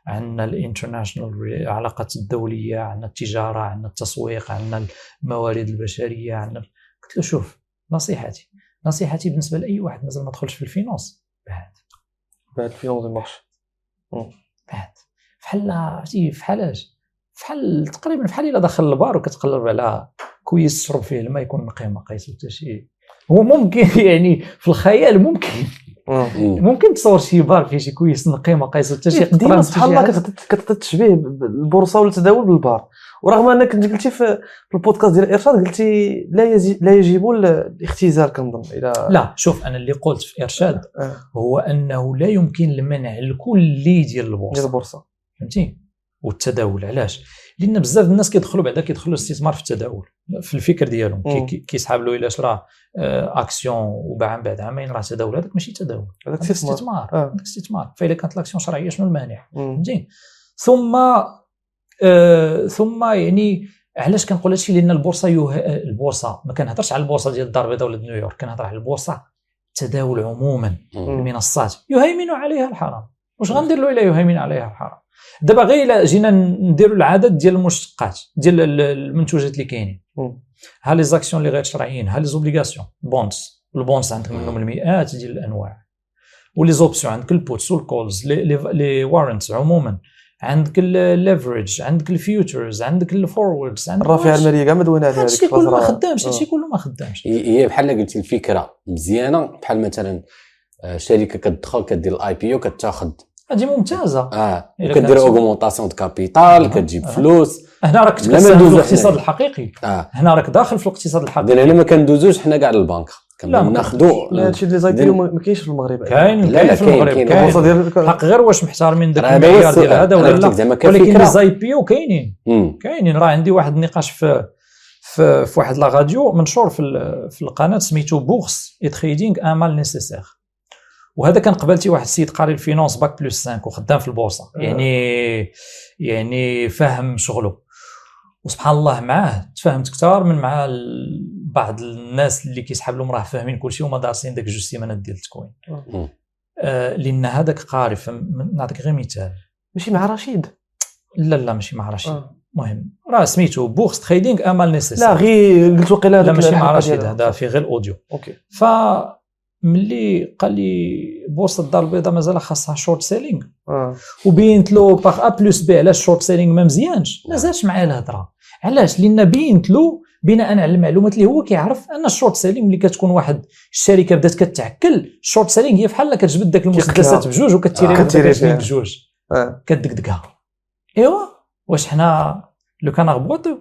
عندنا الانترناشونال العلاقات الدوليه عندنا التجاره عندنا التسويق عندنا الموارد البشريه عندنا قلت له شوف نصيحتي نصيحتي بالنسبه لاي واحد مازال ما دخلش في الفينونس بعد بعد الفينونس مارش بعد بحال عرفتي فحال اش فحال تقريبا فحال الا دخل البار وكتقلب على كويس تشرب فيه الماء يكون نقي ما قيس حتى شي هو ممكن يعني في الخيال ممكن ممكن تصور شي بار فيه شي كويس نقي ما قايسو حتى شي ديما سبحان الله كتعطي التشبيه بالبورصه ولا التداول بالبار ورغم انك قلتي في البودكاست ديال ارشاد قلتي لا يزي لا يجب الاختزال كنظن الى لا شوف انا اللي قلت في ارشاد آه. هو انه لا يمكن المنع الكلي ديال البورصه ديال البورصه فهمتي والتداول علاش لان بزاف الناس كيدخلوا بعدا كيدخلوا الاستثمار في التداول في الفكر ديالهم كيسحاب له الا شرا آه، اكسيون وباع من بعد عامين راه تداول هذاك ماشي تداول هذاك استثمار آه. هذاك استثمار فاذا كانت الاكسيون شرعيه شنو المانع فهمتيني ثم آه، ثم يعني علاش كنقول هادشي لان البورصه يوه... البورصه ما كنهضرش على البورصه ديال الدار البيضاء ولا نيويورك كنهضر على البورصه التداول عموما المنصات يهيمن عليها الحرام واش غندير له الا يهيمن عليها الحرام دابا غير الا جينا نديروا العدد ديال المشتقات ديال المنتوجات اللي كاينين ها لي زاكسيون اللي غير شرعيين ها لي زوبليغاسيون بونس البونس عندك منهم المئات ديال الانواع ولي زوبسيون عندك البوتس والكولز لي لي وارنتس عموما عندك الليفرج عندك الفيوتشرز عندك الفوروردز عندك الرافعه الماليه كاع ما دوينا عليها هادشي كله ما خدامش هادشي آه. كله ما خدامش هي بحال قلتي الفكره مزيانه بحال مثلا آه، شركه كتدخل كدير الاي بي او كتاخذ هادي ممتازه اه كدير اوغمونطاسيون دو كابيتال كتجيب آه. فلوس هنا راك في الاقتصاد الحقيقي آه. هنا راك داخل في الاقتصاد الحقيقي هنا ما كندوزوش حنا كاع للبنك لا ناخذوا هادشي اللي زايديو ما كاينش في المغرب كاين كاين كاين المغرب كاين حق غير واش محترمين داك المليار ديال هذا ولا لا ولكن لي او كاينين كاينين راه عندي واحد النقاش في في, في واحد لا راديو منشور في, في القناه سميتو بورس اي تريدينغ ان مال نيسيسير وهذا كان قبلتي واحد السيد قاري الفينونس باك بلس 5 وخدام في البورصه آه. يعني يعني فاهم شغله وسبحان الله معاه تفاهمت كثار من مع بعض الناس اللي كيسحب لهم راه فاهمين كل شيء وما دارسين داك جوج سيمانات ديال التكوين آه, آه، لان هذاك قاري نعطيك غير مثال ماشي مع رشيد لا لا ماشي مع رشيد المهم آه. راه سميتو بوخس تريدينغ امال نيسيس لا غير قلت وقيلا لا ماشي مع رشيد هذا في غير الاوديو اوكي ف ملي قال لي بورصه الدار البيضاء مازال خاصها شورت سيلينغ آه. وبينت له باغ ا بلس بي علاش شورت سيلينغ ما مزيانش آه. ما زالش معايا الهضره علاش لان بينت له بناء على المعلومات اللي هو كيعرف ان الشورت سيلينغ ملي كتكون واحد الشركه بدات كتعكل الشورت سيلينغ هي بحال كتجبد داك المسدسات بجوج وكتيري آه. كتيري بجوج آه. كدكدكها ايوا واش حنا لو كان غبوطو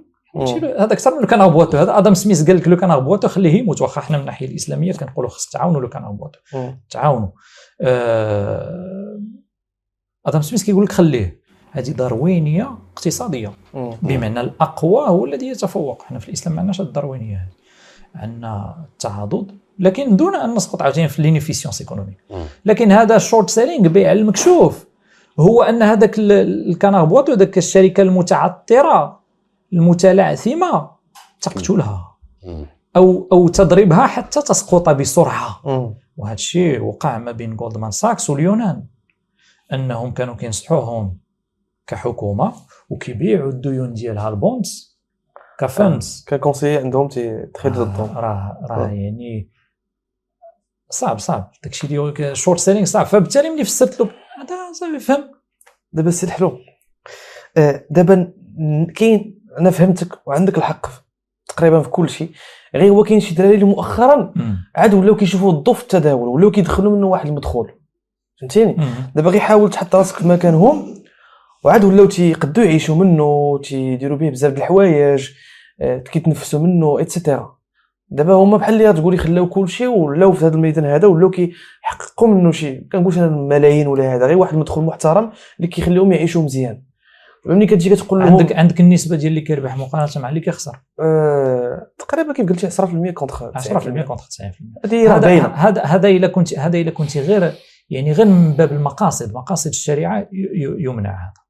هذا اكثر من لو كان غبواتو هذا ادم سميث قال لك لو كان غبواتو خليه يموت واخا حنا من الناحيه الاسلاميه كنقولوا خص تعاونوا لو كان غبواتو تعاونوا آه ادم سميث كيقول لك خليه هذه داروينيه اقتصاديه بمعنى الاقوى هو الذي يتفوق حنا في الاسلام ما عندناش الداروينيه هذه عندنا التعاضد لكن دون ان نسقط عاوتاني في لينيفيسيونس ايكونوميك لكن هذا الشورت سيلينغ بيع المكشوف هو ان هذاك الكنغبوات وداك الشركه المتعطره المتلعثمه تقتلها او او تضربها حتى تسقط بسرعه وهذا الشيء وقع ما بين جولدمان ساكس واليونان انهم كانوا كينصحوهم كحكومه وكيبيعوا الديون ديالها البونس كفنس آه، ككونسيي عندهم تخي آه، ضدهم راه راه آه. يعني صعب صعب داكشي اللي شورت سيلينغ صعب فبالتالي ملي فسرت له هذا صافي فهم دابا السيد الحلو دابا كاين انا فهمتك وعندك الحق تقريبا في كل شيء غير هو كاين شي دراري اللي مؤخرا عاد ولاو كيشوفوا الضوء في التداول ولاو كيدخلوا منه واحد المدخول فهمتيني دابا غير حاول تحط راسك في مكانهم وعاد ولاو تيقدوا يعيشوا منه تيديروا به بزاف د الحوايج آه، كيتنفسوا منه اتسيتيرا دابا هما بحال اللي لي خلاو كل شيء ولاو في هذا الميدان هذا ولاو كيحققوا منه شي كنقولش انا الملايين ولا هذا غير واحد المدخول محترم اللي كيخليهم يعيشوا مزيان ملي كتجي كتقول لهم عندك عندك النسبه ديال اللي كيربح مقارنه مع اللي كيخسر آه تقريبا كيف قلتي 10% كونتخ 10% كونتخ 90% هذه باينه هذا هذا الا كنت هذا الا كنت غير يعني غير من باب المقاصد مقاصد الشريعه يمنع هذا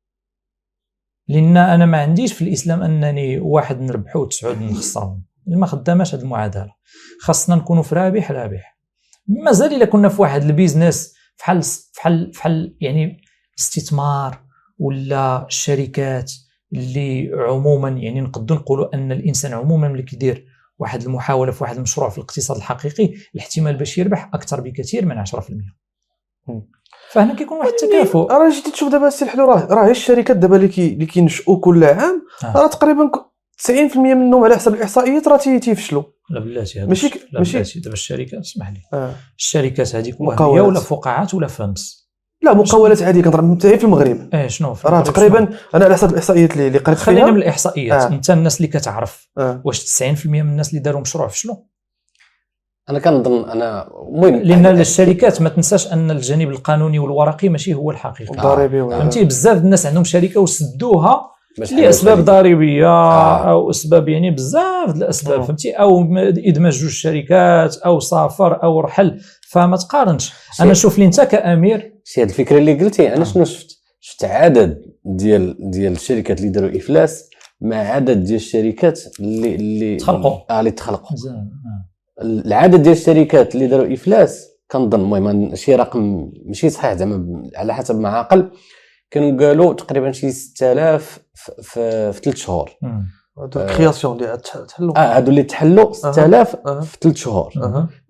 لان انا ما عنديش في الاسلام انني واحد نربحو وتسعود نخسرهم ما خداماش هذه المعادله خاصنا نكونوا في رابح رابح مازال الا كنا في واحد البيزنس فحال فحال فحال يعني استثمار ولا الشركات اللي عموما يعني نقدر نقولوا ان الانسان عموما ملي كيدير واحد المحاوله في واحد المشروع في الاقتصاد الحقيقي الاحتمال باش يربح اكثر بكثير من 10% فهنا كيكون واحد يعني التكافؤ راه جيتي تشوف دابا السي الحلو راه راه الشركات دابا اللي اللي كينشؤوا كل عام آه. راه تقريبا 90% منهم على حسب الاحصائيات راه تيفشلوا لا بلاتي هذا ماشي ماشي دابا الشركات اسمح لي آه. الشركات هذيك وهميه ولا فقاعات ولا فانس لا مقاولات عاديه كنهضر في المغرب اه شنو راه تقريبا انا على حسب الاحصائيات اللي قريت خلينا من الاحصائيات آه. انت الناس اللي كتعرف آه. واش 90% من الناس اللي داروا مشروع في شنو انا كنظن انا المهم لان الشركات ما تنساش ان الجانب القانوني والورقي ماشي هو الحقيقه آه. الضريبي آه. فهمتي بزاف الناس عندهم شركه وسدوها لاسباب ضريبيه آه. او اسباب يعني بزاف الاسباب آه. فهمتي او ادماج جوج شركات او سافر او رحل فما تقارنش انا شوف لي انت كامير شي هذه الفكره اللي قلتي انا آه. شنو شفت شفت عدد ديال ديال الشركات اللي داروا افلاس مع عدد ديال الشركات اللي اللي تخلقوا اه اللي تخلقوا آه. العدد ديال الشركات اللي داروا افلاس كنظن المهم شي رقم ماشي صحيح زعما على حسب ما عاقل كانوا قالوا تقريبا شي 6000 في ثلاث شهور هادو آه. الكرياسيون اللي تحلوا اه هادو اللي تحلوا 6000 في 3 شهور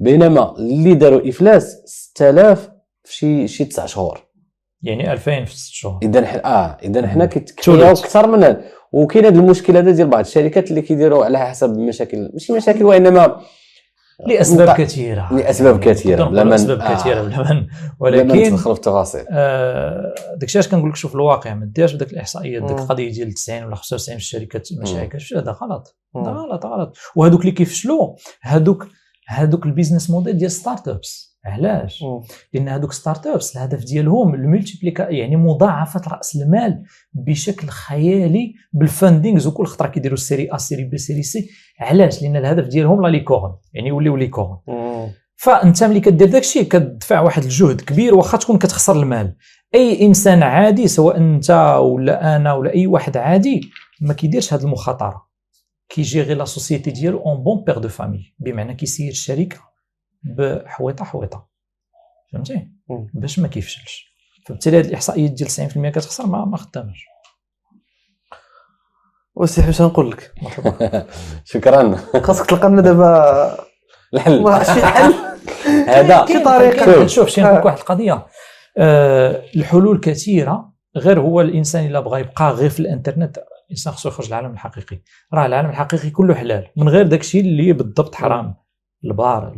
بينما اللي داروا افلاس 6000 في شي شي 9 شهور يعني 2000 في 6 شهور اذا حل... اه اذا حنا كيتكرياو اكثر من وكاين هذا المشكل هذا ديال بعض الشركات اللي كيديروا على حسب المشاكل ماشي مشاكل وانما لاسباب كثيره لاسباب كثيره بلا آه. من اسباب كثيره بلا من ولكن ندخل في التفاصيل آه داك الشيء علاش كنقول لك شوف الواقع ما ديرش بداك الاحصائيات ديك القضيه ديال 90 ولا 95 في الشركات المشاريع كتفشل هذا غلط هذا غلط غلط وهذوك اللي كيفشلوا هذوك هذوك البيزنس موديل ديال ستارت ابس علاش لان هذوك ستارت ابس الهدف ديالهم الملتيبليكا يعني مضاعفه راس المال بشكل خيالي بالفاندينغز وكل خطره كيديروا سيري ا سيري بي سيري سي علاش لان الهدف ديالهم لا ليكورن يعني يوليو ليكورن فانت ملي كدير داكشي كتدفع واحد الجهد كبير واخا تكون كتخسر المال اي انسان عادي سواء انت ولا انا ولا اي واحد عادي ما كيديرش هذه المخاطره كيجيري لا سوسيتي ديالو اون بون بير دو فامي بمعنى كيسير الشركه بحويطه حويطه فهمتي باش ما كيفشلش فبالتالي هذه الاحصائيات ديال 90% كتخسر ما ما خدامش وسي حوش نقول لك شكرا خاصك تلقى لنا دابا الحل شي حل هذا شي طريقه شوف شي نقول آه. واحد القضيه آه، الحلول كثيره غير هو الانسان الا بغى يبقى غير في الانترنت الانسان خصو يخرج للعالم الحقيقي راه العالم الحقيقي كله حلال من غير داكشي اللي بالضبط حرام البار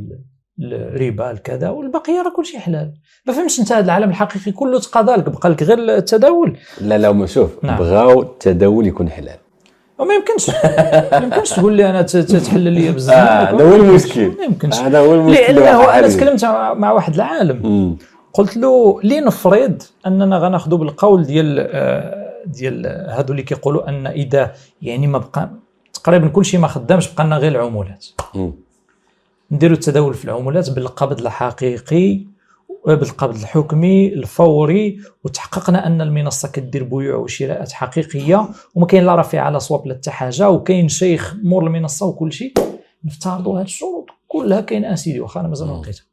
الربا الكذا والبقيه راه كلشي حلال ما فهمتش انت هذا العالم الحقيقي كله تقاضى لك بقى لك غير التداول لا لا شوف نعم. بغاو التداول يكون حلال وما يمكنش ما يمكنش تقول لي انا تحلل لي بزاف آه، هذا هو المشكل ما يمكنش هذا هو المشكل لانه انا تكلمت مع واحد العالم مم. قلت له لنفرض اننا غناخذوا بالقول ديال آه، ديال هادو اللي كيقولوا ان اذا يعني ما بقى تقريبا كل شيء ما خدامش بقى لنا غير العمولات مم. نديرو التداول في العملات بالقبض الحقيقي آه، بالقبض الحكمي الفوري وتحققنا ان المنصه كدير بيوع وشراءات حقيقيه وما كاين لا رافع على صواب لا حتى حاجه وكاين شيخ مور المنصه وكل شيء نفترضوا هاد الشروط كلها كاين اسيدي واخا انا مازال ما لقيتها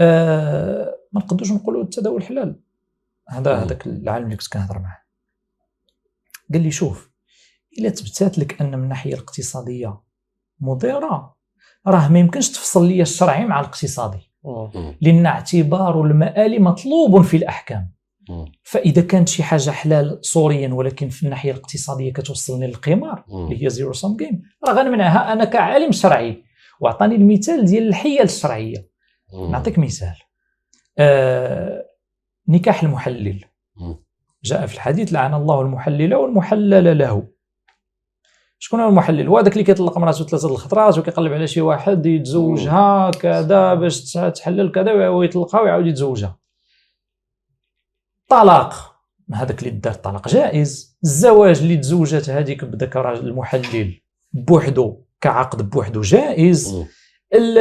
آه ما نقدوش نقولوا التداول حلال هذا هذاك العالم اللي كنت كنهضر معاه قال لي شوف الا تبتات لك ان من الناحيه الاقتصاديه مضره راه ما يمكنش تفصل لي الشرعي مع الاقتصادي لان اعتبار المآل مطلوب في الاحكام فاذا كانت شي حاجه حلال صوريا ولكن في الناحيه الاقتصاديه كتوصلني للقمار اللي هي زيرو سام جيم راه غنمنعها انا كعالم شرعي وعطاني المثال ديال الحيل الشرعيه نعطيك مثال آه نكاح المحلل جاء في الحديث لعن الله المحلل والمحلل له شكون هو المحلل هو هذاك اللي كيطلق مراته ثلاثه الخطرات وكيقلب على شي واحد يتزوجها كذا باش تحلل كذا ويطلقها ويعاود يتزوجها طلاق هذاك اللي دار الطلاق جائز الزواج اللي تزوجت هذيك بداك الراجل المحلل بوحدو كعقد بوحدو جائز ال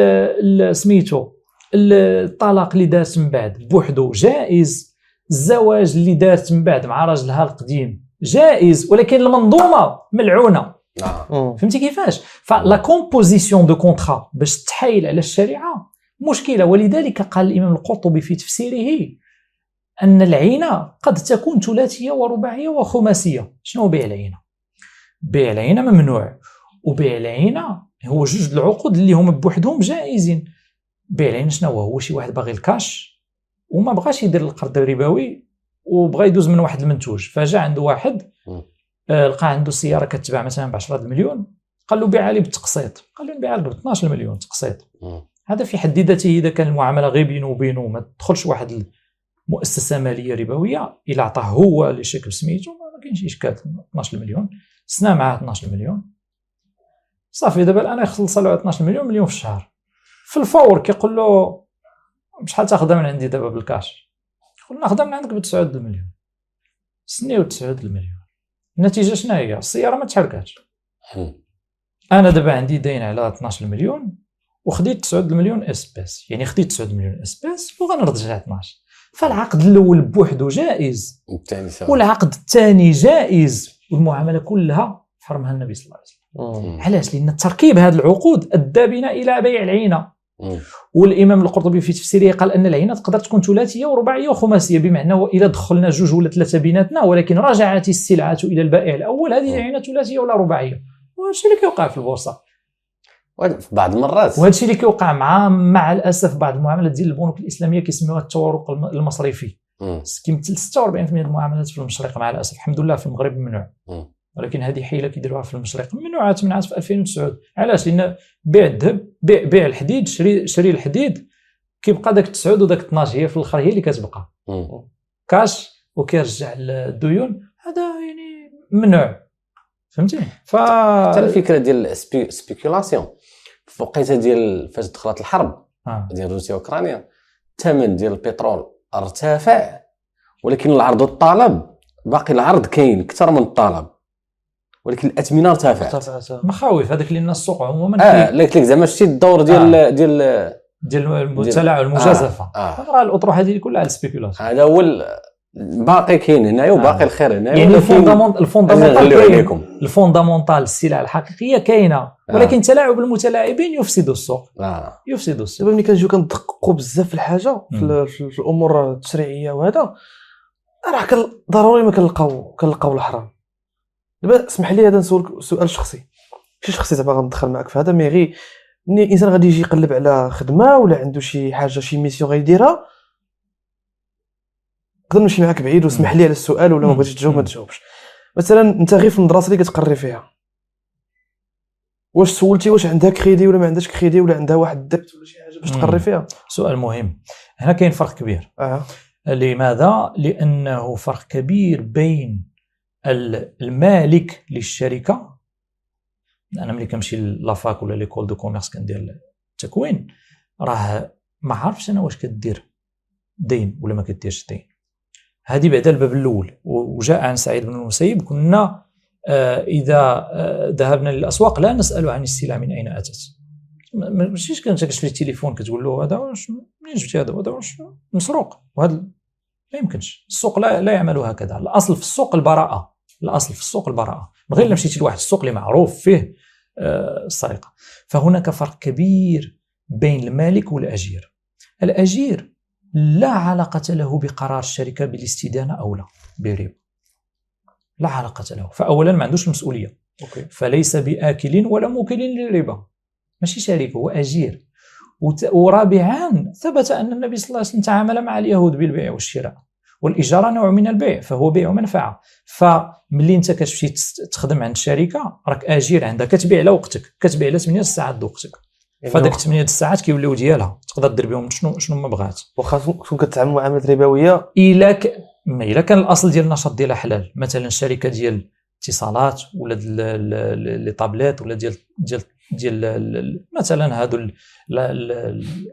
ال سميتو الطلاق اللي دارت من بعد بوحدو جائز الزواج اللي دارت من بعد مع راجلها القديم جائز ولكن المنظومه ملعونه نعم. فهمتي كيفاش فلا كومبوزيسيون دو كونترا باش تحايل على الشريعه مشكله ولذلك قال الامام القرطبي في تفسيره ان العينه قد تكون ثلاثيه ورباعيه وخماسيه شنو بيع العينه بيع العينه ممنوع وبيع العينه هو جوج العقود اللي هما بوحدهم جائزين بيع العينه شنو هو شي واحد باغي الكاش وما بغاش يدير القرض الربوي وبغى يدوز من واحد المنتوج فجاء عنده واحد آه، لقى عنده سياره كتباع مثلا ب 10 المليون قال له بيعها لي بالتقسيط قال له نبيعها لك ب 12 مليون تقسيط هذا في حد ذاته اذا كان المعامله غير بينه وبينه ما تدخلش واحد المؤسسه ماليه ربويه الا عطاه هو اللي شيك بسميتو ما كاينش اشكال 12 مليون سنا معاه 12 مليون صافي دابا الان يخلص له 12 مليون مليون في الشهر في الفور كيقول له شحال تاخذها من عندي دابا بالكاش شكون ناخذها من عندك ب 9 المليون سنيو 9 المليون النتيجه شنو هي السياره ما تحركاتش انا دابا عندي دين على 12 مليون وخديت 9 مليون اسباس يعني خديت 9 مليون اسباس وغنرجع 12 فالعقد الاول بوحدو جائز والعقد الثاني جائز والمعامله كلها حرمها النبي صلى الله عليه وسلم علاش لان تركيب هذه العقود ادى بنا الى بيع العينه والامام القرطبي في تفسيره قال ان العينه تقدر تكون ثلاثيه ورباعيه وخماسيه بمعنى واذا دخلنا جوج ولا ثلاثه بيناتنا ولكن رجعت السلعه الى البائع الاول هذه العينه ثلاثيه ولا رباعيه وهذا الشيء اللي كيوقع في البورصه في بعض المرات وهذا الشيء اللي كيوقع مع مع الاسف بعض المعاملات ديال البنوك الاسلاميه كيسميوها التورق المصرفي كيمثل 46% من المعاملات في المشرق مع الاسف الحمد لله في المغرب ممنوع ولكن هذه حيله كيديروها في المشرق ممنوعات منعات في 2009 علاش لان بيع الذهب بيع بيع الحديد شري شري الحديد كيبقى داك التسعود وداك 12 هي في الاخر هي اللي كتبقى كاش وكيرجع الديون هذا يعني ممنوع فهمتي ف حتى الفكره ديال سبي... سبيكولاسيون في وقيته ديال فاش دخلت الحرب آه. ديال روسيا واوكرانيا الثمن ديال البترول ارتفع ولكن العرض والطلب باقي العرض كاين اكثر من الطلب ولكن الاثمنه ارتفعت مخاوف هذاك لان السوق عموما اه قلت لك زعما شتي الدور ديال آه. ديال ديال المبتلع المجازفه آه. آه. راه الاطروحه هذه كلها على السبيكولاسيون هذا هو باقي كاين هنايا آه. وباقي آه. الخير هنايا يعني الفوندامونتال الفوندامونتال الفوندامونتال السلع الحقيقيه كاينه آه. ولكن تلاعب المتلاعبين يفسد السوق آه. يفسد السوق دابا ملي كنجيو كندققوا بزاف في الحاجه في الامور التشريعيه وهذا راه ضروري ما كنلقاو كنلقاو الحرام دابا اسمح لي هذا نسولك سؤال شخصي ماشي شخصي زعما غندخل معك في هذا مي غير ملي الانسان غادي يجي يقلب على خدمه ولا عنده شي حاجه شي ميسيون غيديرها نقدر نمشي معاك بعيد واسمح لي على السؤال ولا ما بغيتش تجاوب ما تجاوبش مثلا انت غير في المدرسه اللي كتقري فيها واش سولتي واش عندها كريدي ولا ما عندهاش كريدي ولا عندها واحد الدبت ولا شي حاجه باش تقري فيها سؤال مهم هنا كاين فرق كبير آه. لماذا لانه فرق كبير بين المالك للشركه انا ملي كنمشي لافاك ولا ليكول دو كوميرس كندير التكوين راه ما عارفش انا واش كدير دين ولا ما كديرش دين هذه بعدا الباب الاول وجاء عن سعيد بن المسيب كنا آه، اذا آه، ذهبنا للاسواق لا نسال عن السلع من اين اتت ماشي كنت كتشري التليفون كتقول له هذا واش منين جبتي هذا هذا واش مسروق وهذا لا يمكنش السوق لا, لا يعمل هكذا الاصل في السوق البراءه الاصل في السوق البراءه من غير مشيتي لواحد السوق اللي معروف فيه آه، السرقه فهناك فرق كبير بين المالك والاجير الاجير لا علاقه له بقرار الشركه بالاستدانه او لا بربا لا علاقه له فاولا ما عندوش المسؤوليه أوكي. فليس باكل ولا موكل للربا ماشي شريك هو اجير ورابعا ثبت ان النبي صلى الله عليه وسلم تعامل مع اليهود بالبيع والشراء والاجاره نوع من البيع فهو بيع منفعه فملي انت كتمشي تخدم عند شركه راك اجير عندها كتبيع على وقتك كتبيع على 8 الساعات دوقتك يعني فداك 8 الساعات كيوليو ديالها تقدر دير بهم شنو شنو ما بغات واخا كنت كتعامل معاملات ربويه الا ك... ما الا كان الاصل ديال النشاط ديالها حلال مثلا شركه ديال اتصالات ولا ديال لي طابليت ولا ديال ديال ديال مثلا هادو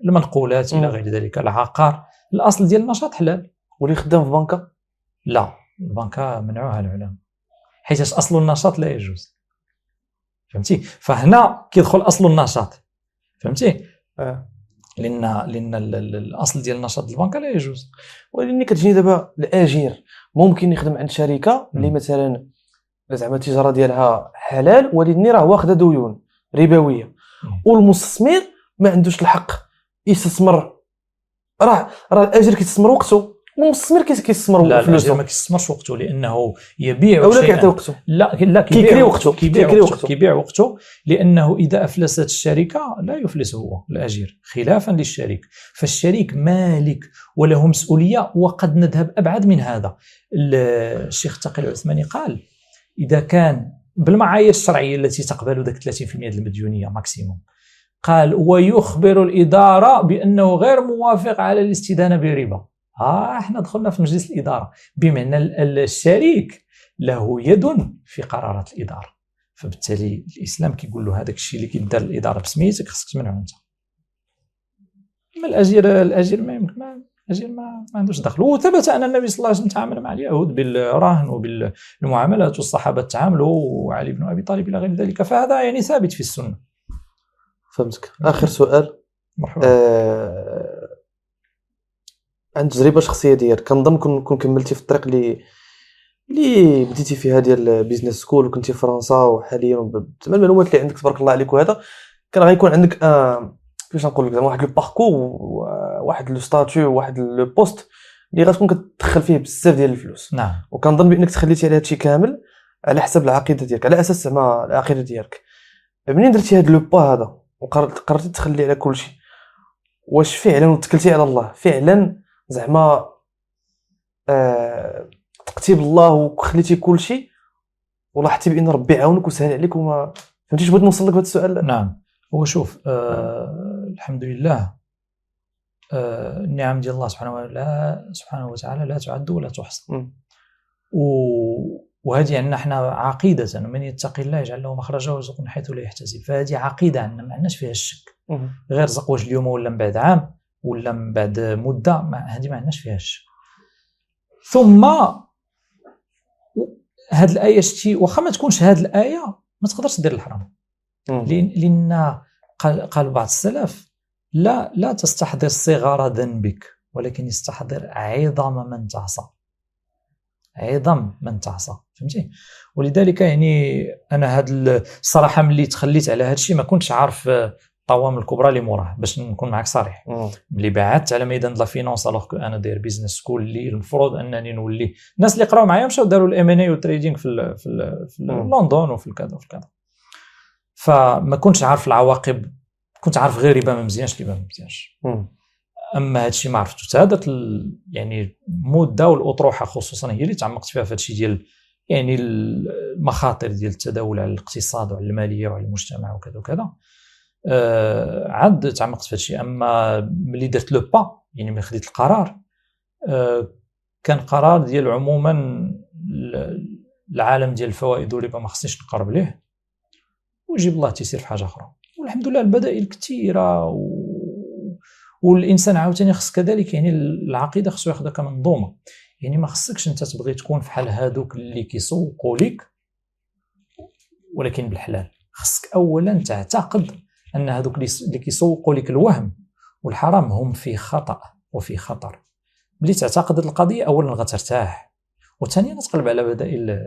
المنقولات الى غير ذلك العقار الاصل ديال النشاط حلال واللي خدام في بنكه لا البنكه منعوها العلماء حيت اصل النشاط لا يجوز فهمتي فهنا كيدخل اصل النشاط فهمتي آه. لان لان الاصل ديال النشاط البنكه لا يجوز ولكن كتجيني دابا الاجير ممكن يخدم عند شركه اللي مثلا زعما التجاره ديالها حلال ولكن راه واخده ديون ربويه والمستثمر ما عندوش الحق يستثمر راه راه الاجر كيستثمر وقته والمستثمر كيستثمر فلوسه لا ما كيستثمرش وقته لانه يبيع أو لا كيعطي وقته لا لا كيكري وقته كيبيع وقته, وقته كيبيع وقته لانه اذا افلست الشركه لا يفلس هو الاجير خلافا للشريك فالشريك مالك وله مسؤوليه وقد نذهب ابعد من هذا الشيخ تقي العثماني قال اذا كان بالمعايير الشرعيه التي تقبل ذاك 30% المديونيه ماكسيموم قال ويخبر الاداره بانه غير موافق على الاستدانه بربا اه احنا دخلنا في مجلس الاداره بمعنى الشريك له يد في قرارات الاداره فبالتالي الاسلام كيقول له هذاك الشيء اللي كيدار الاداره بسميتك خصك تمنعه انت ما الاجير الاجير ما يمكن اجل ما, ما عندوش دخل وثبت ان النبي صلى الله عليه وسلم تعامل مع اليهود بالرهن وبالمعاملات والصحابه تعاملوا وعلي بن ابي طالب الى غير ذلك فهذا يعني ثابت في السنه فهمتك اخر سؤال مرحبا آه عن تجربه شخصيه ديالك كنظن كون كن كملتي في الطريق اللي اللي بديتي فيها ديال بيزنس سكول وكنتي في فرنسا وحاليا المعلومات اللي عندك تبارك الله عليك وهذا كان غيكون عندك آه كيفاش نقول لك زعما واحد الباركور وواحد لو ستاتيو وواحد لو بوست اللي غتكون كتدخل فيه بزاف ديال الفلوس نعم وكنظن بانك تخليتي على هادشي كامل على حسب العقيده ديالك على اساس زعما العقيده ديالك منين درتي هاد لو با هذا وقررتي قررتي تخلي على كلشي واش فعلا وتكلتي على الله فعلا زعما آه تقتي بالله وخليتي كلشي ولاحظتي بان ربي عاونك وسهل عليك وما فهمتيش بغيت نوصل لك بهذا السؤال نعم هو شوف آه نعم. الحمد لله آه النعم ديال الله سبحانه وتعالى سبحانه وتعالى لا تعد ولا تحصى وهذه عندنا حنا عقيدة من يتقي الله يجعل له مخرجا ويرزقه من حيث لا يحتسب فهذه عقيدة عندنا ما عندناش فيها الشك غير رزق واش اليوم ولا من بعد عام ولا من بعد مدة هذه ما عندناش فيها الشك ثم هذه الآية شتي واخا ما تكونش هذه الآية ما تقدرش دير الحرام لان قال بعض السلف لا لا تستحضر صغار ذنبك ولكن يستحضر عظم من تعصى عظم من تعصى فهمتي ولذلك يعني انا هاد الصراحه ملي تخليت على هذا الشيء ما كنتش عارف آه، الطوام الكبرى اللي موراه باش نكون معك صريح ملي بعدت على ميدان لا فينونس الوغ كو انا داير بيزنس سكول اللي المفروض انني نولي الناس اللي قراو معايا مشاو داروا الام ان اي والتريدينغ في الـ في, الـ في لندن وفي كذا وفي كذا فما كنتش عارف العواقب كنت عارف غير اللي ما مزيانش اللي ما مزيانش اما هذا الشيء ما عرفتو هذا يعني المده والاطروحه خصوصا هي اللي تعمقت فيها في هذا الشيء ديال يعني المخاطر ديال التداول على الاقتصاد وعلى الماليه وعلى المجتمع وكذا وكذا آه عاد تعمقت في هذا الشيء اما ملي درت لو با يعني ملي خديت القرار آه كان قرار ديال عموما العالم ديال الفوائد والربا ما خصنيش نقرب ليه ويجيب الله تيسير في حاجه اخرى والحمد لله البدائل كثيره و... والانسان عاوتاني خص كذلك يعني العقيده خصو ياخذها كمنظومه يعني ما خصكش انت تبغي تكون حال هادوك اللي كيسوقوا لك ولكن بالحلال خصك اولا تعتقد ان هذوك اللي كيسوقوا لك الوهم والحرام هم في خطا وفي خطر ملي تعتقد القضيه اولا غترتاح وثانيا غتقلب على بدائل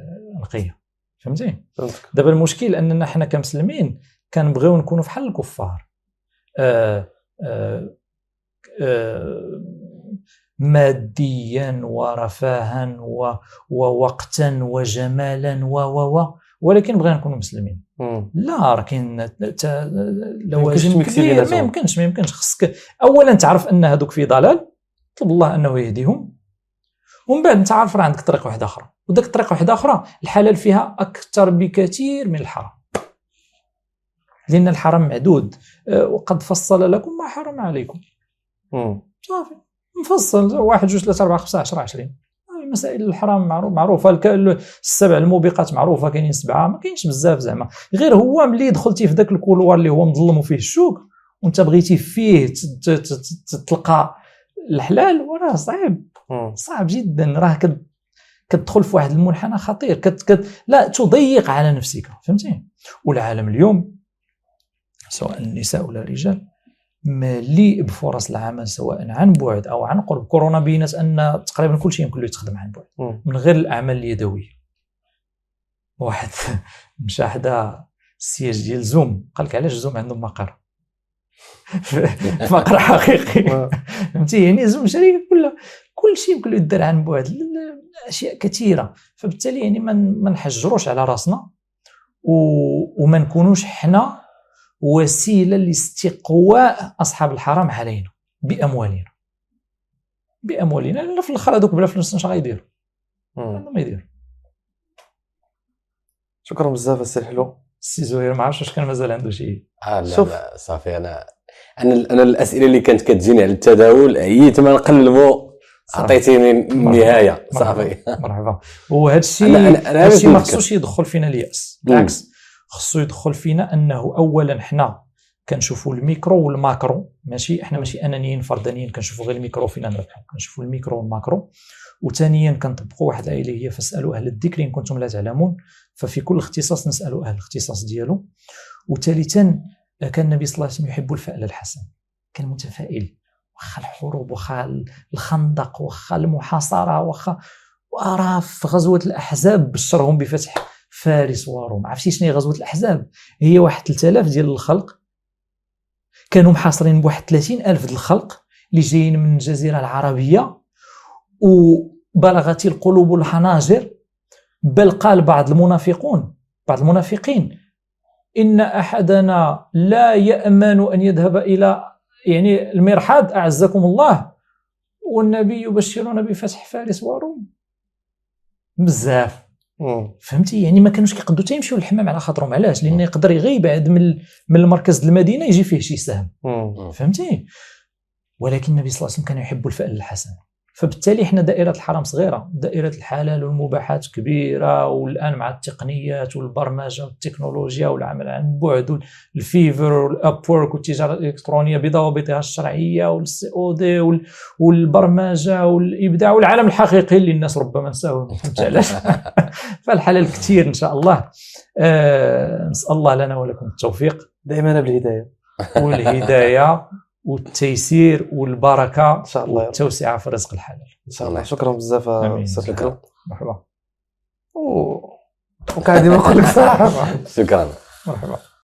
نقيه فهمتي دابا المشكل اننا حنا كمسلمين كنبغيو نكونوا بحال الكفار آه آه آه ماديا ورفاها ووقتا وجمالا و و و ولكن بغينا نكونوا مسلمين مم. لا راه كاين لوازم كبيره ما يمكنش ما يمكنش خصك اولا تعرف ان هذوك في ضلال طلب الله انه يهديهم ومن بعد انت عارف راه عندك طريق واحده اخرى وداك الطريق واحده اخرى الحلال فيها اكثر بكثير من الحرام لان الحرام معدود أه، وقد فصل لكم ما حرم عليكم صافي مفصل واحد جوج ثلاثه اربعه خمسه عشره عشرين مسائل الحرام معروف معروفه السبع الموبقات معروفه كاينين سبعه ما كاينش بزاف زعما غير هو ملي دخلتي في ذاك الكولوار اللي هو مظلم وفيه الشوك وانت بغيتي فيه تلقى الحلال وراه صعيب صعب جدا راه كد كتدخل في واحد المنحنى خطير كت كت لا تضيق على نفسك فهمتي والعالم اليوم سواء النساء ولا الرجال مليء بفرص العمل سواء عن بعد او عن قرب كورونا بينات ان تقريبا كل شيء يمكن له يتخدم عن بعد من غير الاعمال اليدويه واحد مشى حدا السياج ديال زوم قال لك علاش زوم عندهم مقر مقر حقيقي فهمتي يعني زوم شركه كلها كل شيء يدير عن بعد اشياء كثيره فبالتالي يعني ما نحجروش على راسنا وما نكونوش حنا وسيله لاستقواء اصحاب الحرام علينا باموالنا باموالنا لان في الاخر هذوك بلا فلوس اش غايديروا ما يديروا شكرا بزاف السي الحلو السي زهير ما عرفتش واش كان مازال عنده شي آه لا شوف لا صافي انا انا انا الاسئله اللي كانت كتجيني على التداول هي تما نقلبوا عطيتيني النهايه صافي مرحبا وهذا الشيء هذا الشيء ما خصوش يدخل فينا الياس بالعكس خصو يدخل فينا انه اولا حنا كنشوفوا الميكرو والماكرو ماشي احنا ماشي انانيين فردانيين كنشوفوا غير الميكرو فين نربحوا كنشوفوا الميكرو والماكرو وثانيا كنطبقوا واحد العائله هي فاسالوا اهل الذكر ان كنتم لا تعلمون ففي كل اختصاص نسالوا اهل الاختصاص ديالو وثالثا كان النبي صلى الله عليه وسلم يحب الفأل الحسن كان متفائل واخا الحروب واخا الخندق واخا المحاصره واخا وارى في غزوه الاحزاب بشرهم بفتح فارس وروم عرفتي شنو غزوه الاحزاب هي واحد 3000 ديال الخلق كانوا محاصرين بواحد 30000 ديال الخلق اللي جايين من الجزيره العربيه وبلغت القلوب الحناجر بل قال بعض المنافقون بعض المنافقين ان احدنا لا يامن ان يذهب الى يعني المرحاض اعزكم الله والنبي يبشرنا بفتح فارس وروم بزاف فهمتي يعني ما كانوش كيقدروا حتى يمشيو للحمام على خاطرهم علاش لان يقدر يغيب عاد من من المركز المدينه يجي فيه شي سهم فهمتي ولكن النبي صلى الله عليه وسلم كان يحب الفأل الحسن فبالتالي حنا دائره الحرام صغيره دائره الحلال والمباحات كبيره والان مع التقنيات والبرمجه والتكنولوجيا والعمل عن بعد والفيفر والاب وورك والتجاره الالكترونيه بضوابطها الشرعيه والسي او دي والبرمجه والابداع والعالم الحقيقي اللي الناس ربما نساوه ما فهمتش علاش فالحلال كثير ان شاء الله آه، نسال الله لنا ولكم التوفيق دائما بالهدايه والهدايه والتيسير والبركه ان شاء الله والتوسعه في الرزق الحلال ان شاء الله شكرا بزاف استاذ الكرم مرحبا وكان ديما نقول لك شكرا مرحبا